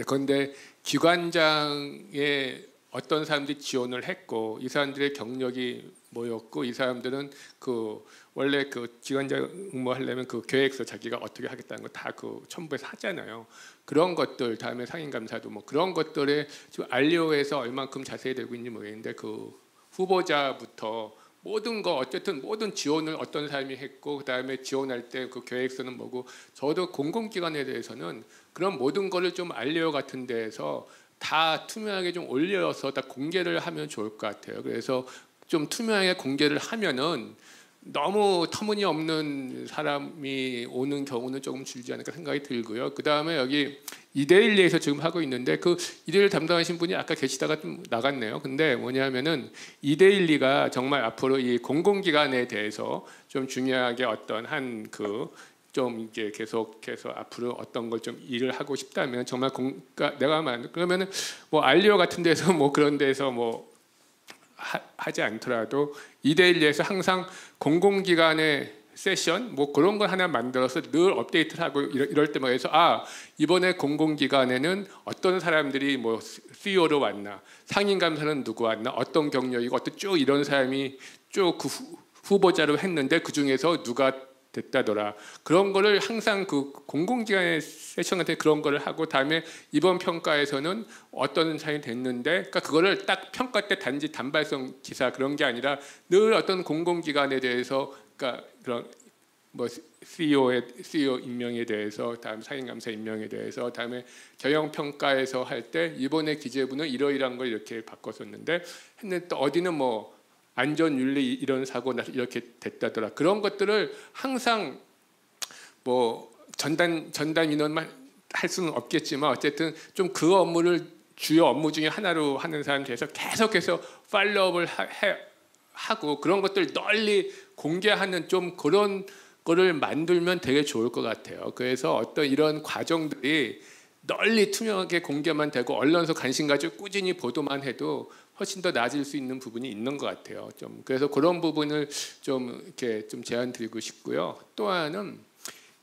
그런데 기관장의 어떤 사람들이 지원을 했고 이 사람들의 경력이 뭐였고 이 사람들은 그 원래 그 지원자 응모하려면 그 계획서 자기가 어떻게 하겠다는 거 다 그 첨부해서 하잖아요. 그런 것들 다음에 상임감사도뭐 그런 것들에 지금 알리오에서 얼만큼 자세히 되고 있는지 모르겠는데 그 후보자부터 모든 거 어쨌든 모든 지원을 어떤 사람이 했고 그다음에 지원할 때 그 계획서는 뭐고 저도 공공기관에 대해서는 그런 모든 거를 좀 알리오 같은 데에서 다 투명하게 좀 올려서 다 공개를 하면 좋을 것 같아요. 그래서 좀 투명하게 공개를 하면은 너무 터무니없는 사람이 오는 경우는 조금 줄지 않을까 생각이 들고요. 그 다음에 여기 이데일리에서 지금 하고 있는데 그 이데일리 담당하신 분이 아까 계시다가 좀 나갔네요. 근데 뭐냐면은 이데일리가 정말 앞으로 이 공공기관에 대해서 좀 중요하게 어떤 한 그 좀 이제 계속해서 앞으로 어떤 걸 좀 일을 하고 싶다면 정말 공가 그러니까 내가 만 그러면은 뭐 알리오 같은 데서 뭐 그런 데서 뭐 하, 하지 않더라도 이데일리에서 항상 공공기관의 세션 뭐 그런 걸 하나 만들어서 늘 업데이트를 하고 이럴, 때만 해서 아 이번에 공공기관에는 어떤 사람들이 뭐 CEO로 왔나 상인 감사는 누구 왔나 어떤 경력이고 어떤 쭉 이런 사람이 쭉그 후보자로 했는데 그 중에서 누가 됐다더라. 그런 거를 항상 그 공공기관의 세션 한테 그런 거를 하고 다음에 이번 평가에서는 어떤 사연이 됐는데 그러니까 그거를 딱 평가 때 단지 단발성 기사 그런 게 아니라 늘 어떤 공공기관에 대해서 그러니까 그런 뭐 CEO의 CEO 임명에 대해서 다음 사인 감사 임명에 대해서 다음에 경영 평가에서 할 때 이번에 기재부는 이러이러한 걸 이렇게 바꿨었는데 했는데 또 어디는 뭐 안전윤리 이런 사고 나 이렇게 됐다더라. 그런 것들을 항상 뭐 전담 전담 인원만 할 수는 없겠지만 어쨌든 좀 그 업무를 주요 업무 중에 하나로 하는 사람 돼서 계속해서 팔로업을 하, 해, 하고 그런 것들 널리 공개하는 좀 그런 거를 만들면 되게 좋을 것 같아요. 그래서 어떤 이런 과정들이 널리 투명하게 공개만 되고 언론에서 관심 가지고 꾸준히 보도만 해도 훨씬 더 나아질 수 있는 부분이 있는 것 같아요. 좀 그래서 그런 부분을 좀 이렇게 좀 제안 드리고 싶고요. 또하나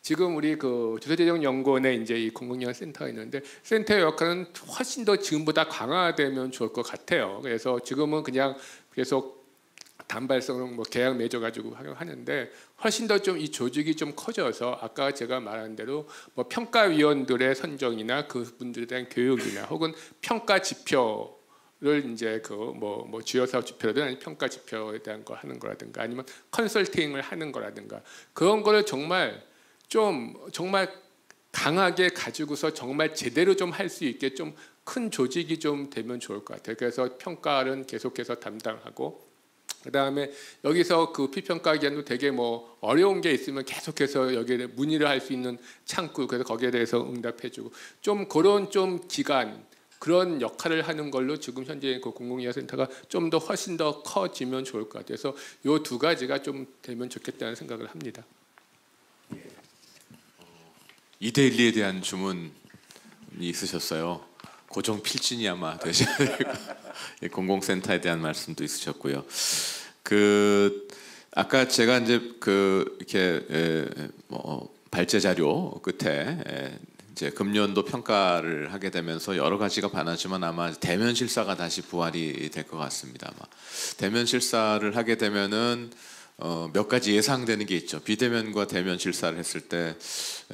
지금 우리 그 조세재정연구원에 이제 이공공기 센터가 있는데 센터의 역할은 훨씬 더 지금보다 강화되면 좋을 것 같아요. 그래서 지금은 그냥 계속 단발성뭐 계약 맺어 가지고 하는데 훨씬 더 좀 이 조직이 좀 커져서 아까 제가 말한 대로 뭐 평가위원들의 선정이나 그분들에 대한 교육이나 혹은 평가 지표 를 이제 그 뭐 뭐 주요 사업 지표라든 아니 평가 지표에 대한 거 하는 거라든가 아니면 컨설팅을 하는 거라든가 그런 거를 정말 좀 정말 강하게 가지고서 정말 제대로 좀 할 수 있게 좀 큰 조직이 좀 되면 좋을 것 같아요. 그래서 평가는 계속해서 담당하고 그다음에 여기서 그 피평가 기관도 되게 뭐 어려운 게 있으면 계속해서 여기에 문의를 할 수 있는 창구 그래서 거기에 대해서 응답해주고 좀 그런 좀 기간 그런 역할을 하는 걸로 지금 현재 그 공공의학 센터가 좀 더 훨씬 더 커지면 좋을 것 같아서 요 두 가지가 좀 되면 좋겠다는 생각을 합니다. 어, 이데일리에 대한 주문이 있으셨어요. 고정 필진이 아마 되셔 예, 공공센터에 대한 말씀도 있으셨고요. 그 아까 제가 이제 그 이렇게 예, 예, 뭐 발제 자료 끝에 이제 금년도 평가를 하게 되면서 여러 가지가 반하지만 아마 대면 실사가 다시 부활이 될 것 같습니다. 아마 대면 실사를 하게 되면은 어, 몇 가지 예상되는 게 있죠. 비대면과 대면 실사를 했을 때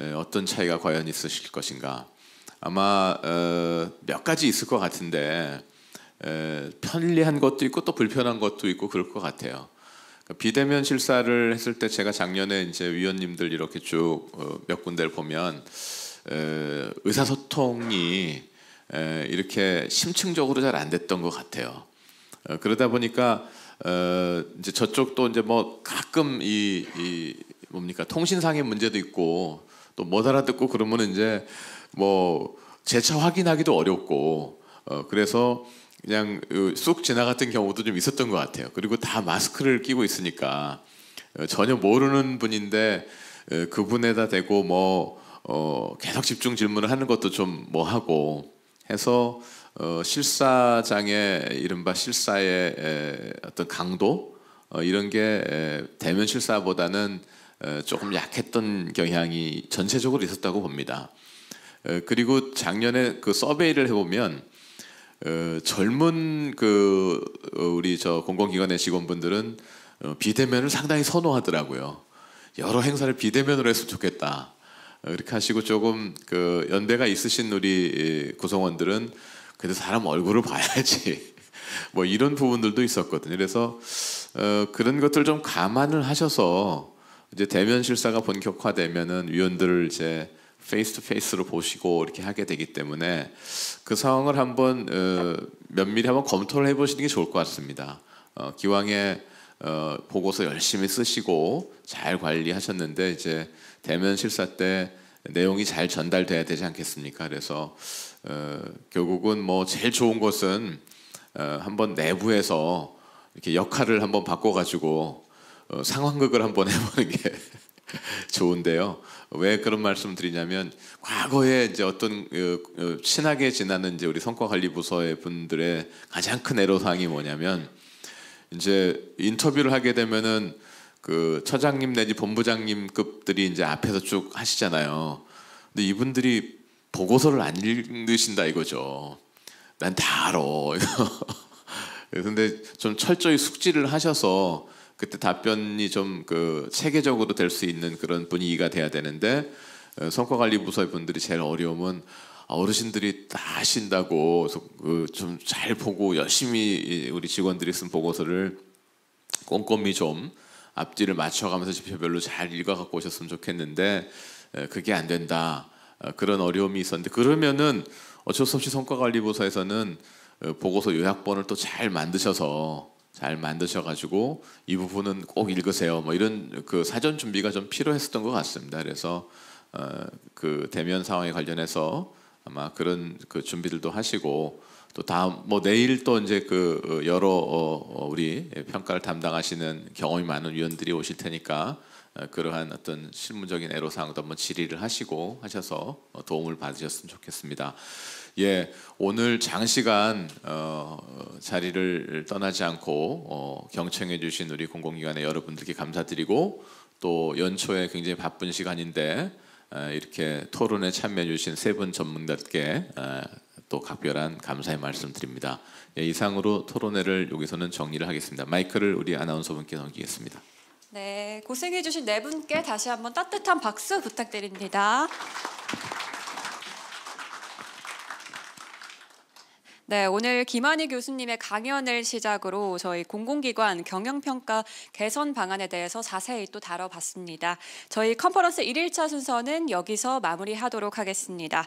에, 어떤 차이가 과연 있으실 것인가. 아마 어, 몇 가지 있을 것 같은데 에, 편리한 것도 있고 또 불편한 것도 있고 그럴 것 같아요. 그 비대면 실사를 했을 때 제가 작년에 이제 위원님들 이렇게 쭉몇 어, 군데를 보면 의사소통이 이렇게 심층적으로 잘 안 됐던 것 같아요. 어, 그러다 보니까 어, 이제 저쪽도 이제 뭐 가끔 이, 이 뭡니까 통신상의 문제도 있고 또못 알아듣고 그러면 이제 뭐 재차 확인하기도 어렵고 어, 그래서 그냥 그 쑥 지나갔던 경우도 좀 있었던 것 같아요. 그리고 다 마스크를 끼고 있으니까 전혀 모르는 분인데 그분에다 대고 뭐 어, 계속 집중 질문을 하는 것도 좀 뭐하고 해서 어, 실사장의 이른바 실사의 에, 어떤 강도 어, 이런 게 에, 대면 실사보다는 에, 조금 약했던 경향이 전체적으로 있었다고 봅니다. 에, 그리고 작년에 그 서베이를 해보면 어, 젊은 그 어, 우리 저 공공기관의 직원분들은 어, 비대면을 상당히 선호하더라고요. 여러 행사를 비대면으로 했으면 좋겠다. 그렇게 하시고 조금 그연대가 있으신 우리 구성원들은 그래도 사람 얼굴을 봐야지 뭐 이런 부분들도 있었거든요. 그래서 어, 그런 것들 좀 감안을 하셔서 이제 대면 실사가 본격화되면은 위원들을 이제 페이스 투 페이스로 보시고 이렇게 하게 되기 때문에 그 상황을 한번 어, 면밀히 한번 검토를 해보시는 게 좋을 것 같습니다. 어, 기왕에 어, 보고서 열심히 쓰시고 잘 관리하셨는데 이제 대면 실사 때 내용이 잘 전달돼야 되지 않겠습니까? 그래서 어, 결국은 뭐 제일 좋은 것은 어, 한번 내부에서 이렇게 역할을 한번 바꿔가지고 어, 상황극을 한번 해보는 게 좋은데요. 왜 그런 말씀 드리냐면 과거에 이제 어떤 어, 어, 친하게 지나는 이제 우리 성과관리부서의 분들의 가장 큰 애로사항이 뭐냐면 이제 인터뷰를 하게 되면은 그 처장님 내지 본부장님급들이 이제 앞에서 쭉 하시잖아요. 근데 이분들이 보고서를 안 읽으신다 이거죠. 난 다 알아. 근데 좀 철저히 숙지를 하셔서 그때 답변이 좀 그 체계적으로 될 수 있는 그런 분위기가 돼야 되는데 어, 성과관리부서의 분들이 제일 어려움은 아, 어르신들이 다 하신다고 그 좀잘 보고 열심히 우리 직원들이 쓴 보고서를 꼼꼼히 좀 앞뒤를 맞춰가면서 집회별로 잘 읽어갖고 오셨으면 좋겠는데 그게 안 된다 어, 그런 어려움이 있었는데 그러면은 어쩔 수 없이 성과관리보서에서는 어, 보고서 요약본을 또 잘 만드셔서 잘 만드셔가지고 이 부분은 꼭 읽으세요 뭐 이런 그 사전 준비가 좀 필요했었던 것 같습니다 그래서 어, 그 대면 상황에 관련해서 아마 그런 그 준비들도 하시고 또 다음 뭐 내일 또 이제 그 어, 여러 어, 어, 우리 평가를 담당하시는 경험이 많은 위원들이 오실 테니까 어, 그러한 어떤 실무적인 애로사항도 한번 질의를 하시고 하셔서 도움을 받으셨으면 좋겠습니다. 예, 오늘 장시간 어, 자리를 떠나지 않고 어, 경청해 주신 우리 공공기관의 여러분들께 감사드리고 또 연초에 굉장히 바쁜 시간인데 어, 이렇게 토론에 참여해 주신 세 분 전문가께 또 각별한 감사의 말씀 드립니다. 예, 이상으로 토론회를 여기서는 정리를 하겠습니다. 마이크를 우리 아나운서분께 넘기겠습니다. 네, 고생해 주신 네 분께 다시 한번 따뜻한 박수 부탁드립니다. 네, 오늘 김한희 교수님의 강연을 시작으로 저희 공공기관 경영평가 개선 방안에 대해서 자세히 또 다뤄봤습니다. 저희 컨퍼런스 1일차 순서는 여기서 마무리하도록 하겠습니다.